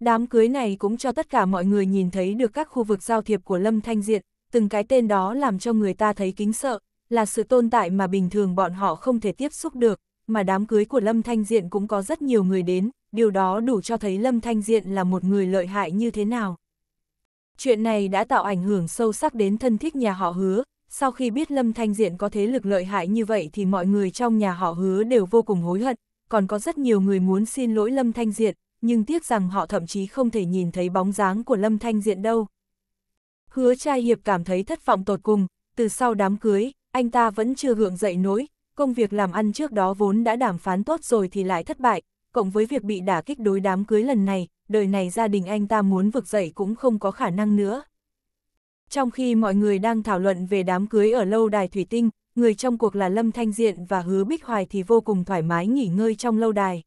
Đám cưới này cũng cho tất cả mọi người nhìn thấy được các khu vực giao thiệp của Lâm Thanh Diện, từng cái tên đó làm cho người ta thấy kính sợ, là sự tồn tại mà bình thường bọn họ không thể tiếp xúc được, mà đám cưới của Lâm Thanh Diện cũng có rất nhiều người đến, điều đó đủ cho thấy Lâm Thanh Diện là một người lợi hại như thế nào. Chuyện này đã tạo ảnh hưởng sâu sắc đến thân thích nhà họ hứa, sau khi biết Lâm Thanh Diện có thế lực lợi hại như vậy thì mọi người trong nhà họ hứa đều vô cùng hối hận, còn có rất nhiều người muốn xin lỗi Lâm Thanh Diện, nhưng tiếc rằng họ thậm chí không thể nhìn thấy bóng dáng của Lâm Thanh Diện đâu. Hứa trai hiệp cảm thấy thất vọng tột cùng, từ sau đám cưới, anh ta vẫn chưa gượng dậy nổi, công việc làm ăn trước đó vốn đã đàm phán tốt rồi thì lại thất bại, cộng với việc bị đả kích đối đám cưới lần này, đời này gia đình anh ta muốn vực dậy cũng không có khả năng nữa. Trong khi mọi người đang thảo luận về đám cưới ở lâu đài Thủy Tinh, người trong cuộc là Lâm Thanh Diện và Hứa Bích Hoài thì vô cùng thoải mái nghỉ ngơi trong lâu đài.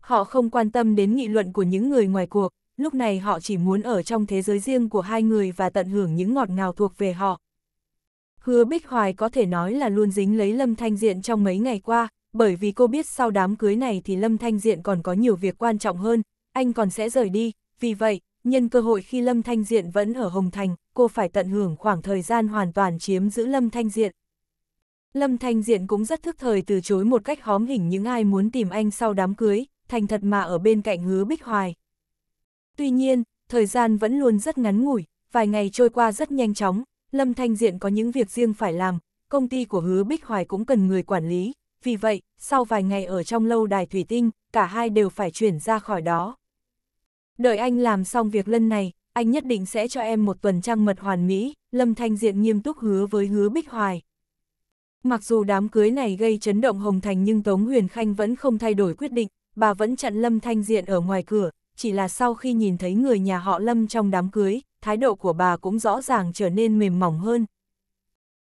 Họ không quan tâm đến nghị luận của những người ngoài cuộc, lúc này họ chỉ muốn ở trong thế giới riêng của hai người và tận hưởng những ngọt ngào thuộc về họ. Hứa Bích Hoài có thể nói là luôn dính lấy Lâm Thanh Diện trong mấy ngày qua, bởi vì cô biết sau đám cưới này thì Lâm Thanh Diện còn có nhiều việc quan trọng hơn, anh còn sẽ rời đi, vì vậy, nhân cơ hội khi Lâm Thanh Diện vẫn ở Hồng Thành, cô phải tận hưởng khoảng thời gian hoàn toàn chiếm giữ Lâm Thanh Diện. Lâm Thanh Diện cũng rất thức thời từ chối một cách hóm hình những ai muốn tìm anh sau đám cưới, thành thật mà ở bên cạnh hứa Bích Hoài. Tuy nhiên, thời gian vẫn luôn rất ngắn ngủi, vài ngày trôi qua rất nhanh chóng, Lâm Thanh Diện có những việc riêng phải làm, công ty của hứa Bích Hoài cũng cần người quản lý, vì vậy, sau vài ngày ở trong lâu đài Thủy Tinh, cả hai đều phải chuyển ra khỏi đó. Đợi anh làm xong việc lần này, anh nhất định sẽ cho em một tuần trăng mật hoàn mỹ, Lâm Thanh Diện nghiêm túc hứa với hứa Bích Hoài. Mặc dù đám cưới này gây chấn động Hồng Thành nhưng Tống Huyền Khanh vẫn không thay đổi quyết định, bà vẫn chặn Lâm Thanh Diện ở ngoài cửa, chỉ là sau khi nhìn thấy người nhà họ Lâm trong đám cưới, thái độ của bà cũng rõ ràng trở nên mềm mỏng hơn.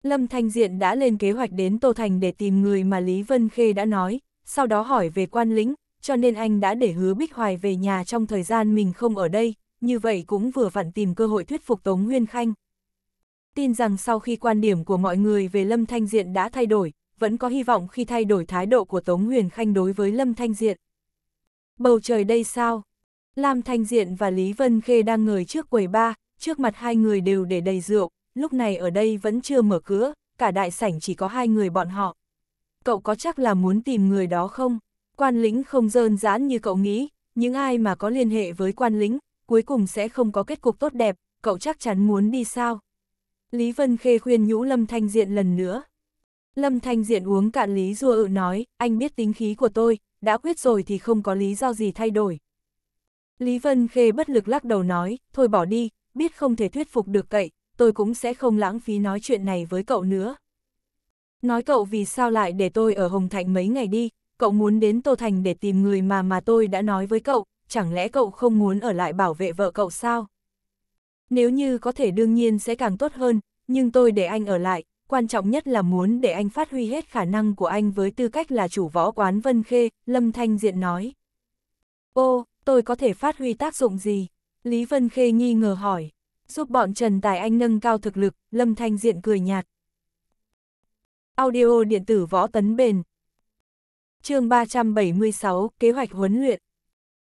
Lâm Thanh Diện đã lên kế hoạch đến Tô Thành để tìm người mà Lý Vân Khê đã nói, sau đó hỏi về quan lĩnh, cho nên anh đã để hứa Bích Hoài về nhà trong thời gian mình không ở đây, như vậy cũng vừa vặn tìm cơ hội thuyết phục Tống Nguyên Khanh. Tin rằng sau khi quan điểm của mọi người về Lâm Thanh Diện đã thay đổi, vẫn có hy vọng khi thay đổi thái độ của Tống nguyên Khanh đối với Lâm Thanh Diện. Bầu trời đây sao? Lam Thanh Diện và Lý Vân Khê đang ngồi trước quầy ba, trước mặt hai người đều để đầy rượu, lúc này ở đây vẫn chưa mở cửa, cả đại sảnh chỉ có hai người bọn họ. Cậu có chắc là muốn tìm người đó không? Quan lính không dơn dãn như cậu nghĩ, những ai mà có liên hệ với quan lính, cuối cùng sẽ không có kết cục tốt đẹp, cậu chắc chắn muốn đi sao. Lý Vân Khê khuyên nhũ Lâm Thanh Diện lần nữa. Lâm Thanh Diện uống cạn Lý Dua ự nói, anh biết tính khí của tôi, đã quyết rồi thì không có lý do gì thay đổi. Lý Vân Khê bất lực lắc đầu nói, thôi bỏ đi, biết không thể thuyết phục được cậy, tôi cũng sẽ không lãng phí nói chuyện này với cậu nữa. Nói cậu vì sao lại để tôi ở Hồng Thạnh mấy ngày đi, cậu muốn đến Tô Thành để tìm người mà mà tôi đã nói với cậu, chẳng lẽ cậu không muốn ở lại bảo vệ vợ cậu sao? Nếu như có thể đương nhiên sẽ càng tốt hơn, nhưng tôi để anh ở lại, quan trọng nhất là muốn để anh phát huy hết khả năng của anh với tư cách là chủ võ quán Vân Khê, Lâm Thanh Diện nói. Ô, tôi có thể phát huy tác dụng gì? Lý Vân Khê nghi ngờ hỏi. Giúp bọn Trần Tài Anh nâng cao thực lực, Lâm Thanh Diện cười nhạt. Audio điện tử võ tấn bền, chương 376, kế hoạch huấn luyện.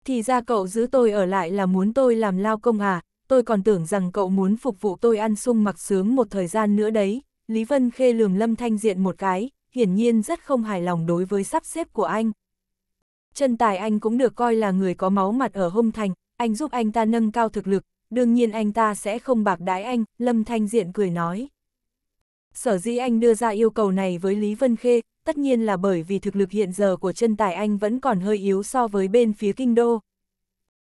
Thì ra cậu giữ tôi ở lại là muốn tôi làm lao công à, tôi còn tưởng rằng cậu muốn phục vụ tôi ăn sung mặc sướng một thời gian nữa đấy. Lý Vân Khê lườm Lâm Thanh Diện một cái, hiển nhiên rất không hài lòng đối với sắp xếp của anh. Chân tài anh cũng được coi là người có máu mặt ở hông thành, anh giúp anh ta nâng cao thực lực, đương nhiên anh ta sẽ không bạc đái anh, Lâm Thanh Diện cười nói. Sở dĩ anh đưa ra yêu cầu này với Lý Vân Khê, tất nhiên là bởi vì thực lực hiện giờ của chân tài anh vẫn còn hơi yếu so với bên phía kinh đô.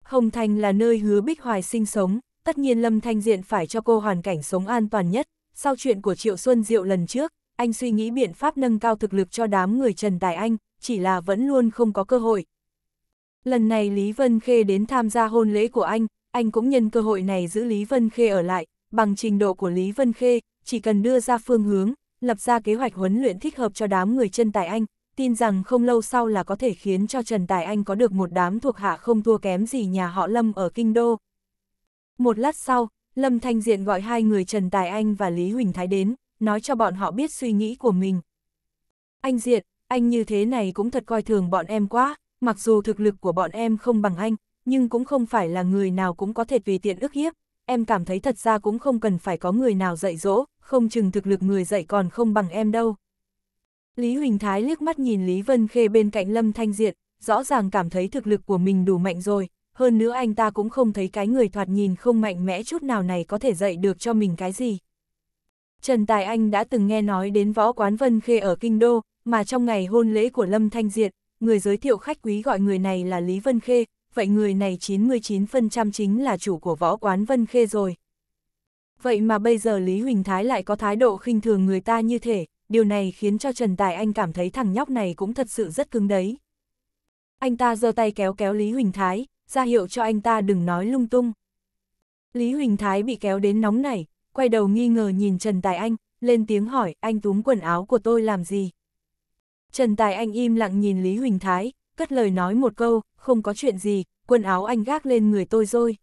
Hồng Thành là nơi hứa Bích Hoài sinh sống, tất nhiên Lâm Thanh Diện phải cho cô hoàn cảnh sống an toàn nhất. Sau chuyện của Triệu Xuân Diệu lần trước, anh suy nghĩ biện pháp nâng cao thực lực cho đám người Trần Tài Anh, chỉ là vẫn luôn không có cơ hội. Lần này Lý Vân Khê đến tham gia hôn lễ của anh, anh cũng nhân cơ hội này giữ Lý Vân Khê ở lại, bằng trình độ của Lý Vân Khê, chỉ cần đưa ra phương hướng, lập ra kế hoạch huấn luyện thích hợp cho đám người chân tài anh, tin rằng không lâu sau là có thể khiến cho Trần Tài Anh có được một đám thuộc hạ không thua kém gì nhà họ Lâm ở Kinh Đô. Một lát sau, Lâm Thanh Diện gọi hai người Trần Tài Anh và Lý Huỳnh Thái đến, nói cho bọn họ biết suy nghĩ của mình. Anh Diện, anh như thế này cũng thật coi thường bọn em quá, mặc dù thực lực của bọn em không bằng anh, nhưng cũng không phải là người nào cũng có thể vì tiện ức hiếp, em cảm thấy thật ra cũng không cần phải có người nào dạy dỗ, không chừng thực lực người dạy còn không bằng em đâu. Lý Huỳnh Thái liếc mắt nhìn Lý Vân Khê bên cạnh Lâm Thanh Diệt, rõ ràng cảm thấy thực lực của mình đủ mạnh rồi, hơn nữa anh ta cũng không thấy cái người thoạt nhìn không mạnh mẽ chút nào này có thể dạy được cho mình cái gì. Trần Tài Anh đã từng nghe nói đến võ quán Vân Khê ở Kinh Đô, mà trong ngày hôn lễ của Lâm Thanh Diệt, người giới thiệu khách quý gọi người này là Lý Vân Khê, vậy người này 99% chính là chủ của võ quán Vân Khê rồi vậy mà bây giờ Lý Huỳnh Thái lại có thái độ khinh thường người ta như thế, điều này khiến cho Trần Tài Anh cảm thấy thằng nhóc này cũng thật sự rất cứng đấy. Anh ta giơ tay kéo kéo Lý Huỳnh Thái, ra hiệu cho anh ta đừng nói lung tung. Lý Huỳnh Thái bị kéo đến nóng nảy, quay đầu nghi ngờ nhìn Trần Tài Anh, lên tiếng hỏi anh túm quần áo của tôi làm gì. Trần Tài Anh im lặng nhìn Lý Huỳnh Thái, cất lời nói một câu, không có chuyện gì, quần áo anh gác lên người tôi rồi.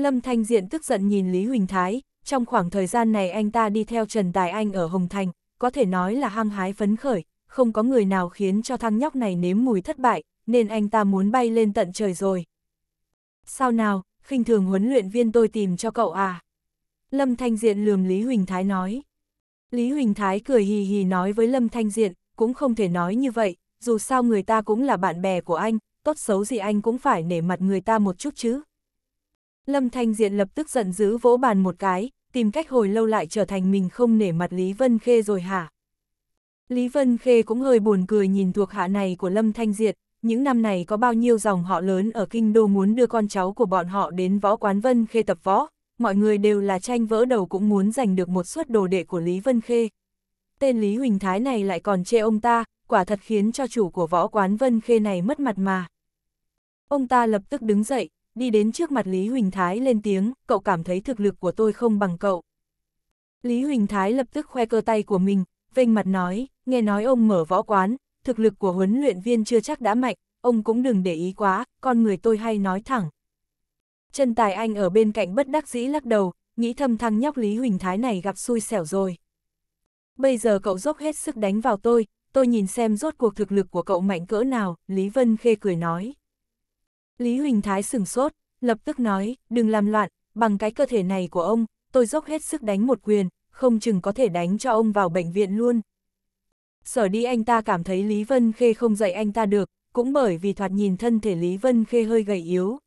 Lâm Thanh Diện tức giận nhìn Lý Huỳnh Thái, trong khoảng thời gian này anh ta đi theo Trần Tài Anh ở Hồng Thành, có thể nói là hăng hái phấn khởi, không có người nào khiến cho thằng nhóc này nếm mùi thất bại, nên anh ta muốn bay lên tận trời rồi. Sao nào, khinh thường huấn luyện viên tôi tìm cho cậu à? Lâm Thanh Diện lườm Lý Huỳnh Thái nói. Lý Huỳnh Thái cười hì hì nói với Lâm Thanh Diện, cũng không thể nói như vậy, dù sao người ta cũng là bạn bè của anh, tốt xấu gì anh cũng phải nể mặt người ta một chút chứ. Lâm Thanh Diện lập tức giận dữ vỗ bàn một cái, tìm cách hồi lâu lại trở thành mình không nể mặt Lý Vân Khê rồi hả? Lý Vân Khê cũng hơi buồn cười nhìn thuộc hạ này của Lâm Thanh Diệt, những năm này có bao nhiêu dòng họ lớn ở Kinh Đô muốn đưa con cháu của bọn họ đến võ quán Vân Khê tập võ, mọi người đều là tranh vỡ đầu cũng muốn giành được một suất đồ đệ của Lý Vân Khê. Tên Lý Huỳnh Thái này lại còn chê ông ta, quả thật khiến cho chủ của võ quán Vân Khê này mất mặt mà. Ông ta lập tức đứng dậy, đi đến trước mặt Lý Huỳnh Thái lên tiếng, cậu cảm thấy thực lực của tôi không bằng cậu. Lý Huỳnh Thái lập tức khoe cơ tay của mình, vênh mặt nói, nghe nói ông mở võ quán, thực lực của huấn luyện viên chưa chắc đã mạnh, ông cũng đừng để ý quá, con người tôi hay nói thẳng. Trần Tài Anh ở bên cạnh bất đắc dĩ lắc đầu, nghĩ thầm thằng nhóc Lý Huỳnh Thái này gặp xui xẻo rồi. Bây giờ cậu dốc hết sức đánh vào tôi, tôi nhìn xem rốt cuộc thực lực của cậu mạnh cỡ nào, Lý Vân Khê cười nói. Lý Huỳnh Thái sửng sốt, lập tức nói, đừng làm loạn, bằng cái cơ thể này của ông, tôi dốc hết sức đánh một quyền, không chừng có thể đánh cho ông vào bệnh viện luôn. Sở đi anh ta cảm thấy Lý Vân Khê không dạy anh ta được, cũng bởi vì thoạt nhìn thân thể Lý Vân Khê hơi gầy yếu.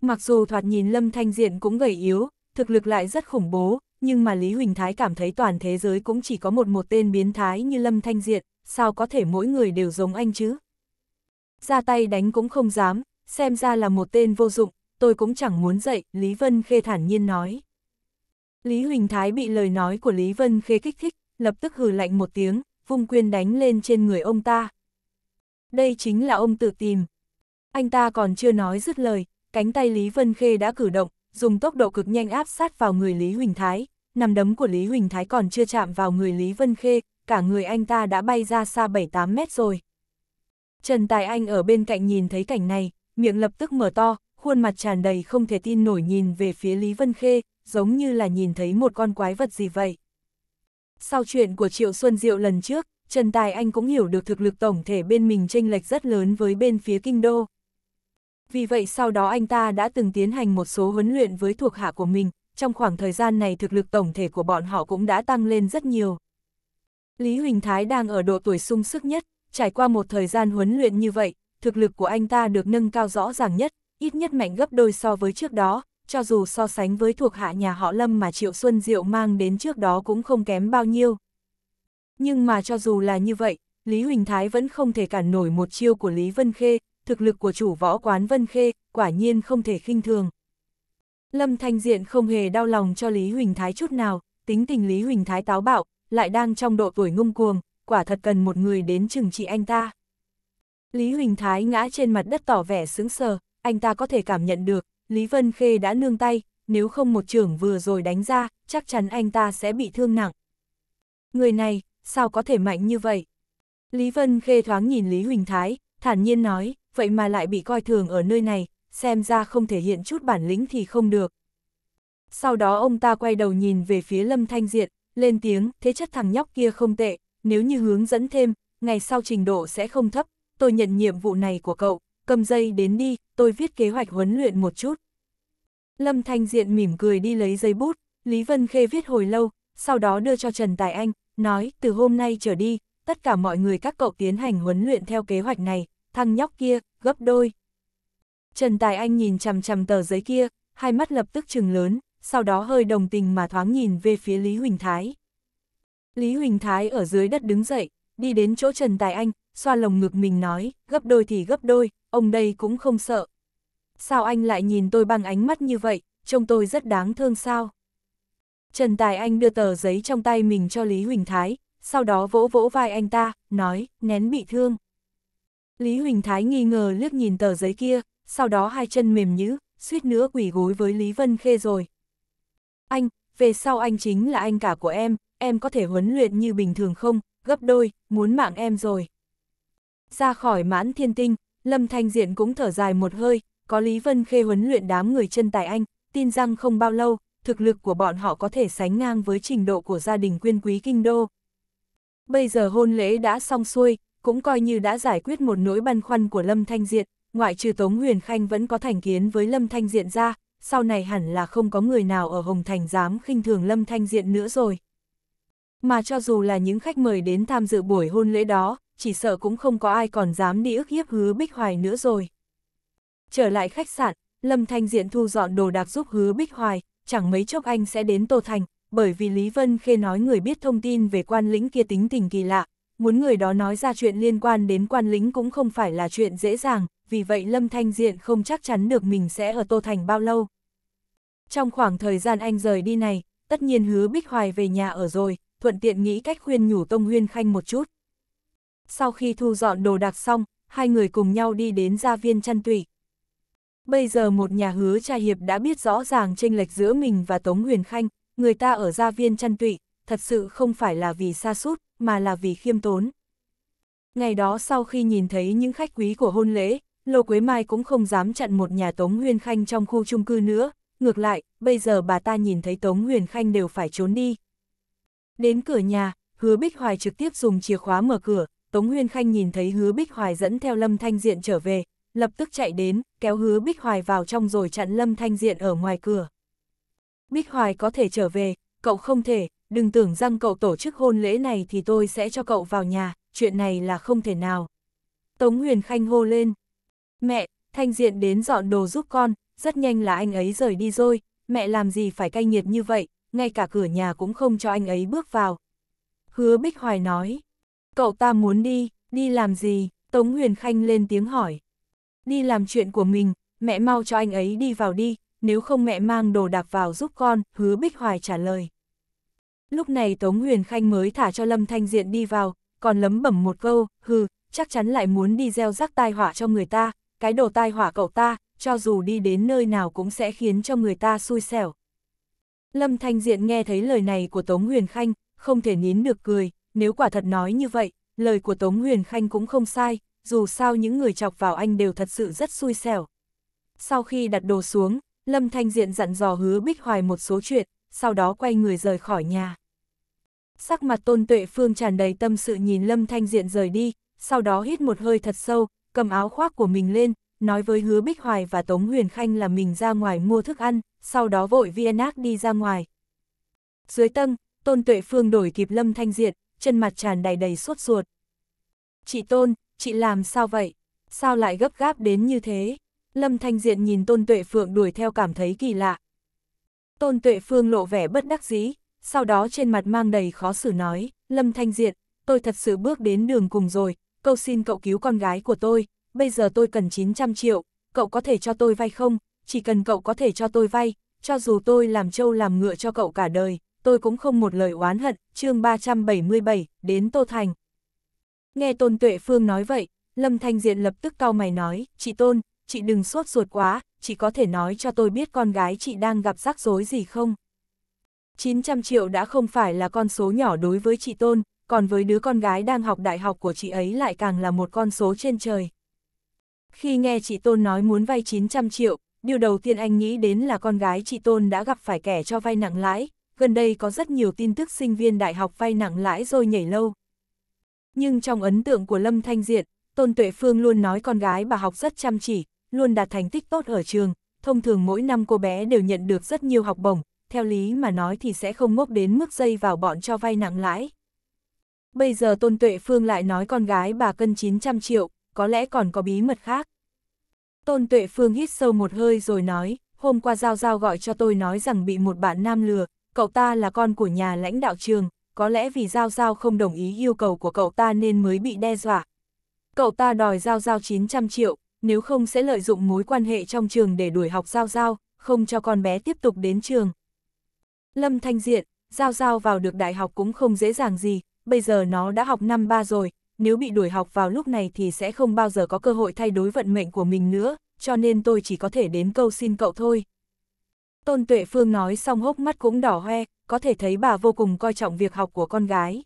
Mặc dù thoạt nhìn Lâm Thanh Diện cũng gầy yếu, thực lực lại rất khủng bố, nhưng mà Lý Huỳnh Thái cảm thấy toàn thế giới cũng chỉ có một một tên biến thái như Lâm Thanh Diện, sao có thể mỗi người đều giống anh chứ? Ra tay đánh cũng không dám, xem ra là một tên vô dụng, tôi cũng chẳng muốn dạy Lý Vân Khê thản nhiên nói. Lý Huỳnh Thái bị lời nói của Lý Vân Khê kích thích, lập tức hừ lạnh một tiếng, vung quyền đánh lên trên người ông ta. Đây chính là ông tự tìm. Anh ta còn chưa nói dứt lời, cánh tay Lý Vân Khê đã cử động, dùng tốc độ cực nhanh áp sát vào người Lý Huỳnh Thái, nằm đấm của Lý Huỳnh Thái còn chưa chạm vào người Lý Vân Khê, cả người anh ta đã bay ra xa 7-8 mét rồi. Trần Tài Anh ở bên cạnh nhìn thấy cảnh này, miệng lập tức mở to, khuôn mặt tràn đầy không thể tin nổi nhìn về phía Lý Vân Khê, giống như là nhìn thấy một con quái vật gì vậy. Sau chuyện của Triệu Xuân Diệu lần trước, Trần Tài Anh cũng hiểu được thực lực tổng thể bên mình chênh lệch rất lớn với bên phía Kinh Đô. Vì vậy sau đó anh ta đã từng tiến hành một số huấn luyện với thuộc hạ của mình, trong khoảng thời gian này thực lực tổng thể của bọn họ cũng đã tăng lên rất nhiều. Lý Huỳnh Thái đang ở độ tuổi sung sức nhất, trải qua một thời gian huấn luyện như vậy, thực lực của anh ta được nâng cao rõ ràng nhất, ít nhất mạnh gấp đôi so với trước đó, cho dù so sánh với thuộc hạ nhà họ Lâm mà Triệu Xuân Diệu mang đến trước đó cũng không kém bao nhiêu. Nhưng mà cho dù là như vậy, Lý Huỳnh Thái vẫn không thể cản nổi một chiêu của Lý Vân Khê, thực lực của chủ võ quán Vân Khê, quả nhiên không thể khinh thường. Lâm Thanh Diện không hề đau lòng cho Lý Huỳnh Thái chút nào, tính tình Lý Huỳnh Thái táo bạo, lại đang trong độ tuổi ngung cuồng, quả thật cần một người đến chừng trị anh ta. Lý Huỳnh Thái ngã trên mặt đất tỏ vẻ sướng sờ, anh ta có thể cảm nhận được, Lý Vân Khê đã nương tay, nếu không một trưởng vừa rồi đánh ra, chắc chắn anh ta sẽ bị thương nặng. Người này, sao có thể mạnh như vậy? Lý Vân Khê thoáng nhìn Lý Huỳnh Thái, thản nhiên nói, vậy mà lại bị coi thường ở nơi này, xem ra không thể hiện chút bản lĩnh thì không được. Sau đó ông ta quay đầu nhìn về phía Lâm Thanh Diện, lên tiếng, thế chất thằng nhóc kia không tệ, nếu như hướng dẫn thêm, ngày sau trình độ sẽ không thấp, tôi nhận nhiệm vụ này của cậu, cầm dây đến đi, tôi viết kế hoạch huấn luyện một chút. Lâm Thanh Diện mỉm cười đi lấy giấy bút, Lý Vân Khê viết hồi lâu, sau đó đưa cho Trần Tài Anh, nói từ hôm nay trở đi, tất cả mọi người các cậu tiến hành huấn luyện theo kế hoạch này, thằng nhóc kia, gấp đôi. Trần Tài Anh nhìn chằm chằm tờ giấy kia, hai mắt lập tức trừng lớn, sau đó hơi đồng tình mà thoáng nhìn về phía Lý Huỳnh Thái. Lý Huỳnh Thái ở dưới đất đứng dậy, đi đến chỗ Trần Tài Anh, xoa lồng ngực mình nói, gấp đôi thì gấp đôi, ông đây cũng không sợ. Sao anh lại nhìn tôi bằng ánh mắt như vậy, trông tôi rất đáng thương sao? Trần Tài Anh đưa tờ giấy trong tay mình cho Lý Huỳnh Thái, sau đó vỗ vỗ vai anh ta, nói, nén bị thương. Lý Huỳnh Thái nghi ngờ liếc nhìn tờ giấy kia, sau đó hai chân mềm nhữ, suýt nữa quỷ gối với Lý Vân Khê rồi. Anh, về sau anh chính là anh cả của em, em có thể huấn luyện như bình thường không, gấp đôi, muốn mạng em rồi. Ra khỏi mãn thiên tinh, Lâm Thanh Diện cũng thở dài một hơi, có Lý Vân Khê huấn luyện đám người chân tài anh, tin rằng không bao lâu, thực lực của bọn họ có thể sánh ngang với trình độ của gia đình quyên quý kinh đô. Bây giờ hôn lễ đã xong xuôi, cũng coi như đã giải quyết một nỗi băn khoăn của Lâm Thanh Diện, ngoại trừ Tống Huyền Khanh vẫn có thành kiến với Lâm Thanh Diện ra, sau này hẳn là không có người nào ở Hồng Thành dám khinh thường Lâm Thanh Diện nữa rồi. Mà cho dù là những khách mời đến tham dự buổi hôn lễ đó, chỉ sợ cũng không có ai còn dám đi ức hiếp hứa Bích Hoài nữa rồi. Trở lại khách sạn, Lâm Thanh Diện thu dọn đồ đạc giúp hứa Bích Hoài, chẳng mấy chốc anh sẽ đến Tô Thành, bởi vì Lý Vân Khê nói người biết thông tin về quan lĩnh kia tính tình kỳ lạ, muốn người đó nói ra chuyện liên quan đến quan lĩnh cũng không phải là chuyện dễ dàng, vì vậy Lâm Thanh Diện không chắc chắn được mình sẽ ở Tô Thành bao lâu. Trong khoảng thời gian anh rời đi này, tất nhiên hứa Bích Hoài về nhà ở rồi, thuận tiện nghĩ cách khuyên nhủ Tông Huyên Khanh một chút sau khi thu dọn đồ đạc xong, hai người cùng nhau đi đến gia viên chăn tủy. Bây giờ một nhà hứa cha hiệp đã biết rõ ràng chênh lệch giữa mình và Tống Huyền Khanh, người ta ở gia viên chăn tụy, thật sự không phải là vì xa sút mà là vì khiêm tốn. Ngày đó sau khi nhìn thấy những khách quý của hôn lễ, Lô Quế Mai cũng không dám chặn một nhà Tống Huyền Khanh trong khu chung cư nữa, ngược lại, bây giờ bà ta nhìn thấy Tống Huyền Khanh đều phải trốn đi. Đến cửa nhà, hứa Bích Hoài trực tiếp dùng chìa khóa mở cửa, Tống Huyên Khanh nhìn thấy hứa Bích Hoài dẫn theo Lâm Thanh Diện trở về, lập tức chạy đến, kéo hứa Bích Hoài vào trong rồi chặn Lâm Thanh Diện ở ngoài cửa. Bích Hoài có thể trở về, cậu không thể, đừng tưởng rằng cậu tổ chức hôn lễ này thì tôi sẽ cho cậu vào nhà, chuyện này là không thể nào. Tống Huyền Khanh hô lên. Mẹ, Thanh Diện đến dọn đồ giúp con, rất nhanh là anh ấy rời đi rồi, mẹ làm gì phải cay nghiệt như vậy, ngay cả cửa nhà cũng không cho anh ấy bước vào. Hứa Bích Hoài nói. Cậu ta muốn đi, đi làm gì? Tống Huyền Khanh lên tiếng hỏi. Đi làm chuyện của mình, mẹ mau cho anh ấy đi vào đi, nếu không mẹ mang đồ đạc vào giúp con, hứa Bích Hoài trả lời. Lúc này Tống Huyền Khanh mới thả cho Lâm Thanh Diện đi vào, còn lấm bẩm một câu, hừ, chắc chắn lại muốn đi gieo rắc tai họa cho người ta, cái đồ tai họa cậu ta, cho dù đi đến nơi nào cũng sẽ khiến cho người ta xui xẻo. Lâm Thanh Diện nghe thấy lời này của Tống Huyền Khanh, không thể nín được cười, nếu quả thật nói như vậy, lời của Tống Huyền Khanh cũng không sai, dù sao những người chọc vào anh đều thật sự rất xui xẻo. Sau khi đặt đồ xuống, Lâm Thanh Diện dặn dò hứa Bích Hoài một số chuyện, sau đó quay người rời khỏi nhà. Sắc mặt Tôn Tuệ Phương tràn đầy tâm sự nhìn Lâm Thanh Diện rời đi, sau đó hít một hơi thật sâu, cầm áo khoác của mình lên, nói với hứa Bích Hoài và Tống Huyền Khanh là mình ra ngoài mua thức ăn, sau đó vội viên ác đi ra ngoài. Dưới tầng, Tôn Tuệ Phương đổi kịp Lâm Thanh Diện, chân mặt tràn đầy đầy suốt ruột. Chị Tôn, chị làm sao vậy? Sao lại gấp gáp đến như thế? Lâm Thanh Diện nhìn Tôn Tuệ Phượng đuổi theo cảm thấy kỳ lạ. Tôn Tuệ Phương lộ vẻ bất đắc dĩ, sau đó trên mặt mang đầy khó xử nói, Lâm Thanh Diện, tôi thật sự bước đến đường cùng rồi, cầu xin cậu cứu con gái của tôi, bây giờ tôi cần 900 triệu, cậu có thể cho tôi vay không? Chỉ cần cậu có thể cho tôi vay, cho dù tôi làm trâu làm ngựa cho cậu cả đời, tôi cũng không một lời oán hận, chương 377, đến Tô Thành. Nghe Tôn Tuệ Phương nói vậy, Lâm Thanh Diện lập tức cau mày nói, chị Tôn, chị đừng sốt ruột quá, chị có thể nói cho tôi biết con gái chị đang gặp rắc rối gì không? 900 triệu đã không phải là con số nhỏ đối với chị Tôn, còn với đứa con gái đang học đại học của chị ấy lại càng là một con số trên trời. Khi nghe chị Tôn nói muốn vay 900 triệu, điều đầu tiên anh nghĩ đến là con gái chị Tôn đã gặp phải kẻ cho vay nặng lãi, gần đây có rất nhiều tin tức sinh viên đại học vay nặng lãi rồi nhảy lâu. Nhưng trong ấn tượng của Lâm Thanh Diện, Tôn Tuệ Phương luôn nói con gái bà học rất chăm chỉ, luôn đạt thành tích tốt ở trường, thông thường mỗi năm cô bé đều nhận được rất nhiều học bổng, theo lý mà nói thì sẽ không ngốc đến mức dây vào bọn cho vay nặng lãi. Bây giờ Tôn Tuệ Phương lại nói con gái bà cân 900 triệu, có lẽ còn có bí mật khác. Tôn Tuệ Phương hít sâu một hơi rồi nói, hôm qua Giao Giao gọi cho tôi nói rằng bị một bạn nam lừa, cậu ta là con của nhà lãnh đạo trường, có lẽ vì Giao Giao không đồng ý yêu cầu của cậu ta nên mới bị đe dọa. Cậu ta đòi Giao Giao 900 triệu, nếu không sẽ lợi dụng mối quan hệ trong trường để đuổi học Giao Giao, không cho con bé tiếp tục đến trường. Lâm Thanh Diện, Giao Giao vào được đại học cũng không dễ dàng gì, bây giờ nó đã học năm ba rồi, nếu bị đuổi học vào lúc này thì sẽ không bao giờ có cơ hội thay đổi vận mệnh của mình nữa, cho nên tôi chỉ có thể đến câu xin cậu thôi. Tôn Tuệ Phương nói xong hốc mắt cũng đỏ hoe, có thể thấy bà vô cùng coi trọng việc học của con gái.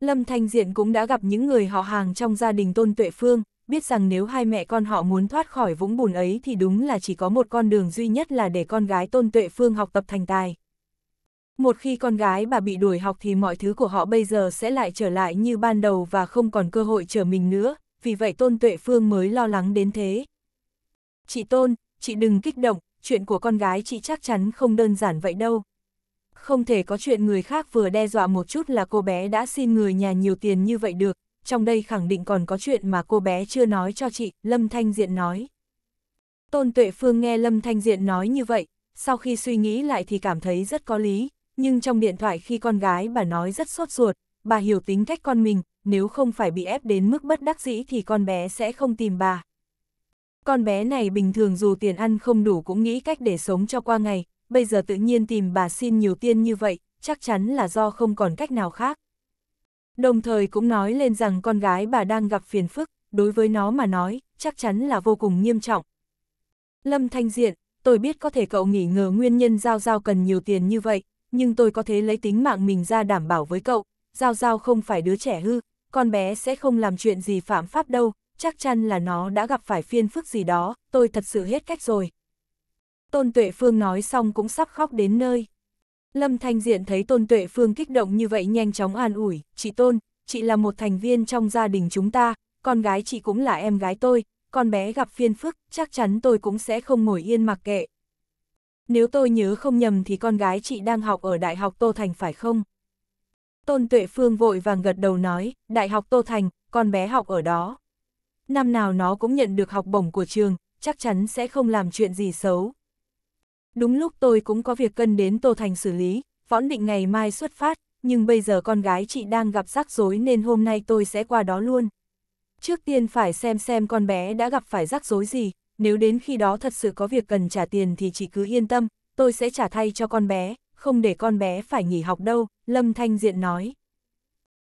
Lâm Thanh Diện cũng đã gặp những người họ hàng trong gia đình Tôn Tuệ Phương, biết rằng nếu hai mẹ con họ muốn thoát khỏi vũng bùn ấy thì đúng là chỉ có một con đường duy nhất là để con gái Tôn Tuệ Phương học tập thành tài. Một khi con gái bà bị đuổi học thì mọi thứ của họ bây giờ sẽ lại trở lại như ban đầu và không còn cơ hội trở mình nữa, vì vậy Tôn Tuệ Phương mới lo lắng đến thế. Chị Tôn, chị đừng kích động, chuyện của con gái chị chắc chắn không đơn giản vậy đâu. Không thể có chuyện người khác vừa đe dọa một chút là cô bé đã xin người nhà nhiều tiền như vậy được, trong đây khẳng định còn có chuyện mà cô bé chưa nói cho chị, Lâm Thanh Diện nói. Tôn Tuệ Phương nghe Lâm Thanh Diện nói như vậy, sau khi suy nghĩ lại thì cảm thấy rất có lý, nhưng trong điện thoại khi con gái bà nói rất sốt ruột, bà hiểu tính cách con mình, nếu không phải bị ép đến mức bất đắc dĩ thì con bé sẽ không tìm bà. Con bé này bình thường dù tiền ăn không đủ cũng nghĩ cách để sống cho qua ngày, bây giờ tự nhiên tìm bà xin nhiều tiền như vậy, chắc chắn là do không còn cách nào khác. Đồng thời cũng nói lên rằng con gái bà đang gặp phiền phức, đối với nó mà nói, chắc chắn là vô cùng nghiêm trọng. Lâm Thanh Diện, tôi biết có thể cậu nghỉ ngờ nguyên nhân Giao Giao cần nhiều tiền như vậy, nhưng tôi có thể lấy tính mạng mình ra đảm bảo với cậu, Giao Giao không phải đứa trẻ hư, con bé sẽ không làm chuyện gì phạm pháp đâu, chắc chắn là nó đã gặp phải phiên phức gì đó, tôi thật sự hết cách rồi. Tôn Tuệ Phương nói xong cũng sắp khóc đến nơi. Lâm Thanh Diện thấy Tôn Tuệ Phương kích động như vậy nhanh chóng an ủi, chị Tôn, chị là một thành viên trong gia đình chúng ta, con gái chị cũng là em gái tôi, con bé gặp phiên phức, chắc chắn tôi cũng sẽ không ngồi yên mặc kệ. Nếu tôi nhớ không nhầm thì con gái chị đang học ở Đại học Tô Thành phải không? Tôn Tuệ Phương vội vàng gật đầu nói, Đại học Tô Thành, con bé học ở đó năm nào nó cũng nhận được học bổng của trường, chắc chắn sẽ không làm chuyện gì xấu. Đúng lúc tôi cũng có việc cân đến Tô Thành xử lý, võn định ngày mai xuất phát, nhưng bây giờ con gái chị đang gặp rắc rối nên hôm nay tôi sẽ qua đó luôn. Trước tiên phải xem xem con bé đã gặp phải rắc rối gì, nếu đến khi đó thật sự có việc cần trả tiền thì chị cứ yên tâm, tôi sẽ trả thay cho con bé, không để con bé phải nghỉ học đâu, Lâm Thanh Diện nói.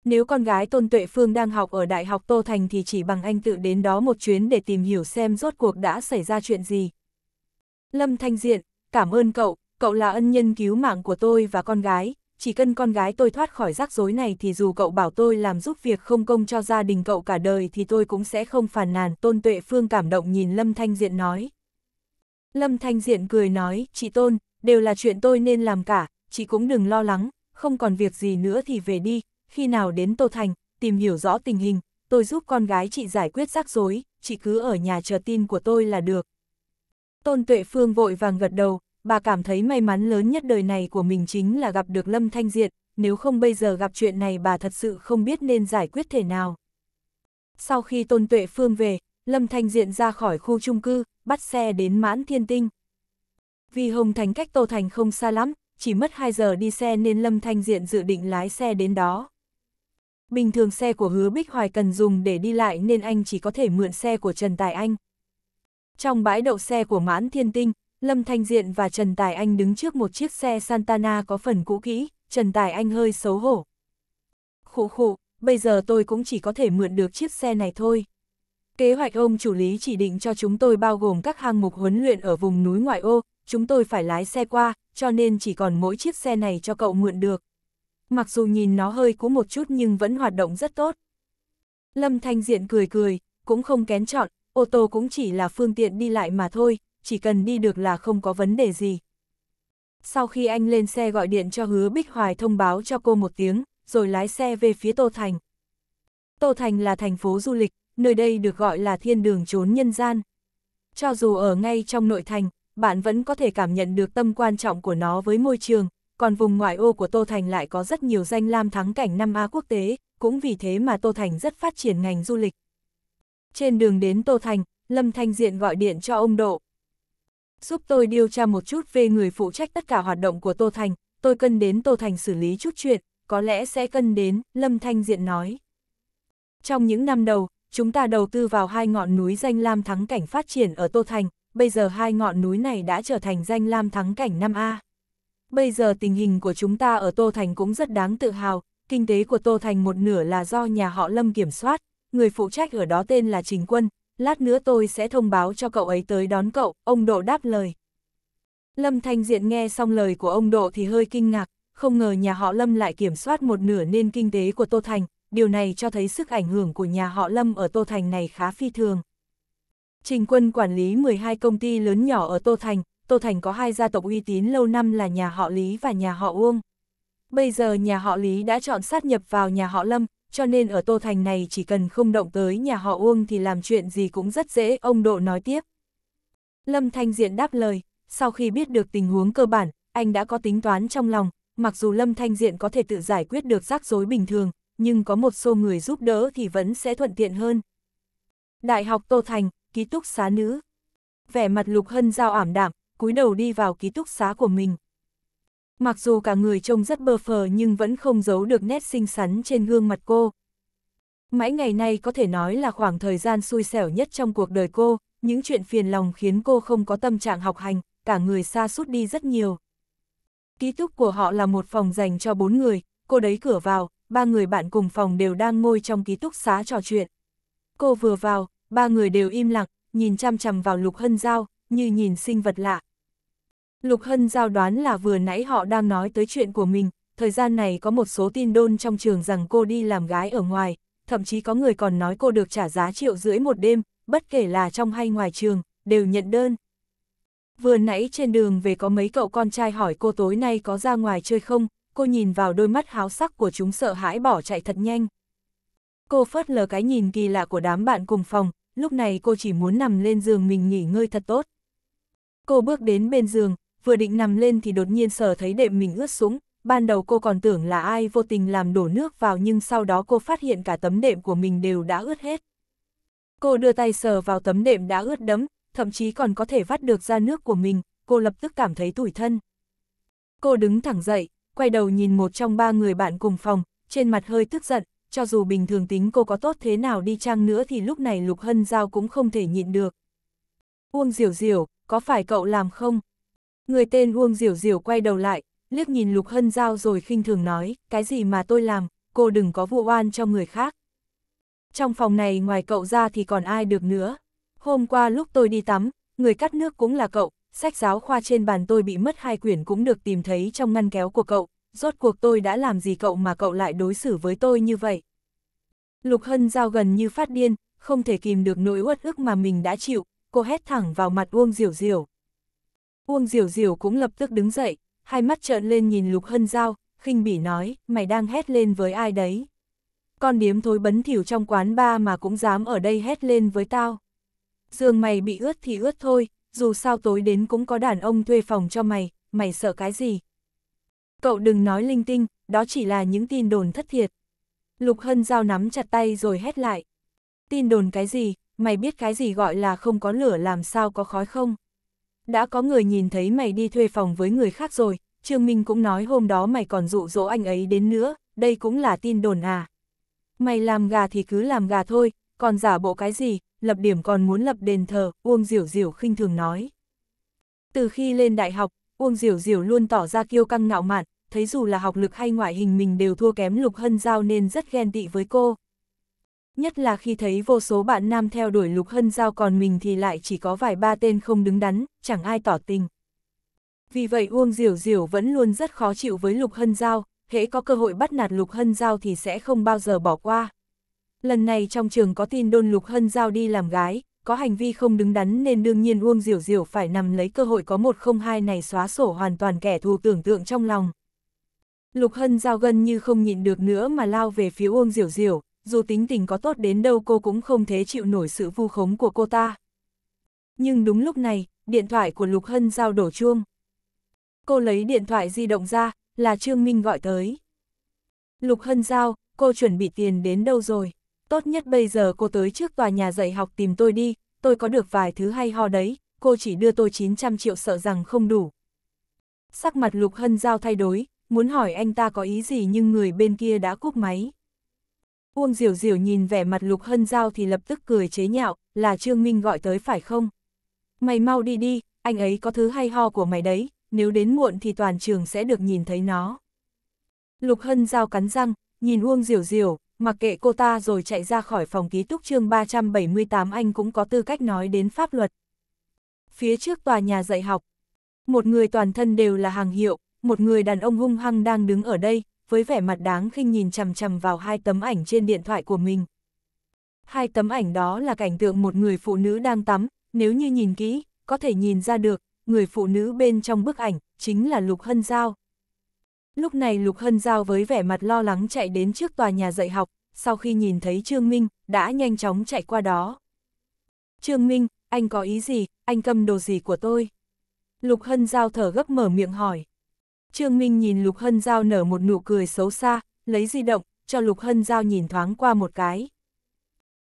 Nếu con gái Tôn Tuệ Phương đang học ở Đại học Tô Thành thì chỉ bằng anh tự đến đó một chuyến để tìm hiểu xem rốt cuộc đã xảy ra chuyện gì. Lâm Thanh Diện, cảm ơn cậu, cậu là ân nhân cứu mạng của tôi và con gái, chỉ cần con gái tôi thoát khỏi rắc rối này thì dù cậu bảo tôi làm giúp việc không công cho gia đình cậu cả đời thì tôi cũng sẽ không phản nàn. Tôn Tuệ Phương cảm động nhìn Lâm Thanh Diện nói. Lâm Thanh Diện cười nói, chị Tôn, đều là chuyện tôi nên làm cả, chị cũng đừng lo lắng, không còn việc gì nữa thì về đi, khi nào đến Tô Thành, tìm hiểu rõ tình hình, tôi giúp con gái chị giải quyết rắc rối, chị cứ ở nhà chờ tin của tôi là được. Tôn Tuệ Phương vội vàng gật đầu, bà cảm thấy may mắn lớn nhất đời này của mình chính là gặp được Lâm Thanh Diệt, nếu không bây giờ gặp chuyện này bà thật sự không biết nên giải quyết thế nào. Sau khi Tôn Tuệ Phương về, Lâm Thanh Diện ra khỏi khu trung cư, bắt xe đến mãn thiên tinh. Vì Hồng Thành cách Tô Thành không xa lắm, chỉ mất 2 giờ đi xe nên Lâm Thanh Diện dự định lái xe đến đó bình thường xe của hứa Bích Hoài cần dùng để đi lại nên anh chỉ có thể mượn xe của Trần Tài Anh. Trong bãi đậu xe của mãn thiên tinh, Lâm Thanh Diện và Trần Tài Anh đứng trước một chiếc xe Santana có phần cũ kỹ, Trần Tài Anh hơi xấu hổ. Khụ khụ, bây giờ tôi cũng chỉ có thể mượn được chiếc xe này thôi. Kế hoạch ông chủ lý chỉ định cho chúng tôi bao gồm các hạng mục huấn luyện ở vùng núi ngoại ô, chúng tôi phải lái xe qua, cho nên chỉ còn mỗi chiếc xe này cho cậu mượn được mặc dù nhìn nó hơi cũ một chút nhưng vẫn hoạt động rất tốt. Lâm Thanh Diện cười cười, cũng không kén chọn, ô tô cũng chỉ là phương tiện đi lại mà thôi, chỉ cần đi được là không có vấn đề gì. Sau khi anh lên xe gọi điện cho hứa Bích Hoài thông báo cho cô một tiếng, rồi lái xe về phía Tô Thành. Tô Thành là thành phố du lịch, nơi đây được gọi là thiên đường trốn nhân gian. Cho dù ở ngay trong nội thành, bạn vẫn có thể cảm nhận được tâm quan trọng của nó với môi trường, còn vùng ngoại ô của Tô Thành lại có rất nhiều danh lam thắng cảnh năm a quốc tế, cũng vì thế mà Tô Thành rất phát triển ngành du lịch. Trên đường đến Tô Thành, Lâm Thanh Diện gọi điện cho ông Độ. Giúp tôi điều tra một chút về người phụ trách tất cả hoạt động của Tô Thành, tôi cần đến Tô Thành xử lý chút chuyện, có lẽ sẽ cần đến, Lâm Thanh Diện nói. Trong những năm đầu, chúng ta đầu tư vào hai ngọn núi danh lam thắng cảnh phát triển ở Tô Thành, bây giờ hai ngọn núi này đã trở thành danh lam thắng cảnh 5A bây giờ tình hình của chúng ta ở Tô Thành cũng rất đáng tự hào, kinh tế của Tô Thành một nửa là do nhà họ Lâm kiểm soát, người phụ trách ở đó tên là Trình Quân, lát nữa tôi sẽ thông báo cho cậu ấy tới đón cậu, ông Độ đáp lời. Lâm Thanh Diện nghe xong lời của ông Độ thì hơi kinh ngạc, không ngờ nhà họ Lâm lại kiểm soát một nửa nên kinh tế của Tô Thành, điều này cho thấy sức ảnh hưởng của nhà họ Lâm ở Tô Thành này khá phi thường. Trình quân quản lý 12 công ty lớn nhỏ ở Tô Thành, Tô Thành có hai gia tộc uy tín lâu năm là nhà họ Lý và nhà họ Uông. Bây giờ nhà họ Lý đã chọn sát nhập vào nhà họ Lâm, cho nên ở Tô Thành này chỉ cần không động tới nhà họ Uông thì làm chuyện gì cũng rất dễ, ông Độ nói tiếp. Lâm Thanh Diện đáp lời, sau khi biết được tình huống cơ bản, anh đã có tính toán trong lòng, mặc dù Lâm Thanh Diện có thể tự giải quyết được rắc rối bình thường, nhưng có một số người giúp đỡ thì vẫn sẽ thuận tiện hơn. Đại học Tô Thành, ký túc xá nữ. Vẻ mặt Lục Hân Giao ảm đạm, cúi đầu đi vào ký túc xá của mình. Mặc dù cả người trông rất bơ phờ nhưng vẫn không giấu được nét xinh xắn trên gương mặt cô. Mãi ngày nay có thể nói là khoảng thời gian xui xẻo nhất trong cuộc đời cô, những chuyện phiền lòng khiến cô không có tâm trạng học hành, cả người xa sút đi rất nhiều. Ký túc của họ là một phòng dành cho bốn người, cô đấy cửa vào, ba người bạn cùng phòng đều đang ngồi trong ký túc xá trò chuyện. Cô vừa vào, ba người đều im lặng, nhìn chăm chằm vào Lục Hân dao như nhìn sinh vật lạ, Lục Hân giao đoán là vừa nãy họ đang nói tới chuyện của mình, thời gian này có một số tin đôn trong trường rằng cô đi làm gái ở ngoài, thậm chí có người còn nói cô được trả giá triệu rưỡi một đêm, bất kể là trong hay ngoài trường, đều nhận đơn. Vừa nãy trên đường về có mấy cậu con trai hỏi cô tối nay có ra ngoài chơi không, cô nhìn vào đôi mắt háo sắc của chúng sợ hãi bỏ chạy thật nhanh. Cô phớt lờ cái nhìn kỳ lạ của đám bạn cùng phòng, lúc này cô chỉ muốn nằm lên giường mình nghỉ ngơi thật tốt. Cô bước đến bên giường, vừa định nằm lên thì đột nhiên sờ thấy đệm mình ướt sũng, ban đầu cô còn tưởng là ai vô tình làm đổ nước vào nhưng sau đó cô phát hiện cả tấm đệm của mình đều đã ướt hết. Cô đưa tay sờ vào tấm đệm đã ướt đẫm, thậm chí còn có thể vắt được ra nước của mình, cô lập tức cảm thấy tủi thân. Cô đứng thẳng dậy, quay đầu nhìn một trong ba người bạn cùng phòng, trên mặt hơi tức giận, cho dù bình thường tính cô có tốt thế nào đi chăng nữa thì lúc này Lục Hân Giao cũng không thể nhịn được. Uông diều diều có phải cậu làm không? Người tên Uông Diểu Diểu quay đầu lại, liếc nhìn Lục Hân Giao rồi khinh thường nói, cái gì mà tôi làm, cô đừng có vụ oan cho người khác. Trong phòng này ngoài cậu ra thì còn ai được nữa. Hôm qua lúc tôi đi tắm, người cắt nước cũng là cậu, sách giáo khoa trên bàn tôi bị mất hai quyển cũng được tìm thấy trong ngăn kéo của cậu, rốt cuộc tôi đã làm gì cậu mà cậu lại đối xử với tôi như vậy. Lục Hân Giao gần như phát điên, không thể kìm được nỗi uất ức mà mình đã chịu, cô hét thẳng vào mặt Uông Diểu Diểu. Uông Diểu Diểu cũng lập tức đứng dậy, hai mắt trợn lên nhìn Lục Hân Giao, khinh bỉ nói, mày đang hét lên với ai đấy? Con điếm thối bấn thỉu trong quán ba mà cũng dám ở đây hét lên với tao. Dương mày bị ướt thì ướt thôi, dù sao tối đến cũng có đàn ông thuê phòng cho mày, mày sợ cái gì? Cậu đừng nói linh tinh, đó chỉ là những tin đồn thất thiệt. Lục Hân Giao nắm chặt tay rồi hét lại. Tin đồn cái gì, mày biết cái gì gọi là không có lửa làm sao có khói không? đã có người nhìn thấy mày đi thuê phòng với người khác rồi, Trương Minh cũng nói hôm đó mày còn dụ dỗ anh ấy đến nữa, đây cũng là tin đồn à. Mày làm gà thì cứ làm gà thôi, còn giả bộ cái gì, lập điểm còn muốn lập đền thờ, Uông Diểu Diểu khinh thường nói. Từ khi lên đại học, Uông Diểu Diểu luôn tỏ ra kiêu căng ngạo mạn, thấy dù là học lực hay ngoại hình mình đều thua kém Lục Hân Giao nên rất ghen tị với cô. Nhất là khi thấy vô số bạn nam theo đuổi Lục Hân Giao còn mình thì lại chỉ có vài ba tên không đứng đắn, chẳng ai tỏ tình. Vì vậy Uông Diểu Diểu vẫn luôn rất khó chịu với Lục Hân Giao, hễ có cơ hội bắt nạt Lục Hân Giao thì sẽ không bao giờ bỏ qua. Lần này trong trường có tin đôn Lục Hân Giao đi làm gái, có hành vi không đứng đắn nên đương nhiên Uông Diểu Diểu phải nằm lấy cơ hội có một không hai này xóa sổ hoàn toàn kẻ thù tưởng tượng trong lòng. Lục Hân Giao gần như không nhịn được nữa mà lao về phía Uông Diểu Diểu, dù tính tình có tốt đến đâu cô cũng không thể chịu nổi sự vu khống của cô ta. Nhưng đúng lúc này, điện thoại của Lục Hân giao đổ chuông. Cô lấy điện thoại di động ra, là Trương Minh gọi tới. Lục Hân giao, cô chuẩn bị tiền đến đâu rồi? Tốt nhất bây giờ cô tới trước tòa nhà dạy học tìm tôi đi, tôi có được vài thứ hay ho đấy, cô chỉ đưa tôi 900 triệu sợ rằng không đủ. Sắc mặt Lục Hân giao thay đổi, muốn hỏi anh ta có ý gì nhưng người bên kia đã cúp máy. Uông Diều Diều nhìn vẻ mặt Lục Hân Giao thì lập tức cười chế nhạo, là Trương Minh gọi tới phải không? Mày mau đi đi, anh ấy có thứ hay ho của mày đấy, nếu đến muộn thì toàn trường sẽ được nhìn thấy nó. Lục Hân Giao cắn răng, nhìn Uông Diều Diều, mặc kệ cô ta rồi chạy ra khỏi phòng ký túc chương 378 anh cũng có tư cách nói đến pháp luật. Phía trước tòa nhà dạy học, một người toàn thân đều là hàng hiệu, một người đàn ông hung hăng đang đứng ở đây, với vẻ mặt đáng khinh nhìn chằm chằm vào hai tấm ảnh trên điện thoại của mình. Hai tấm ảnh đó là cảnh tượng một người phụ nữ đang tắm, nếu như nhìn kỹ, có thể nhìn ra được, người phụ nữ bên trong bức ảnh, chính là Lục Hân Giao. Lúc này Lục Hân Giao với vẻ mặt lo lắng chạy đến trước tòa nhà dạy học, sau khi nhìn thấy Trương Minh, đã nhanh chóng chạy qua đó. Trương Minh, anh có ý gì, anh cầm đồ gì của tôi? Lục Hân Giao thở gấp mở miệng hỏi. Trương Minh nhìn Lục Hân Giao nở một nụ cười xấu xa, lấy di động, cho Lục Hân Giao nhìn thoáng qua một cái.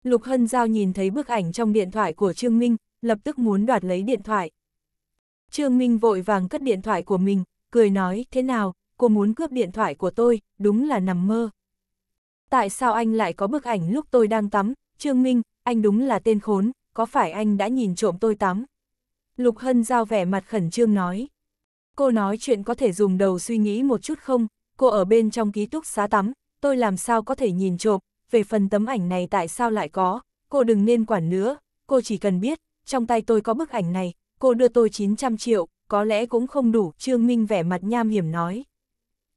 Lục Hân Giao nhìn thấy bức ảnh trong điện thoại của Trương Minh, lập tức muốn đoạt lấy điện thoại. Trương Minh vội vàng cất điện thoại của mình, cười nói, thế nào, cô muốn cướp điện thoại của tôi, đúng là nằm mơ. Tại sao anh lại có bức ảnh lúc tôi đang tắm, Trương Minh, anh đúng là tên khốn, có phải anh đã nhìn trộm tôi tắm? Lục Hân Giao vẻ mặt khẩn trương nói. Cô nói chuyện có thể dùng đầu suy nghĩ một chút không, cô ở bên trong ký túc xá tắm, tôi làm sao có thể nhìn trộm, về phần tấm ảnh này tại sao lại có, cô đừng nên quản nữa, cô chỉ cần biết, trong tay tôi có bức ảnh này, cô đưa tôi 900 triệu, có lẽ cũng không đủ, Trương Minh vẻ mặt nham hiểm nói.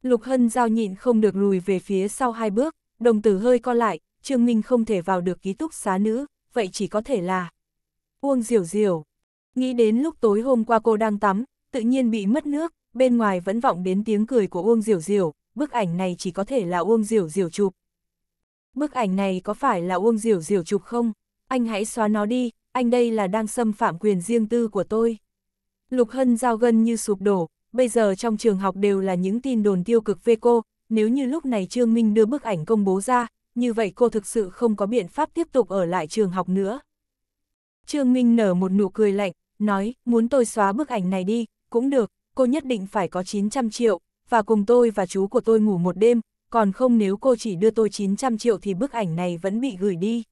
Lục Hân giao nhịn không được lùi về phía sau hai bước, đồng tử hơi co lại, Trương Minh không thể vào được ký túc xá nữ, vậy chỉ có thể là... Uông diều diều. Nghĩ đến lúc tối hôm qua cô đang tắm, tự nhiên bị mất nước, bên ngoài vẫn vọng đến tiếng cười của Uông Diểu Diểu, bức ảnh này chỉ có thể là Uông Diểu Diểu chụp. Bức ảnh này có phải là Uông Diểu Diểu chụp không? Anh hãy xóa nó đi, anh đây là đang xâm phạm quyền riêng tư của tôi. Lục Hân giao gân như sụp đổ, bây giờ trong trường học đều là những tin đồn tiêu cực về cô, nếu như lúc này Trương Minh đưa bức ảnh công bố ra, như vậy cô thực sự không có biện pháp tiếp tục ở lại trường học nữa. Trương Minh nở một nụ cười lạnh, nói, muốn tôi xóa bức ảnh này đi, cũng được, cô nhất định phải có 900 triệu, và cùng tôi và chú của tôi ngủ một đêm, còn không nếu cô chỉ đưa tôi 900 triệu thì bức ảnh này vẫn bị gửi đi.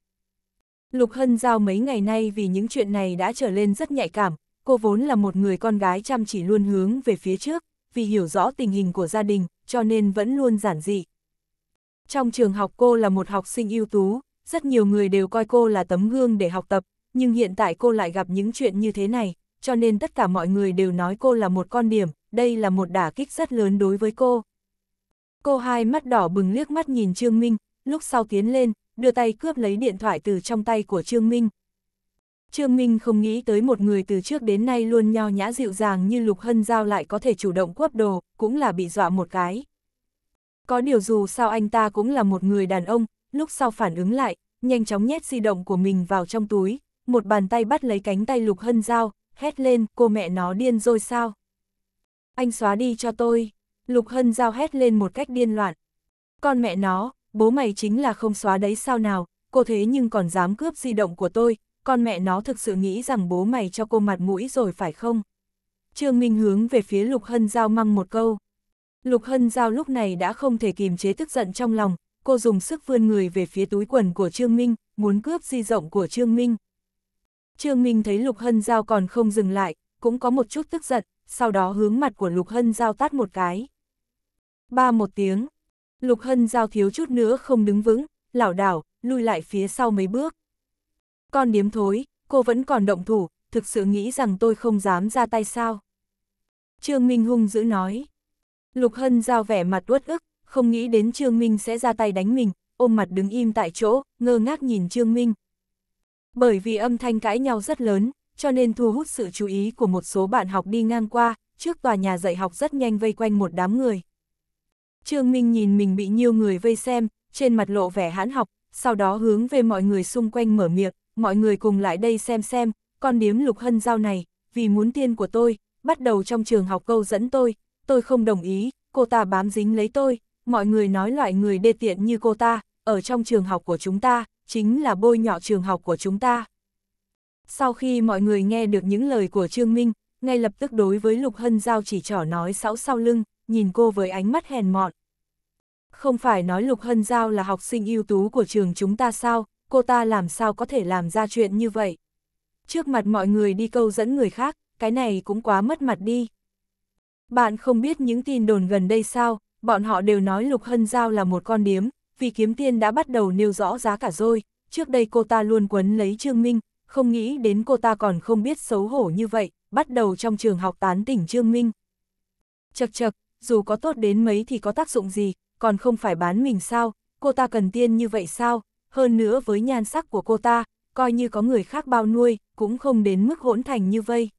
Lục Hân Giao mấy ngày nay vì những chuyện này đã trở lên rất nhạy cảm, cô vốn là một người con gái chăm chỉ luôn hướng về phía trước, vì hiểu rõ tình hình của gia đình, cho nên vẫn luôn giản dị. Trong trường học cô là một học sinh ưu tú, rất nhiều người đều coi cô là tấm gương để học tập, nhưng hiện tại cô lại gặp những chuyện như thế này, cho nên tất cả mọi người đều nói cô là một con điểm, đây là một đả kích rất lớn đối với cô. Cô hai mắt đỏ bừng liếc mắt nhìn Trương Minh, lúc sau tiến lên, đưa tay cướp lấy điện thoại từ trong tay của Trương Minh. Trương Minh không nghĩ tới một người từ trước đến nay luôn nho nhã dịu dàng như Lục Hân Giao lại có thể chủ động quấp đồ, cũng là bị dọa một cái. Có điều dù sao anh ta cũng là một người đàn ông, lúc sau phản ứng lại, nhanh chóng nhét di động của mình vào trong túi, một bàn tay bắt lấy cánh tay Lục Hân Giao, hét lên, cô mẹ nó điên rồi sao? Anh xóa đi cho tôi. Lục Hân Giao hét lên một cách điên loạn. Con mẹ nó, bố mày chính là không xóa đấy sao nào, cô thế nhưng còn dám cướp di động của tôi, con mẹ nó thực sự nghĩ rằng bố mày cho cô mặt mũi rồi phải không? Trương Minh hướng về phía Lục Hân Giao măng một câu. Lục Hân Giao lúc này đã không thể kìm chế tức giận trong lòng, cô dùng sức vươn người về phía túi quần của Trương Minh, muốn cướp di rộng của Trương Minh. Trương Minh thấy Lục Hân Giao còn không dừng lại, cũng có một chút tức giận, sau đó hướng mặt của Lục Hân Giao tát một cái. Ba một tiếng, Lục Hân Giao thiếu chút nữa không đứng vững, lảo đảo, lui lại phía sau mấy bước. Con điếm thối, cô vẫn còn động thủ, thực sự nghĩ rằng tôi không dám ra tay sao. Trương Minh hung dữ nói. Lục Hân Giao vẻ mặt uất ức, không nghĩ đến Trương Minh sẽ ra tay đánh mình, ôm mặt đứng im tại chỗ, ngơ ngác nhìn Trương Minh, bởi vì âm thanh cãi nhau rất lớn, cho nên thu hút sự chú ý của một số bạn học đi ngang qua, trước tòa nhà dạy học rất nhanh vây quanh một đám người. Trương Minh nhìn mình bị nhiều người vây xem, trên mặt lộ vẻ hãn học, sau đó hướng về mọi người xung quanh mở miệng, mọi người cùng lại đây xem xem, con điếm lục hân giao này, vì muốn tiên của tôi, bắt đầu trong trường học câu dẫn tôi, tôi không đồng ý, cô ta bám dính lấy tôi, mọi người nói loại người đê tiện như cô ta, ở trong trường học của chúng ta, chính là bôi nhọ trường học của chúng ta. Sau khi mọi người nghe được những lời của Trương Minh, ngay lập tức đối với Lục Hân Giao chỉ trỏ nói sáu sau lưng, nhìn cô với ánh mắt hèn mọn. Không phải nói Lục Hân Giao là học sinh ưu tú của trường chúng ta sao, cô ta làm sao có thể làm ra chuyện như vậy. Trước mặt mọi người đi câu dẫn người khác, cái này cũng quá mất mặt đi. Bạn không biết những tin đồn gần đây sao, bọn họ đều nói Lục Hân Giao là một con điếm, vì kiếm tiên đã bắt đầu nêu rõ giá cả rồi, trước đây cô ta luôn quấn lấy Trương Minh, không nghĩ đến cô ta còn không biết xấu hổ như vậy, bắt đầu trong trường học tán tỉnh Trương Minh. Chật chật, dù có tốt đến mấy thì có tác dụng gì, còn không phải bán mình sao, cô ta cần tiên như vậy sao, hơn nữa với nhan sắc của cô ta, coi như có người khác bao nuôi, cũng không đến mức hỗn thành như vây.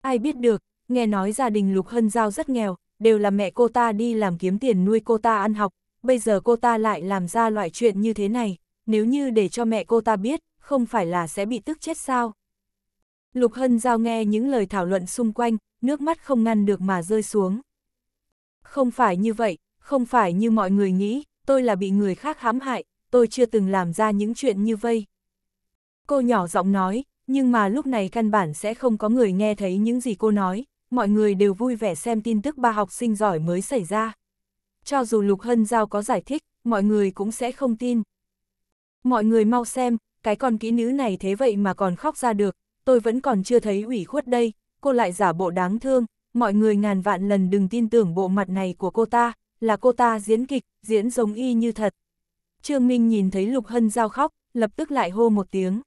Ai biết được, nghe nói gia đình Lục Hân Giao rất nghèo, đều là mẹ cô ta đi làm kiếm tiền nuôi cô ta ăn học, bây giờ cô ta lại làm ra loại chuyện như thế này, nếu như để cho mẹ cô ta biết, không phải là sẽ bị tức chết sao. Lục Hân Giao nghe những lời thảo luận xung quanh, nước mắt không ngăn được mà rơi xuống. Không phải như vậy, không phải như mọi người nghĩ, tôi là bị người khác hãm hại, tôi chưa từng làm ra những chuyện như vây. Cô nhỏ giọng nói, nhưng mà lúc này căn bản sẽ không có người nghe thấy những gì cô nói, mọi người đều vui vẻ xem tin tức ba học sinh giỏi mới xảy ra cho dù Lục Hân Giao có giải thích, mọi người cũng sẽ không tin. Mọi người mau xem, cái con kỹ nữ này thế vậy mà còn khóc ra được, tôi vẫn còn chưa thấy ủy khuất đây, cô lại giả bộ đáng thương, mọi người ngàn vạn lần đừng tin tưởng bộ mặt này của cô ta, là cô ta diễn kịch, diễn giống y như thật. Trương Minh nhìn thấy Lục Hân Giao khóc, lập tức lại hô một tiếng.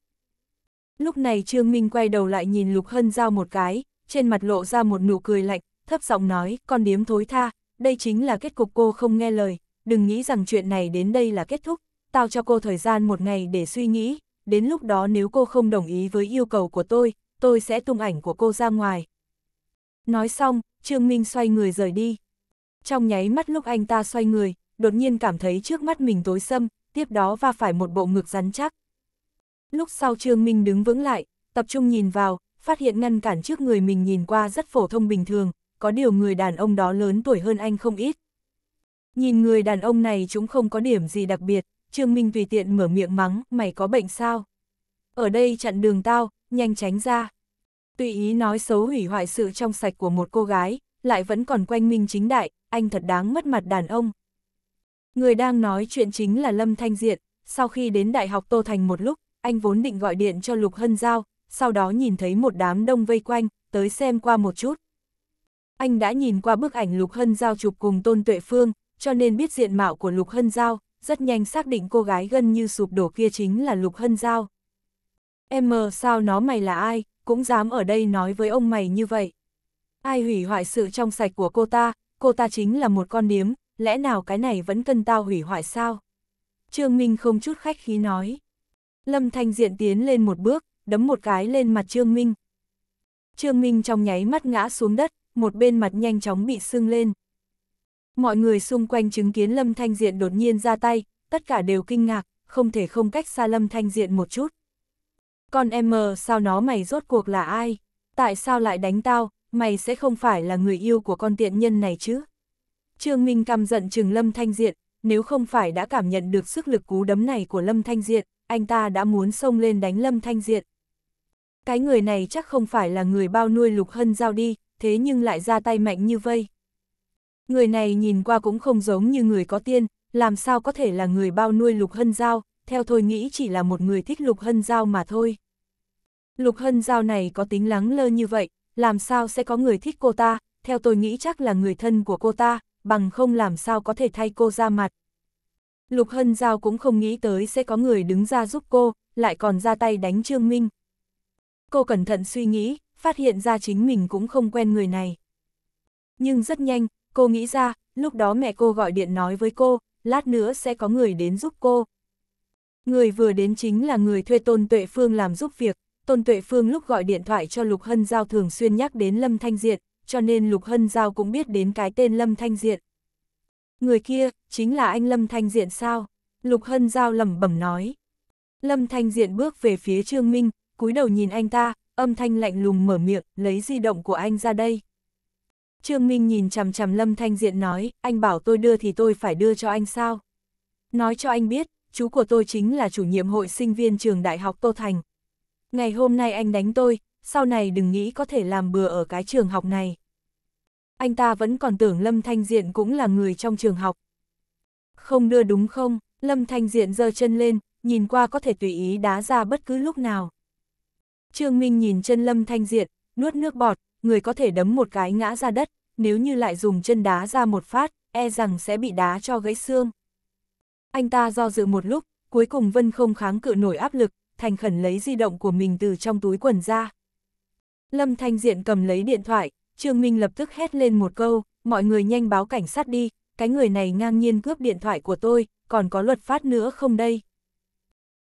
Lúc này Trương Minh quay đầu lại nhìn Lục Hân Giao một cái, trên mặt lộ ra một nụ cười lạnh, thấp giọng nói, con điếm thối tha, đây chính là kết cục cô không nghe lời, đừng nghĩ rằng chuyện này đến đây là kết thúc, tao cho cô thời gian một ngày để suy nghĩ, đến lúc đó nếu cô không đồng ý với yêu cầu của tôi, tôi sẽ tung ảnh của cô ra ngoài. Nói xong, Trương Minh xoay người rời đi. Trong nháy mắt lúc anh ta xoay người, đột nhiên cảm thấy trước mắt mình tối sâm, tiếp đó va phải một bộ ngực rắn chắc. Lúc sau Trương Minh đứng vững lại, tập trung nhìn vào, phát hiện ngăn cản trước người mình nhìn qua rất phổ thông bình thường, có điều người đàn ông đó lớn tuổi hơn anh không ít. Nhìn người đàn ông này chúng không có điểm gì đặc biệt, Trương Minh tùy tiện mở miệng mắng, mày có bệnh sao? Ở đây chặn đường tao, nhanh tránh ra. Tùy ý nói xấu hủy hoại sự trong sạch của một cô gái, lại vẫn còn quanh minh chính đại, anh thật đáng mất mặt đàn ông. Người đang nói chuyện chính là Lâm Thanh Diện, sau khi đến Đại học Tô Thành một lúc, anh vốn định gọi điện cho Lục Hân Giao, sau đó nhìn thấy một đám đông vây quanh, tới xem qua một chút. Anh đã nhìn qua bức ảnh Lục Hân Giao chụp cùng Tôn Tuệ Phương, cho nên biết diện mạo của Lục Hân Giao, rất nhanh xác định cô gái gần như sụp đổ kia chính là Lục Hân Giao. Em mờ sao nó mày là ai, cũng dám ở đây nói với ông mày như vậy. Ai hủy hoại sự trong sạch của cô ta, cô ta chính là một con điếm, lẽ nào cái này vẫn cần tao hủy hoại sao? Trương Minh không chút khách khí nói. Lâm Thanh Diện tiến lên một bước, đấm một cái lên mặt Trương Minh. Trương Minh trong nháy mắt ngã xuống đất, một bên mặt nhanh chóng bị sưng lên. Mọi người xung quanh chứng kiến Lâm Thanh Diện đột nhiên ra tay, tất cả đều kinh ngạc, không thể không cách xa Lâm Thanh Diện một chút. Con em mờ sao nó mày rốt cuộc là ai? Tại sao lại đánh tao? Mày sẽ không phải là người yêu của con tiện nhân này chứ? Trương Minh căm giận trừng Lâm Thanh Diện, nếu không phải đã cảm nhận được sức lực cú đấm này của Lâm Thanh Diện, anh ta đã muốn xông lên đánh Lâm Thanh Diện. Cái người này chắc không phải là người bao nuôi Lục Hân Giao đi, thế nhưng lại ra tay mạnh như vây. Người này nhìn qua cũng không giống như người có tiên, làm sao có thể là người bao nuôi Lục Hân Giao, theo thôi nghĩ chỉ là một người thích Lục Hân Giao mà thôi. Lục Hân Giao này có tính lắng lơ như vậy, làm sao sẽ có người thích cô ta, theo tôi nghĩ chắc là người thân của cô ta, bằng không làm sao có thể thay cô ra mặt. Lục Hân Giao cũng không nghĩ tới sẽ có người đứng ra giúp cô, lại còn ra tay đánh Trương Minh. Cô cẩn thận suy nghĩ, phát hiện ra chính mình cũng không quen người này. Nhưng rất nhanh, cô nghĩ ra, lúc đó mẹ cô gọi điện nói với cô, lát nữa sẽ có người đến giúp cô. Người vừa đến chính là người thuê Tôn Tuệ Phương làm giúp việc, Tôn Tuệ Phương lúc gọi điện thoại cho Lục Hân Giao thường xuyên nhắc đến Lâm Thanh Diệt, cho nên Lục Hân Giao cũng biết đến cái tên Lâm Thanh Diệt. Người kia, chính là anh Lâm Thanh Diện sao? Lục Hân Giao lẩm bẩm nói. Lâm Thanh Diện bước về phía Trương Minh, cúi đầu nhìn anh ta, âm thanh lạnh lùng mở miệng, lấy di động của anh ra đây. Trương Minh nhìn chằm chằm Lâm Thanh Diện nói, anh bảo tôi đưa thì tôi phải đưa cho anh sao? Nói cho anh biết, chú của tôi chính là chủ nhiệm hội sinh viên trường đại học Tô Thành. Ngày hôm nay anh đánh tôi, sau này đừng nghĩ có thể làm bừa ở cái trường học này. Anh ta vẫn còn tưởng Lâm Thanh Diện cũng là người trong trường học. Không đưa đúng không, Lâm Thanh Diện giơ chân lên, nhìn qua có thể tùy ý đá ra bất cứ lúc nào. Trương Minh nhìn chân Lâm Thanh Diện, nuốt nước bọt, người có thể đấm một cái ngã ra đất, nếu như lại dùng chân đá ra một phát, e rằng sẽ bị đá cho gãy xương. Anh ta do dự một lúc, cuối cùng Vân không kháng cự nổi áp lực, thành khẩn lấy di động của mình từ trong túi quần ra. Lâm Thanh Diện cầm lấy điện thoại, Trương Minh lập tức hét lên một câu, mọi người nhanh báo cảnh sát đi, cái người này ngang nhiên cướp điện thoại của tôi, còn có luật phát nữa không đây?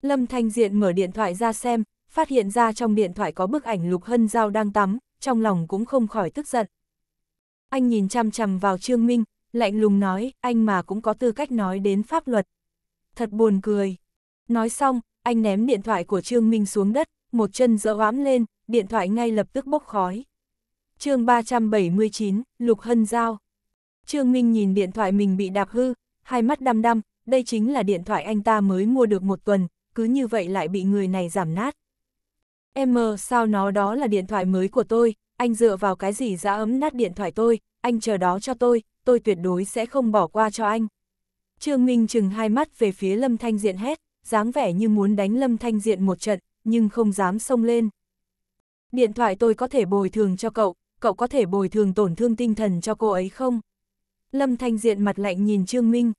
Lâm Thanh Diện mở điện thoại ra xem, phát hiện ra trong điện thoại có bức ảnh Lục Hân Giao đang tắm, trong lòng cũng không khỏi tức giận. Anh nhìn chăm chằm vào Trương Minh, lạnh lùng nói, anh mà cũng có tư cách nói đến pháp luật. Thật buồn cười. Nói xong, anh ném điện thoại của Trương Minh xuống đất, một chân dỡ oám lên, điện thoại ngay lập tức bốc khói. chương 379, Lục Hân Giao. Trương Minh nhìn điện thoại mình bị đạp hư, hai mắt đăm đăm, đây chính là điện thoại anh ta mới mua được một tuần, cứ như vậy lại bị người này giảm nát. M sao nó đó là điện thoại mới của tôi, anh dựa vào cái gì giá ấm nát điện thoại tôi, anh chờ đó cho tôi, tôi tuyệt đối sẽ không bỏ qua cho anh. Trương Minh chừng hai mắt về phía Lâm Thanh Diện hét, dáng vẻ như muốn đánh Lâm Thanh Diện một trận, nhưng không dám xông lên. Điện thoại tôi có thể bồi thường cho cậu, cậu có thể bồi thường tổn thương tinh thần cho cô ấy không? Lâm Thanh Diện mặt lạnh nhìn Trương Minh.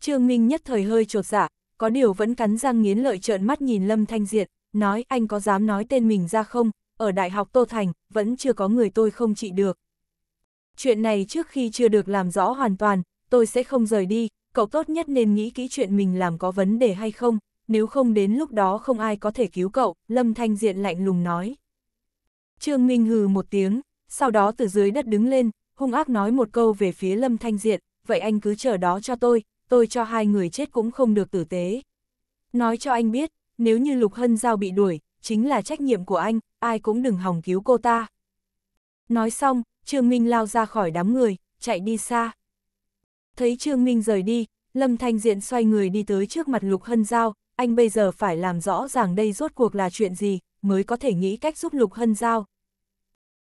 Trương Minh nhất thời hơi trột dạ, có điều vẫn cắn răng nghiến lợi trợn mắt nhìn Lâm Thanh Diện, nói anh có dám nói tên mình ra không, ở Đại học Tô Thành, vẫn chưa có người tôi không trị được. Chuyện này trước khi chưa được làm rõ hoàn toàn, tôi sẽ không rời đi, cậu tốt nhất nên nghĩ kỹ chuyện mình làm có vấn đề hay không, nếu không đến lúc đó không ai có thể cứu cậu, Lâm Thanh Diện lạnh lùng nói. Trương Minh hừ một tiếng, sau đó từ dưới đất đứng lên, hung ác nói một câu về phía Lâm Thanh Diện, vậy anh cứ chờ đó cho tôi, tôi cho hai người chết cũng không được tử tế. Nói cho anh biết, nếu như Lục Hân Giao bị đuổi, chính là trách nhiệm của anh, ai cũng đừng hòng cứu cô ta. Nói xong, Trương Minh lao ra khỏi đám người, chạy đi xa. Thấy Trương Minh rời đi, Lâm Thanh Diện xoay người đi tới trước mặt Lục Hân Giao, anh bây giờ phải làm rõ ràng đây rốt cuộc là chuyện gì, mới có thể nghĩ cách giúp Lục Hân Giao.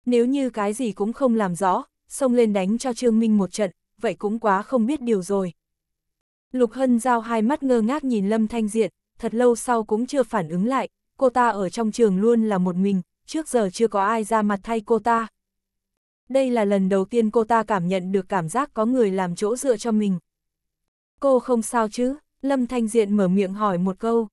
Nếu như cái gì cũng không làm rõ, xông lên đánh cho Trương Minh một trận, vậy cũng quá không biết điều rồi. Lục Hân Giao hai mắt ngơ ngác nhìn Lâm Thanh Diện, thật lâu sau cũng chưa phản ứng lại, cô ta ở trong trường luôn là một mình, trước giờ chưa có ai ra mặt thay cô ta. Đây là lần đầu tiên cô ta cảm nhận được cảm giác có người làm chỗ dựa cho mình. Cô không sao chứ, Lâm Thanh Diện mở miệng hỏi một câu.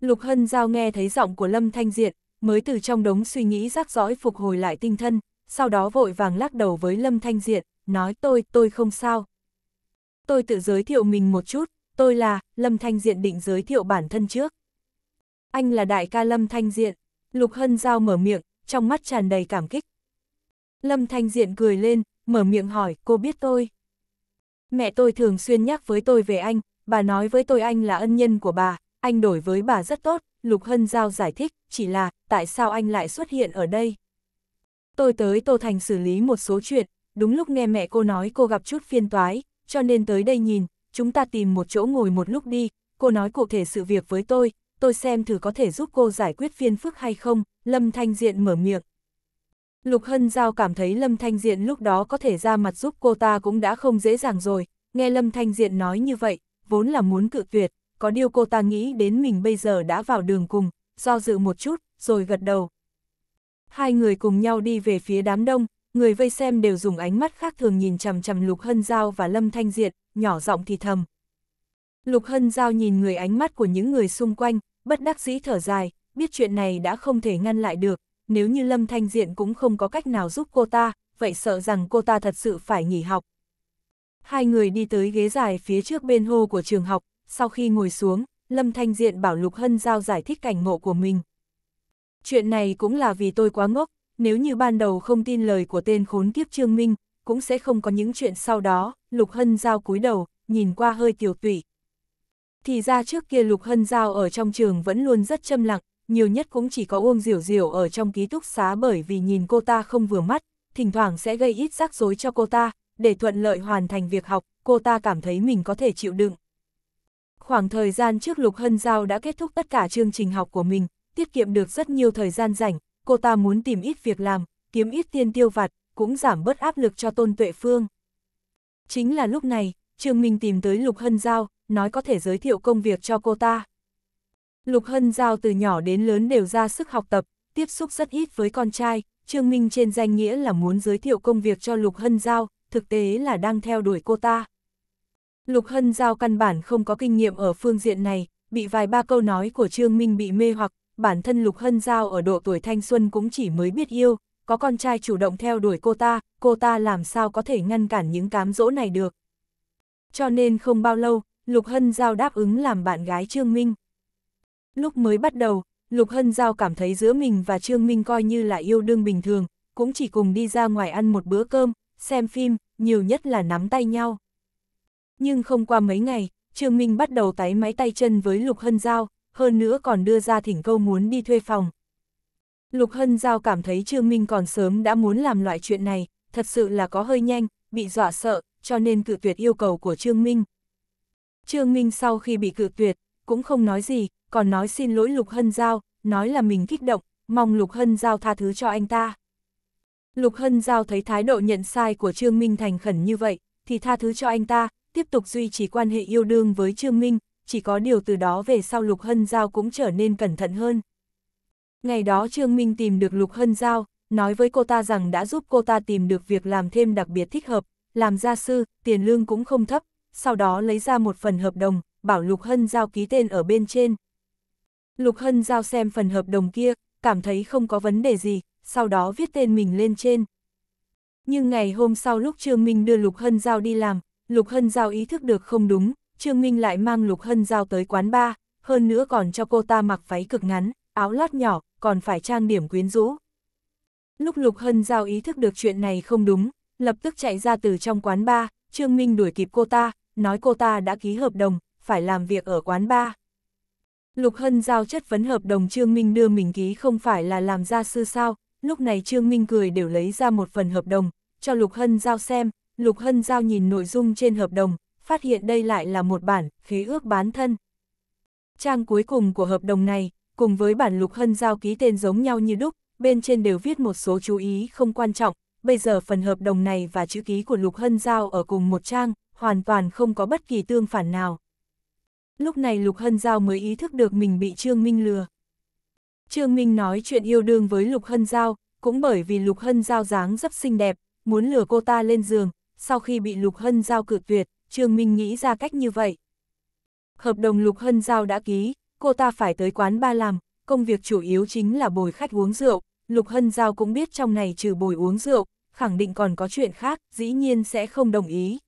Lục Hân Giao nghe thấy giọng của Lâm Thanh Diện, mới từ trong đống suy nghĩ rắc rõi phục hồi lại tinh thân, sau đó vội vàng lắc đầu với Lâm Thanh Diện, nói tôi, tôi không sao. Tôi tự giới thiệu mình một chút, Tôi là, Lâm Thanh Diện định giới thiệu bản thân trước. Anh là đại ca Lâm Thanh Diện. Lục Hân Giao mở miệng, trong mắt tràn đầy cảm kích. Lâm Thanh Diện cười lên, mở miệng hỏi, cô biết tôi. Mẹ tôi thường xuyên nhắc với tôi về anh, bà nói với tôi anh là ân nhân của bà, anh đổi với bà rất tốt, Lục Hân Giao giải thích, chỉ là, tại sao anh lại xuất hiện ở đây. Tôi tới Tô Thành xử lý một số chuyện, đúng lúc nghe mẹ cô nói cô gặp chút phiên toái, cho nên tới đây nhìn, chúng ta tìm một chỗ ngồi một lúc đi, cô nói cụ thể sự việc với tôi, tôi xem thử có thể giúp cô giải quyết phiên phức hay không, Lâm Thanh Diện mở miệng. Lục Hân Giao cảm thấy Lâm Thanh Diện lúc đó có thể ra mặt giúp cô ta cũng đã không dễ dàng rồi, nghe Lâm Thanh Diện nói như vậy, vốn là muốn cự tuyệt, có điều cô ta nghĩ đến mình bây giờ đã vào đường cùng, do dự một chút, rồi gật đầu. Hai người cùng nhau đi về phía đám đông, người vây xem đều dùng ánh mắt khác thường nhìn chằm chằm Lục Hân Giao và Lâm Thanh Diệt, nhỏ giọng thì thầm. Lục Hân Giao nhìn người ánh mắt của những người xung quanh, bất đắc dĩ thở dài, biết chuyện này đã không thể ngăn lại được, nếu như Lâm Thanh Diện cũng không có cách nào giúp cô ta, vậy sợ rằng cô ta thật sự phải nghỉ học. Hai người đi tới ghế dài phía trước bên hô của trường học, sau khi ngồi xuống, Lâm Thanh Diện bảo Lục Hân Giao giải thích cảnh ngộ của mình. Chuyện này cũng là vì tôi quá ngốc, nếu như ban đầu không tin lời của tên khốn kiếp Trương Minh, cũng sẽ không có những chuyện sau đó, Lục Hân Giao cúi đầu, nhìn qua hơi tiểu tụy. Thì ra trước kia Lục Hân Giao ở trong trường vẫn luôn rất châm lặng, nhiều nhất cũng chỉ có Uông Diểu Diểu ở trong ký túc xá bởi vì nhìn cô ta không vừa mắt, thỉnh thoảng sẽ gây ít rắc rối cho cô ta, để thuận lợi hoàn thành việc học, cô ta cảm thấy mình có thể chịu đựng. Khoảng thời gian trước Lục Hân Giao đã kết thúc tất cả chương trình học của mình, tiết kiệm được rất nhiều thời gian rảnh, cô ta muốn tìm ít việc làm, kiếm ít tiền tiêu vặt, cũng giảm bớt áp lực cho Tôn Tuệ Phương. Chính là lúc này, Trương Minh tìm tới Lục Hân Giao, nói có thể giới thiệu công việc cho cô ta. Lục Hân Giao từ nhỏ đến lớn đều ra sức học tập, tiếp xúc rất ít với con trai, Trương Minh trên danh nghĩa là muốn giới thiệu công việc cho Lục Hân Giao, thực tế là đang theo đuổi cô ta. Lục Hân Giao căn bản không có kinh nghiệm ở phương diện này, bị vài ba câu nói của Trương Minh bị mê hoặc, bản thân Lục Hân Giao ở độ tuổi thanh xuân cũng chỉ mới biết yêu, có con trai chủ động theo đuổi cô ta, cô ta làm sao có thể ngăn cản những cám dỗ này được. Cho nên không bao lâu, Lục Hân Giao đáp ứng làm bạn gái Trương Minh. Lúc mới bắt đầu, Lục Hân Giao cảm thấy giữa mình và Trương Minh coi như là yêu đương bình thường, cũng chỉ cùng đi ra ngoài ăn một bữa cơm, xem phim, nhiều nhất là nắm tay nhau. Nhưng không qua mấy ngày, Trương Minh bắt đầu tái máy tay chân với Lục Hân Giao, hơn nữa còn đưa ra thỉnh câu muốn đi thuê phòng. Lục Hân Giao cảm thấy Trương Minh còn sớm đã muốn làm loại chuyện này, thật sự là có hơi nhanh, bị dọa sợ, cho nên cự tuyệt yêu cầu của Trương Minh. Trương Minh sau khi bị cự tuyệt, cũng không nói gì, còn nói xin lỗi Lục Hân Giao, nói là mình kích động, mong Lục Hân Giao tha thứ cho anh ta. Lục Hân Giao thấy thái độ nhận sai của Trương Minh thành khẩn như vậy, thì tha thứ cho anh ta, tiếp tục duy trì quan hệ yêu đương với Trương Minh, chỉ có điều từ đó về sau Lục Hân Giao cũng trở nên cẩn thận hơn. Ngày đó Trương Minh tìm được Lục Hân Giao, nói với cô ta rằng đã giúp cô ta tìm được việc làm thêm đặc biệt thích hợp, làm gia sư, tiền lương cũng không thấp, sau đó lấy ra một phần hợp đồng, bảo Lục Hân Giao ký tên ở bên trên. Lục Hân Giao xem phần hợp đồng kia, cảm thấy không có vấn đề gì, sau đó viết tên mình lên trên. Nhưng ngày hôm sau lúc Trương Minh đưa Lục Hân Giao đi làm, Lục Hân Giao ý thức được không đúng, Trương Minh lại mang Lục Hân Giao tới quán ba, hơn nữa còn cho cô ta mặc váy cực ngắn, áo lót nhỏ, còn phải trang điểm quyến rũ. Lúc Lục Hân Giao ý thức được chuyện này không đúng, lập tức chạy ra từ trong quán ba, Trương Minh đuổi kịp cô ta, nói cô ta đã ký hợp đồng, phải làm việc ở quán ba. Lục Hân Giao chất vấn hợp đồng Trương Minh đưa mình ký không phải là làm gia sư sao, lúc này Trương Minh cười đều lấy ra một phần hợp đồng, cho Lục Hân Giao xem, Lục Hân Giao nhìn nội dung trên hợp đồng, phát hiện đây lại là một bản khế ước bán thân. Trang cuối cùng của hợp đồng này, cùng với bản lục hân giao ký tên giống nhau như đúc, bên trên đều viết một số chú ý không quan trọng, bây giờ phần hợp đồng này và chữ ký của lục hân giao ở cùng một trang, hoàn toàn không có bất kỳ tương phản nào. Lúc này Lục Hân Giao mới ý thức được mình bị Trương Minh lừa. Trương Minh nói chuyện yêu đương với Lục Hân Giao, cũng bởi vì Lục Hân Giao dáng rất xinh đẹp, muốn lừa cô ta lên giường, sau khi bị Lục Hân Giao cự tuyệt, Trương Minh nghĩ ra cách như vậy. Hợp đồng Lục Hân Giao đã ký, cô ta phải tới quán ba làm, công việc chủ yếu chính là bồi khách uống rượu, Lục Hân Giao cũng biết trong này trừ bồi uống rượu, khẳng định còn có chuyện khác, dĩ nhiên sẽ không đồng ý.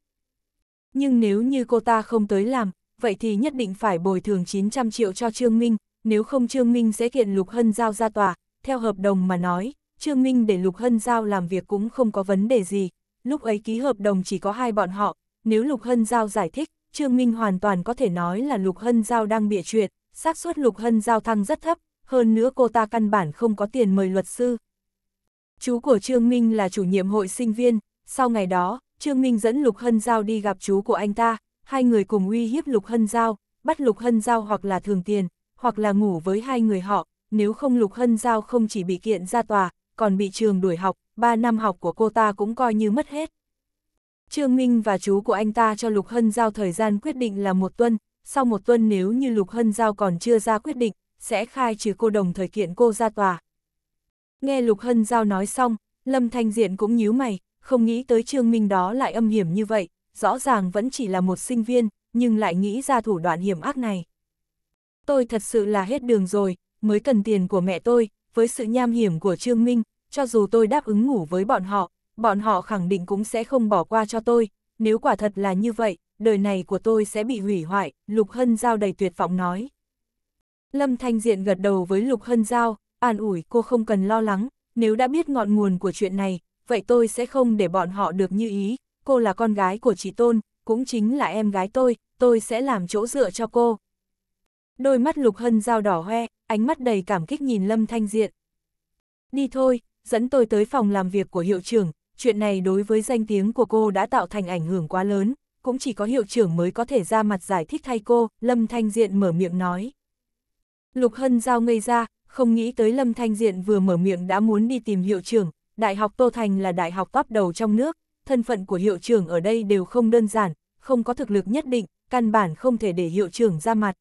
Nhưng nếu như cô ta không tới làm, vậy thì nhất định phải bồi thường 900 triệu cho Trương Minh, nếu không Trương Minh sẽ kiện Lục Hân Giao ra tòa, theo hợp đồng mà nói, Trương Minh để Lục Hân Giao làm việc cũng không có vấn đề gì, lúc ấy ký hợp đồng chỉ có hai bọn họ, nếu Lục Hân Giao giải thích, Trương Minh hoàn toàn có thể nói là Lục Hân Giao đang bịa chuyện, xác suất Lục Hân Giao thăng rất thấp, hơn nữa cô ta căn bản không có tiền mời luật sư. Chú của Trương Minh là chủ nhiệm hội sinh viên, sau ngày đó, Trương Minh dẫn Lục Hân Giao đi gặp chú của anh ta, hai người cùng uy hiếp Lục Hân Giao, bắt Lục Hân Giao hoặc là thường tiền, hoặc là ngủ với hai người họ, nếu không Lục Hân Giao không chỉ bị kiện ra tòa, còn bị trường đuổi học, ba năm học của cô ta cũng coi như mất hết. Trương Minh và chú của anh ta cho Lục Hân Giao thời gian quyết định là một tuần, sau một tuần nếu như Lục Hân Giao còn chưa ra quyết định, sẽ khai trừ cô đồng thời kiện cô ra tòa. Nghe Lục Hân Giao nói xong, Lâm Thanh Diện cũng nhíu mày, không nghĩ tới Trương Minh đó lại âm hiểm như vậy, rõ ràng vẫn chỉ là một sinh viên, nhưng lại nghĩ ra thủ đoạn hiểm ác này. Tôi thật sự là hết đường rồi, mới cần tiền của mẹ tôi, với sự nham hiểm của Trương Minh, cho dù tôi đáp ứng ngủ với bọn họ, bọn họ khẳng định cũng sẽ không bỏ qua cho tôi, nếu quả thật là như vậy, đời này của tôi sẽ bị hủy hoại, Lục Hân Giao đầy tuyệt vọng nói. Lâm Thanh Diện gật đầu với Lục Hân Giao, an ủi cô không cần lo lắng, nếu đã biết ngọn nguồn của chuyện này, vậy tôi sẽ không để bọn họ được như ý, cô là con gái của chị Tôn, cũng chính là em gái tôi, tôi sẽ làm chỗ dựa cho cô. Đôi mắt Lục Hân Giao đỏ hoe, ánh mắt đầy cảm kích nhìn Lâm Thanh Diện. Đi thôi, dẫn tôi tới phòng làm việc của hiệu trưởng, chuyện này đối với danh tiếng của cô đã tạo thành ảnh hưởng quá lớn, cũng chỉ có hiệu trưởng mới có thể ra mặt giải thích thay cô, Lâm Thanh Diện mở miệng nói. Lục Hân Giao ngây ra, không nghĩ tới Lâm Thanh Diện vừa mở miệng đã muốn đi tìm hiệu trưởng, Đại học Tô Thành là đại học top đầu trong nước, thân phận của hiệu trưởng ở đây đều không đơn giản, không có thực lực nhất định, căn bản không thể để hiệu trưởng ra mặt.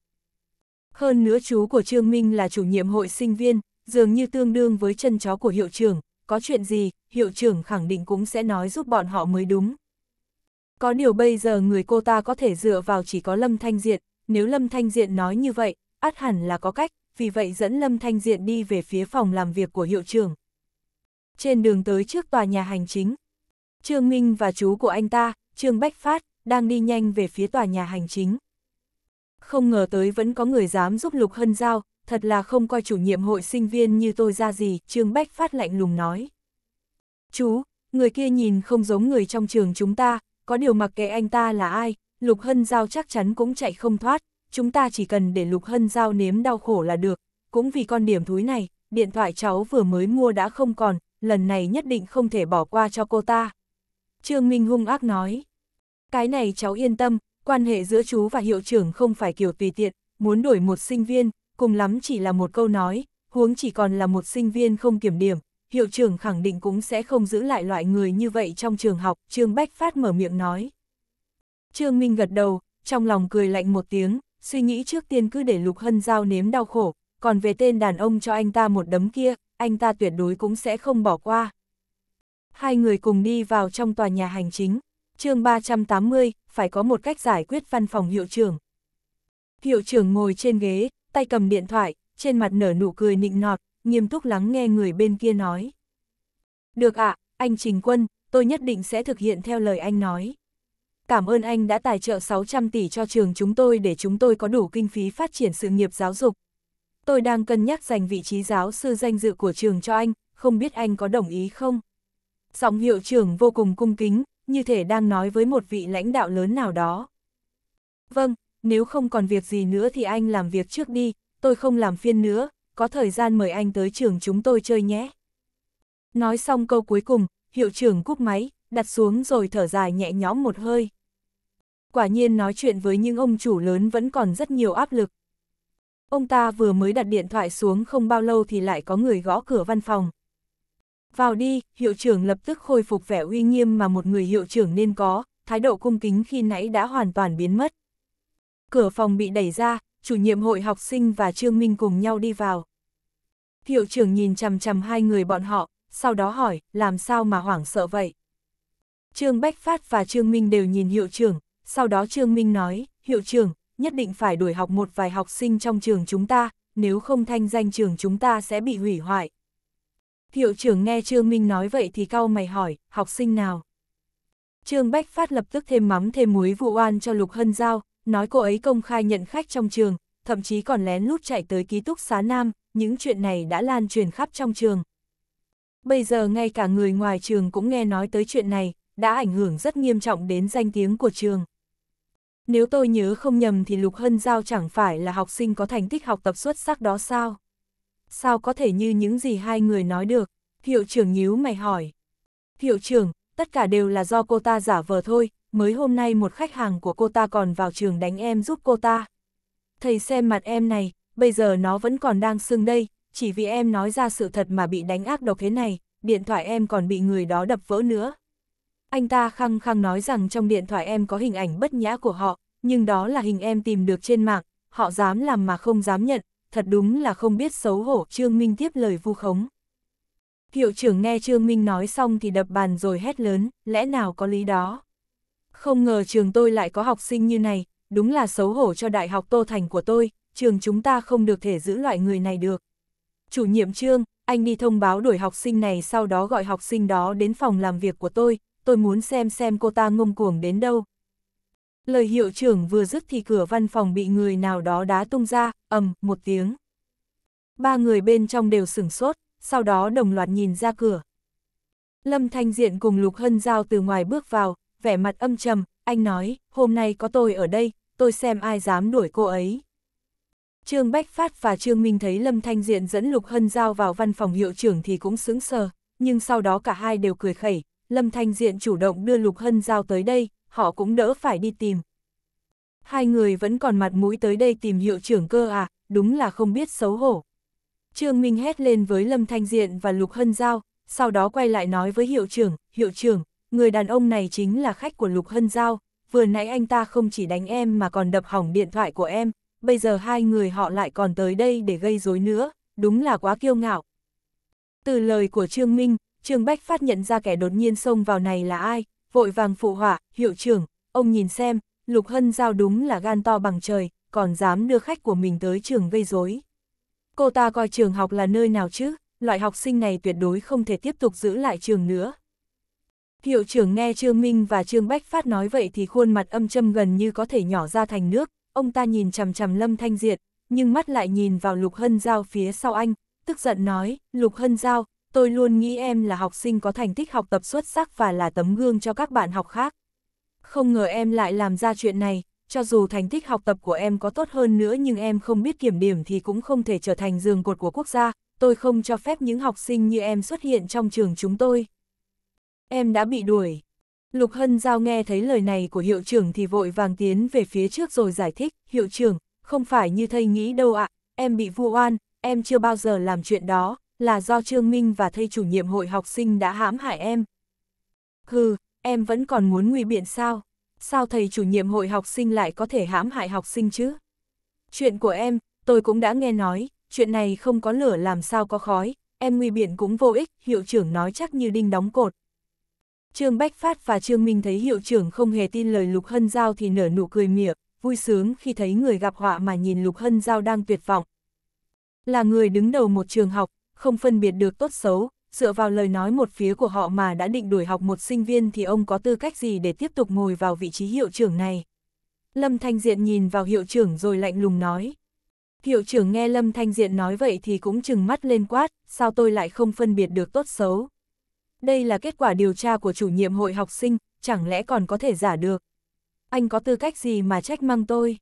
Hơn nữa chú của Trương Minh là chủ nhiệm hội sinh viên, dường như tương đương với chân chó của hiệu trưởng, có chuyện gì, hiệu trưởng khẳng định cũng sẽ nói giúp bọn họ mới đúng. Có điều bây giờ người cô ta có thể dựa vào chỉ có Lâm Thanh Diện, nếu Lâm Thanh Diện nói như vậy, át hẳn là có cách, vì vậy dẫn Lâm Thanh Diện đi về phía phòng làm việc của hiệu trưởng. Trên đường tới trước tòa nhà hành chính, Trương Minh và chú của anh ta, Trương Bách Phát, đang đi nhanh về phía tòa nhà hành chính. Không ngờ tới vẫn có người dám giúp Lục Hân Giao, thật là không coi chủ nhiệm hội sinh viên như tôi ra gì, Trương Bách Phát lạnh lùng nói chú, người kia nhìn không giống người trong trường chúng ta, có điều mặc kệ anh ta là ai, Lục Hân Giao chắc chắn cũng chạy không thoát, chúng ta chỉ cần để Lục Hân Giao nếm đau khổ là được, cũng vì con điểm thúi này, điện thoại cháu vừa mới mua đã không còn, lần này nhất định không thể bỏ qua cho cô ta. Trương Minh hung ác nói, cái này cháu yên tâm, quan hệ giữa chú và hiệu trưởng không phải kiểu tùy tiện, muốn đổi một sinh viên, cùng lắm chỉ là một câu nói, huống chỉ còn là một sinh viên không kiểm điểm, hiệu trưởng khẳng định cũng sẽ không giữ lại loại người như vậy trong trường học, Trương Bách Phát mở miệng nói. Trương Minh gật đầu, trong lòng cười lạnh một tiếng, suy nghĩ trước tiên cứ để Lục Hân Giao nếm đau khổ, còn về tên đàn ông cho anh ta một đấm kia, anh ta tuyệt đối cũng sẽ không bỏ qua. Hai người cùng đi vào trong tòa nhà hành chính, chương 380, phải có một cách giải quyết văn phòng hiệu trưởng. Hiệu trưởng ngồi trên ghế, tay cầm điện thoại, trên mặt nở nụ cười nịnh nọt, nghiêm túc lắng nghe người bên kia nói. Được ạ, anh Trình Quân, tôi nhất định sẽ thực hiện theo lời anh nói. Cảm ơn anh đã tài trợ 600 tỷ cho trường chúng tôi để chúng tôi có đủ kinh phí phát triển sự nghiệp giáo dục. Tôi đang cân nhắc dành vị trí giáo sư danh dự của trường cho anh, không biết anh có đồng ý không? Giọng hiệu trưởng vô cùng cung kính, như thể đang nói với một vị lãnh đạo lớn nào đó. Vâng, nếu không còn việc gì nữa thì anh làm việc trước đi, tôi không làm phiên nữa, có thời gian mời anh tới trường chúng tôi chơi nhé. Nói xong câu cuối cùng, hiệu trưởng cúp máy, đặt xuống rồi thở dài nhẹ nhõm một hơi. Quả nhiên nói chuyện với những ông chủ lớn vẫn còn rất nhiều áp lực. Ông ta vừa mới đặt điện thoại xuống không bao lâu thì lại có người gõ cửa văn phòng. Vào đi, hiệu trưởng lập tức khôi phục vẻ uy nghiêm mà một người hiệu trưởng nên có, thái độ cung kính khi nãy đã hoàn toàn biến mất. Cửa phòng bị đẩy ra, chủ nhiệm hội học sinh và Trương Minh cùng nhau đi vào. Hiệu trưởng nhìn chằm chằm hai người bọn họ, sau đó hỏi, làm sao mà hoảng sợ vậy? Trương Bách Phát và Trương Minh đều nhìn hiệu trưởng, sau đó Trương Minh nói, hiệu trưởng, nhất định phải đuổi học một vài học sinh trong trường chúng ta, nếu không thanh danh trường chúng ta sẽ bị hủy hoại. Hiệu trưởng nghe Trương Minh nói vậy thì cau mày hỏi, học sinh nào? Trương Bách Phát lập tức thêm mắm thêm muối vụ oan cho Lục Hân Giao, nói cô ấy công khai nhận khách trong trường, thậm chí còn lén lút chạy tới ký túc xá nam, những chuyện này đã lan truyền khắp trong trường. Bây giờ ngay cả người ngoài trường cũng nghe nói tới chuyện này, đã ảnh hưởng rất nghiêm trọng đến danh tiếng của trường. Nếu tôi nhớ không nhầm thì Lục Hân Giao chẳng phải là học sinh có thành tích học tập xuất sắc đó sao? Sao có thể như những gì hai người nói được? Hiệu trưởng nhíu mày hỏi. Hiệu trưởng, tất cả đều là do cô ta giả vờ thôi, mới hôm nay một khách hàng của cô ta còn vào trường đánh em giúp cô ta. Thầy xem mặt em này, bây giờ nó vẫn còn đang sưng đây, chỉ vì em nói ra sự thật mà bị đánh ác độc thế này, điện thoại em còn bị người đó đập vỡ nữa. Anh ta khăng khăng nói rằng trong điện thoại em có hình ảnh bất nhã của họ, nhưng đó là hình em tìm được trên mạng, họ dám làm mà không dám nhận, thật đúng là không biết xấu hổ, Trương Minh tiếp lời vu khống. Hiệu trưởng nghe Trương Minh nói xong thì đập bàn rồi hét lớn, lẽ nào có lý đó. Không ngờ trường tôi lại có học sinh như này, đúng là xấu hổ cho đại học Tô Thành của tôi, trường chúng ta không được thể giữ loại người này được. Chủ nhiệm trương, anh đi thông báo đuổi học sinh này sau đó gọi học sinh đó đến phòng làm việc của tôi, tôi muốn xem xem cô ta ngông cuồng đến đâu. Lời hiệu trưởng vừa dứt thì cửa văn phòng bị người nào đó đá tung ra, ầm, một tiếng. Ba người bên trong đều sửng sốt, sau đó đồng loạt nhìn ra cửa. Lâm Thanh Diện cùng Lục Hân Giao từ ngoài bước vào, vẻ mặt âm trầm, anh nói, hôm nay có tôi ở đây, tôi xem ai dám đuổi cô ấy. Trương Bách Phát và Trương Minh thấy Lâm Thanh Diện dẫn Lục Hân Giao vào văn phòng hiệu trưởng thì cũng sững sờ, nhưng sau đó cả hai đều cười khẩy, Lâm Thanh Diện chủ động đưa Lục Hân Giao tới đây, họ cũng đỡ phải đi tìm. Hai người vẫn còn mặt mũi tới đây tìm hiệu trưởng cơ à, đúng là không biết xấu hổ. Trương Minh hét lên với Lâm Thanh Diện và Lục Hân Giao, sau đó quay lại nói với hiệu trưởng, hiệu trưởng, người đàn ông này chính là khách của Lục Hân Giao, vừa nãy anh ta không chỉ đánh em mà còn đập hỏng điện thoại của em, bây giờ hai người họ lại còn tới đây để gây rối nữa, đúng là quá kiêu ngạo. Từ lời của Trương Minh, Trương Bách phát nhận ra kẻ đột nhiên xông vào này là ai, vội vàng phụ họa, hiệu trưởng, ông nhìn xem, Lục Hân Giao đúng là gan to bằng trời, còn dám đưa khách của mình tới trường gây rối. Cô ta coi trường học là nơi nào chứ, loại học sinh này tuyệt đối không thể tiếp tục giữ lại trường nữa, Hiệu trưởng nghe Trương Minh và Trương Bách Phát nói vậy thì khuôn mặt âm châm gần như có thể nhỏ ra thành nước, ông ta nhìn chằm chằm Lâm Thanh Diệt, nhưng mắt lại nhìn vào Lục Hân Giao phía sau anh, tức giận nói, Lục Hân Giao, tôi luôn nghĩ em là học sinh có thành tích học tập xuất sắc và là tấm gương cho các bạn học khác. Không ngờ em lại làm ra chuyện này, cho dù thành tích học tập của em có tốt hơn nữa nhưng em không biết kiểm điểm thì cũng không thể trở thành giường cột của quốc gia, tôi không cho phép những học sinh như em xuất hiện trong trường chúng tôi em đã bị đuổi. Lục Hân Giao nghe thấy lời này của hiệu trưởng thì vội vàng tiến về phía trước rồi giải thích, hiệu trưởng, không phải như thầy nghĩ đâu ạ, em bị vu oan, em chưa bao giờ làm chuyện đó, là do Trương Minh và thầy chủ nhiệm hội học sinh đã hãm hại em. Hừ, em vẫn còn muốn nguy biện sao? Sao thầy chủ nhiệm hội học sinh lại có thể hãm hại học sinh chứ? Chuyện của em, tôi cũng đã nghe nói, chuyện này không có lửa làm sao có khói, em nguy biện cũng vô ích, hiệu trưởng nói chắc như đinh đóng cột. Trương Bách Phát và Trương Minh thấy hiệu trưởng không hề tin lời Lục Hân Giao thì nở nụ cười mỉa, vui sướng khi thấy người gặp họa mà nhìn Lục Hân Giao đang tuyệt vọng. Là người đứng đầu một trường học, không phân biệt được tốt xấu, dựa vào lời nói một phía của họ mà đã định đuổi học một sinh viên thì ông có tư cách gì để tiếp tục ngồi vào vị trí hiệu trưởng này. Lâm Thanh Diện nhìn vào hiệu trưởng rồi lạnh lùng nói. Hiệu trưởng nghe Lâm Thanh Diện nói vậy thì cũng chừng mắt lên quát, sao tôi lại không phân biệt được tốt xấu đây là kết quả điều tra của chủ nhiệm hội học sinh, chẳng lẽ còn có thể giả được. Anh có tư cách gì mà trách măng tôi?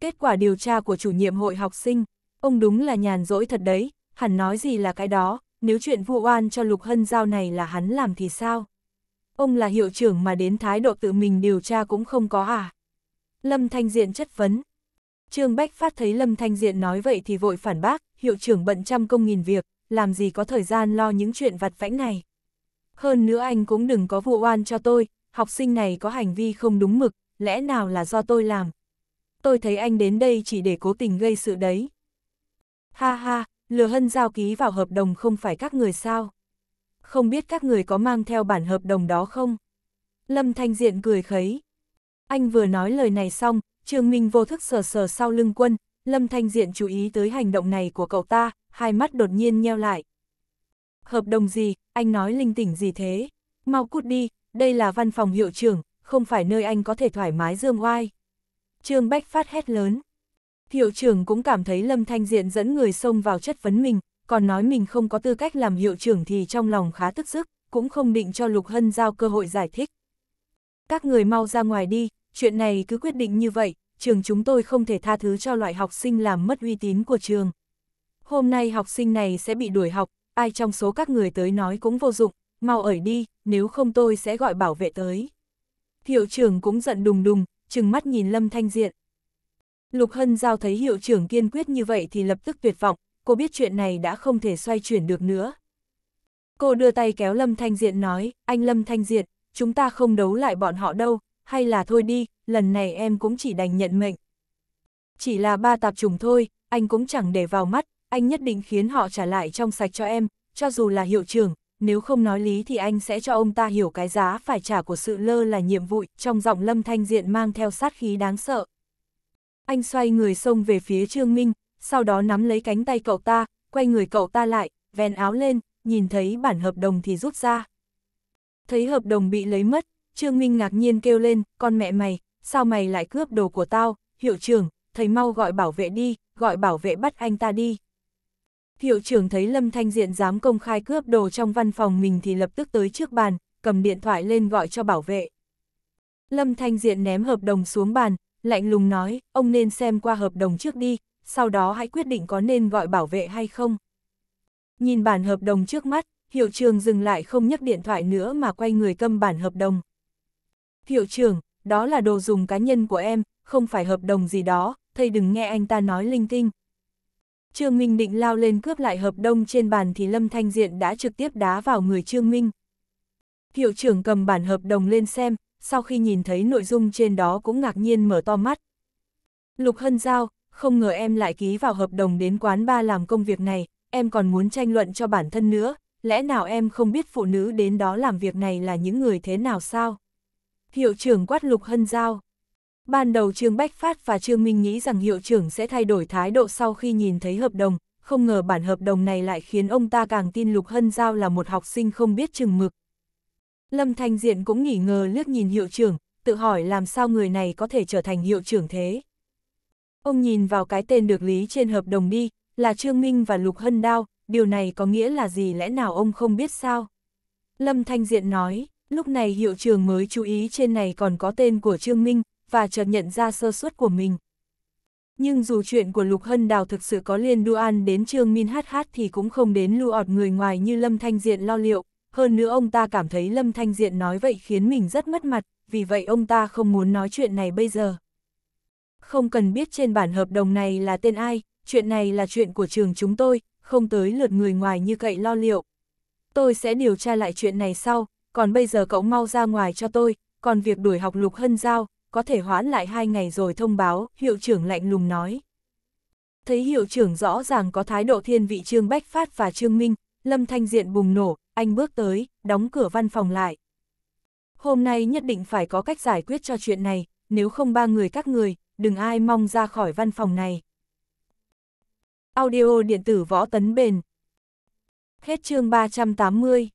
Kết quả điều tra của chủ nhiệm hội học sinh, ông đúng là nhàn rỗi thật đấy, hẳn nói gì là cái đó, nếu chuyện vụ oan cho Lục Hân Giao này là hắn làm thì sao? Ông là hiệu trưởng mà đến thái độ tự mình điều tra cũng không có à? Lâm Thanh Diện chất vấn. Trương Bách Phát thấy Lâm Thanh Diện nói vậy thì vội phản bác, hiệu trưởng bận trăm công nghìn việc, làm gì có thời gian lo những chuyện vặt vãnh này. Hơn nữa anh cũng đừng có vụ oan cho tôi, học sinh này có hành vi không đúng mực, lẽ nào là do tôi làm. Tôi thấy anh đến đây chỉ để cố tình gây sự đấy. Ha ha, lừa hân giao ký vào hợp đồng không phải các người sao. Không biết các người có mang theo bản hợp đồng đó không? Lâm Thanh Diện cười khấy. Anh vừa nói lời này xong, Trương Minh vô thức sờ sờ sau lưng quân, Lâm Thanh Diện chú ý tới hành động này của cậu ta, hai mắt đột nhiên nheo lại. Hợp đồng gì, anh nói linh tỉnh gì thế? Mau cút đi, đây là văn phòng hiệu trưởng, không phải nơi anh có thể thoải mái dương oai. Trương Bách phát hét lớn. Hiệu trưởng cũng cảm thấy Lâm Thanh Diện dẫn người xông vào chất vấn mình, còn nói mình không có tư cách làm hiệu trưởng thì trong lòng khá tức giức, cũng không định cho Lục Hân giao cơ hội giải thích. Các người mau ra ngoài đi, chuyện này cứ quyết định như vậy, trường chúng tôi không thể tha thứ cho loại học sinh làm mất uy tín của trường. Hôm nay học sinh này sẽ bị đuổi học, ai trong số các người tới nói cũng vô dụng, mau ở đi, nếu không tôi sẽ gọi bảo vệ tới. Hiệu trưởng cũng giận đùng đùng, chừng mắt nhìn Lâm Thanh Diện. Lục Hân Giao thấy hiệu trưởng kiên quyết như vậy thì lập tức tuyệt vọng, cô biết chuyện này đã không thể xoay chuyển được nữa. Cô đưa tay kéo Lâm Thanh Diện nói, anh Lâm Thanh Diện, chúng ta không đấu lại bọn họ đâu, hay là thôi đi, lần này em cũng chỉ đành nhận mệnh. Chỉ là ba tạp trùng thôi, anh cũng chẳng để vào mắt, anh nhất định khiến họ trả lại trong sạch cho em, cho dù là hiệu trưởng, nếu không nói lý thì anh sẽ cho ông ta hiểu cái giá phải trả của sự lơ là nhiệm vụ, trong giọng Lâm Thanh Diện mang theo sát khí đáng sợ. Anh xoay người xông về phía Trương Minh, sau đó nắm lấy cánh tay cậu ta, quay người cậu ta lại, ven áo lên, nhìn thấy bản hợp đồng thì rút ra. Thấy hợp đồng bị lấy mất, Trương Minh ngạc nhiên kêu lên, con mẹ mày, sao mày lại cướp đồ của tao, hiệu trưởng, thầy mau gọi bảo vệ đi, gọi bảo vệ bắt anh ta đi. Hiệu trưởng thấy Lâm Thanh Diện dám công khai cướp đồ trong văn phòng mình thì lập tức tới trước bàn, cầm điện thoại lên gọi cho bảo vệ. Lâm Thanh Diện ném hợp đồng xuống bàn, lạnh lùng nói, ông nên xem qua hợp đồng trước đi, sau đó hãy quyết định có nên gọi bảo vệ hay không. Nhìn bản hợp đồng trước mắt, hiệu trường dừng lại không nhấc điện thoại nữa mà quay người câm bản hợp đồng. Hiệu trưởng, đó là đồ dùng cá nhân của em, không phải hợp đồng gì đó, thầy đừng nghe anh ta nói linh tinh. Trương Minh định lao lên cướp lại hợp đồng trên bàn thì Lâm Thanh Diện đã trực tiếp đá vào người Trương Minh. Hiệu trưởng cầm bản hợp đồng lên xem, sau khi nhìn thấy nội dung trên đó cũng ngạc nhiên mở to mắt. Lục Hân Giao, không ngờ em lại ký vào hợp đồng đến quán ba làm công việc này, em còn muốn tranh luận cho bản thân nữa, lẽ nào em không biết phụ nữ đến đó làm việc này là những người thế nào sao? Hiệu trưởng quát Lục Hân Giao. Ban đầu Trương Bách Phát và Trương Minh nghĩ rằng hiệu trưởng sẽ thay đổi thái độ sau khi nhìn thấy hợp đồng, không ngờ bản hợp đồng này lại khiến ông ta càng tin Lục Hân Giao là một học sinh không biết chừng mực. Lâm Thanh Diện cũng nghỉ ngờ liếc nhìn hiệu trưởng, tự hỏi làm sao người này có thể trở thành hiệu trưởng thế. Ông nhìn vào cái tên được lý trên hợp đồng đi, là Trương Minh và Lục Hân Đao, điều này có nghĩa là gì lẽ nào ông không biết sao? Lâm Thanh Diện nói, lúc này hiệu trưởng mới chú ý trên này còn có tên của Trương Minh, và chợt nhận ra sơ suất của mình. Nhưng dù chuyện của Lục Hân Đào thực sự có liên Duan đến Trương Min hát hát thì cũng không đến lưu ọt người ngoài như Lâm Thanh Diện lo liệu, hơn nữa ông ta cảm thấy Lâm Thanh Diện nói vậy khiến mình rất mất mặt, vì vậy ông ta không muốn nói chuyện này bây giờ. Không cần biết trên bản hợp đồng này là tên ai, chuyện này là chuyện của trường chúng tôi, không tới lượt người ngoài như cậy lo liệu. Tôi sẽ điều tra lại chuyện này sau, còn bây giờ cậu mau ra ngoài cho tôi, còn việc đuổi học Lục Hân Giao, có thể hoãn lại hai ngày rồi thông báo, hiệu trưởng lạnh lùng nói. Thấy hiệu trưởng rõ ràng có thái độ thiên vị Trương Bách Phát và Trương Minh, Lâm Thanh Diện bùng nổ, anh bước tới, đóng cửa văn phòng lại. Hôm nay nhất định phải có cách giải quyết cho chuyện này, nếu không ba người các người, đừng ai mong ra khỏi văn phòng này. Audio điện tử võ tấn bền. Hết chương 380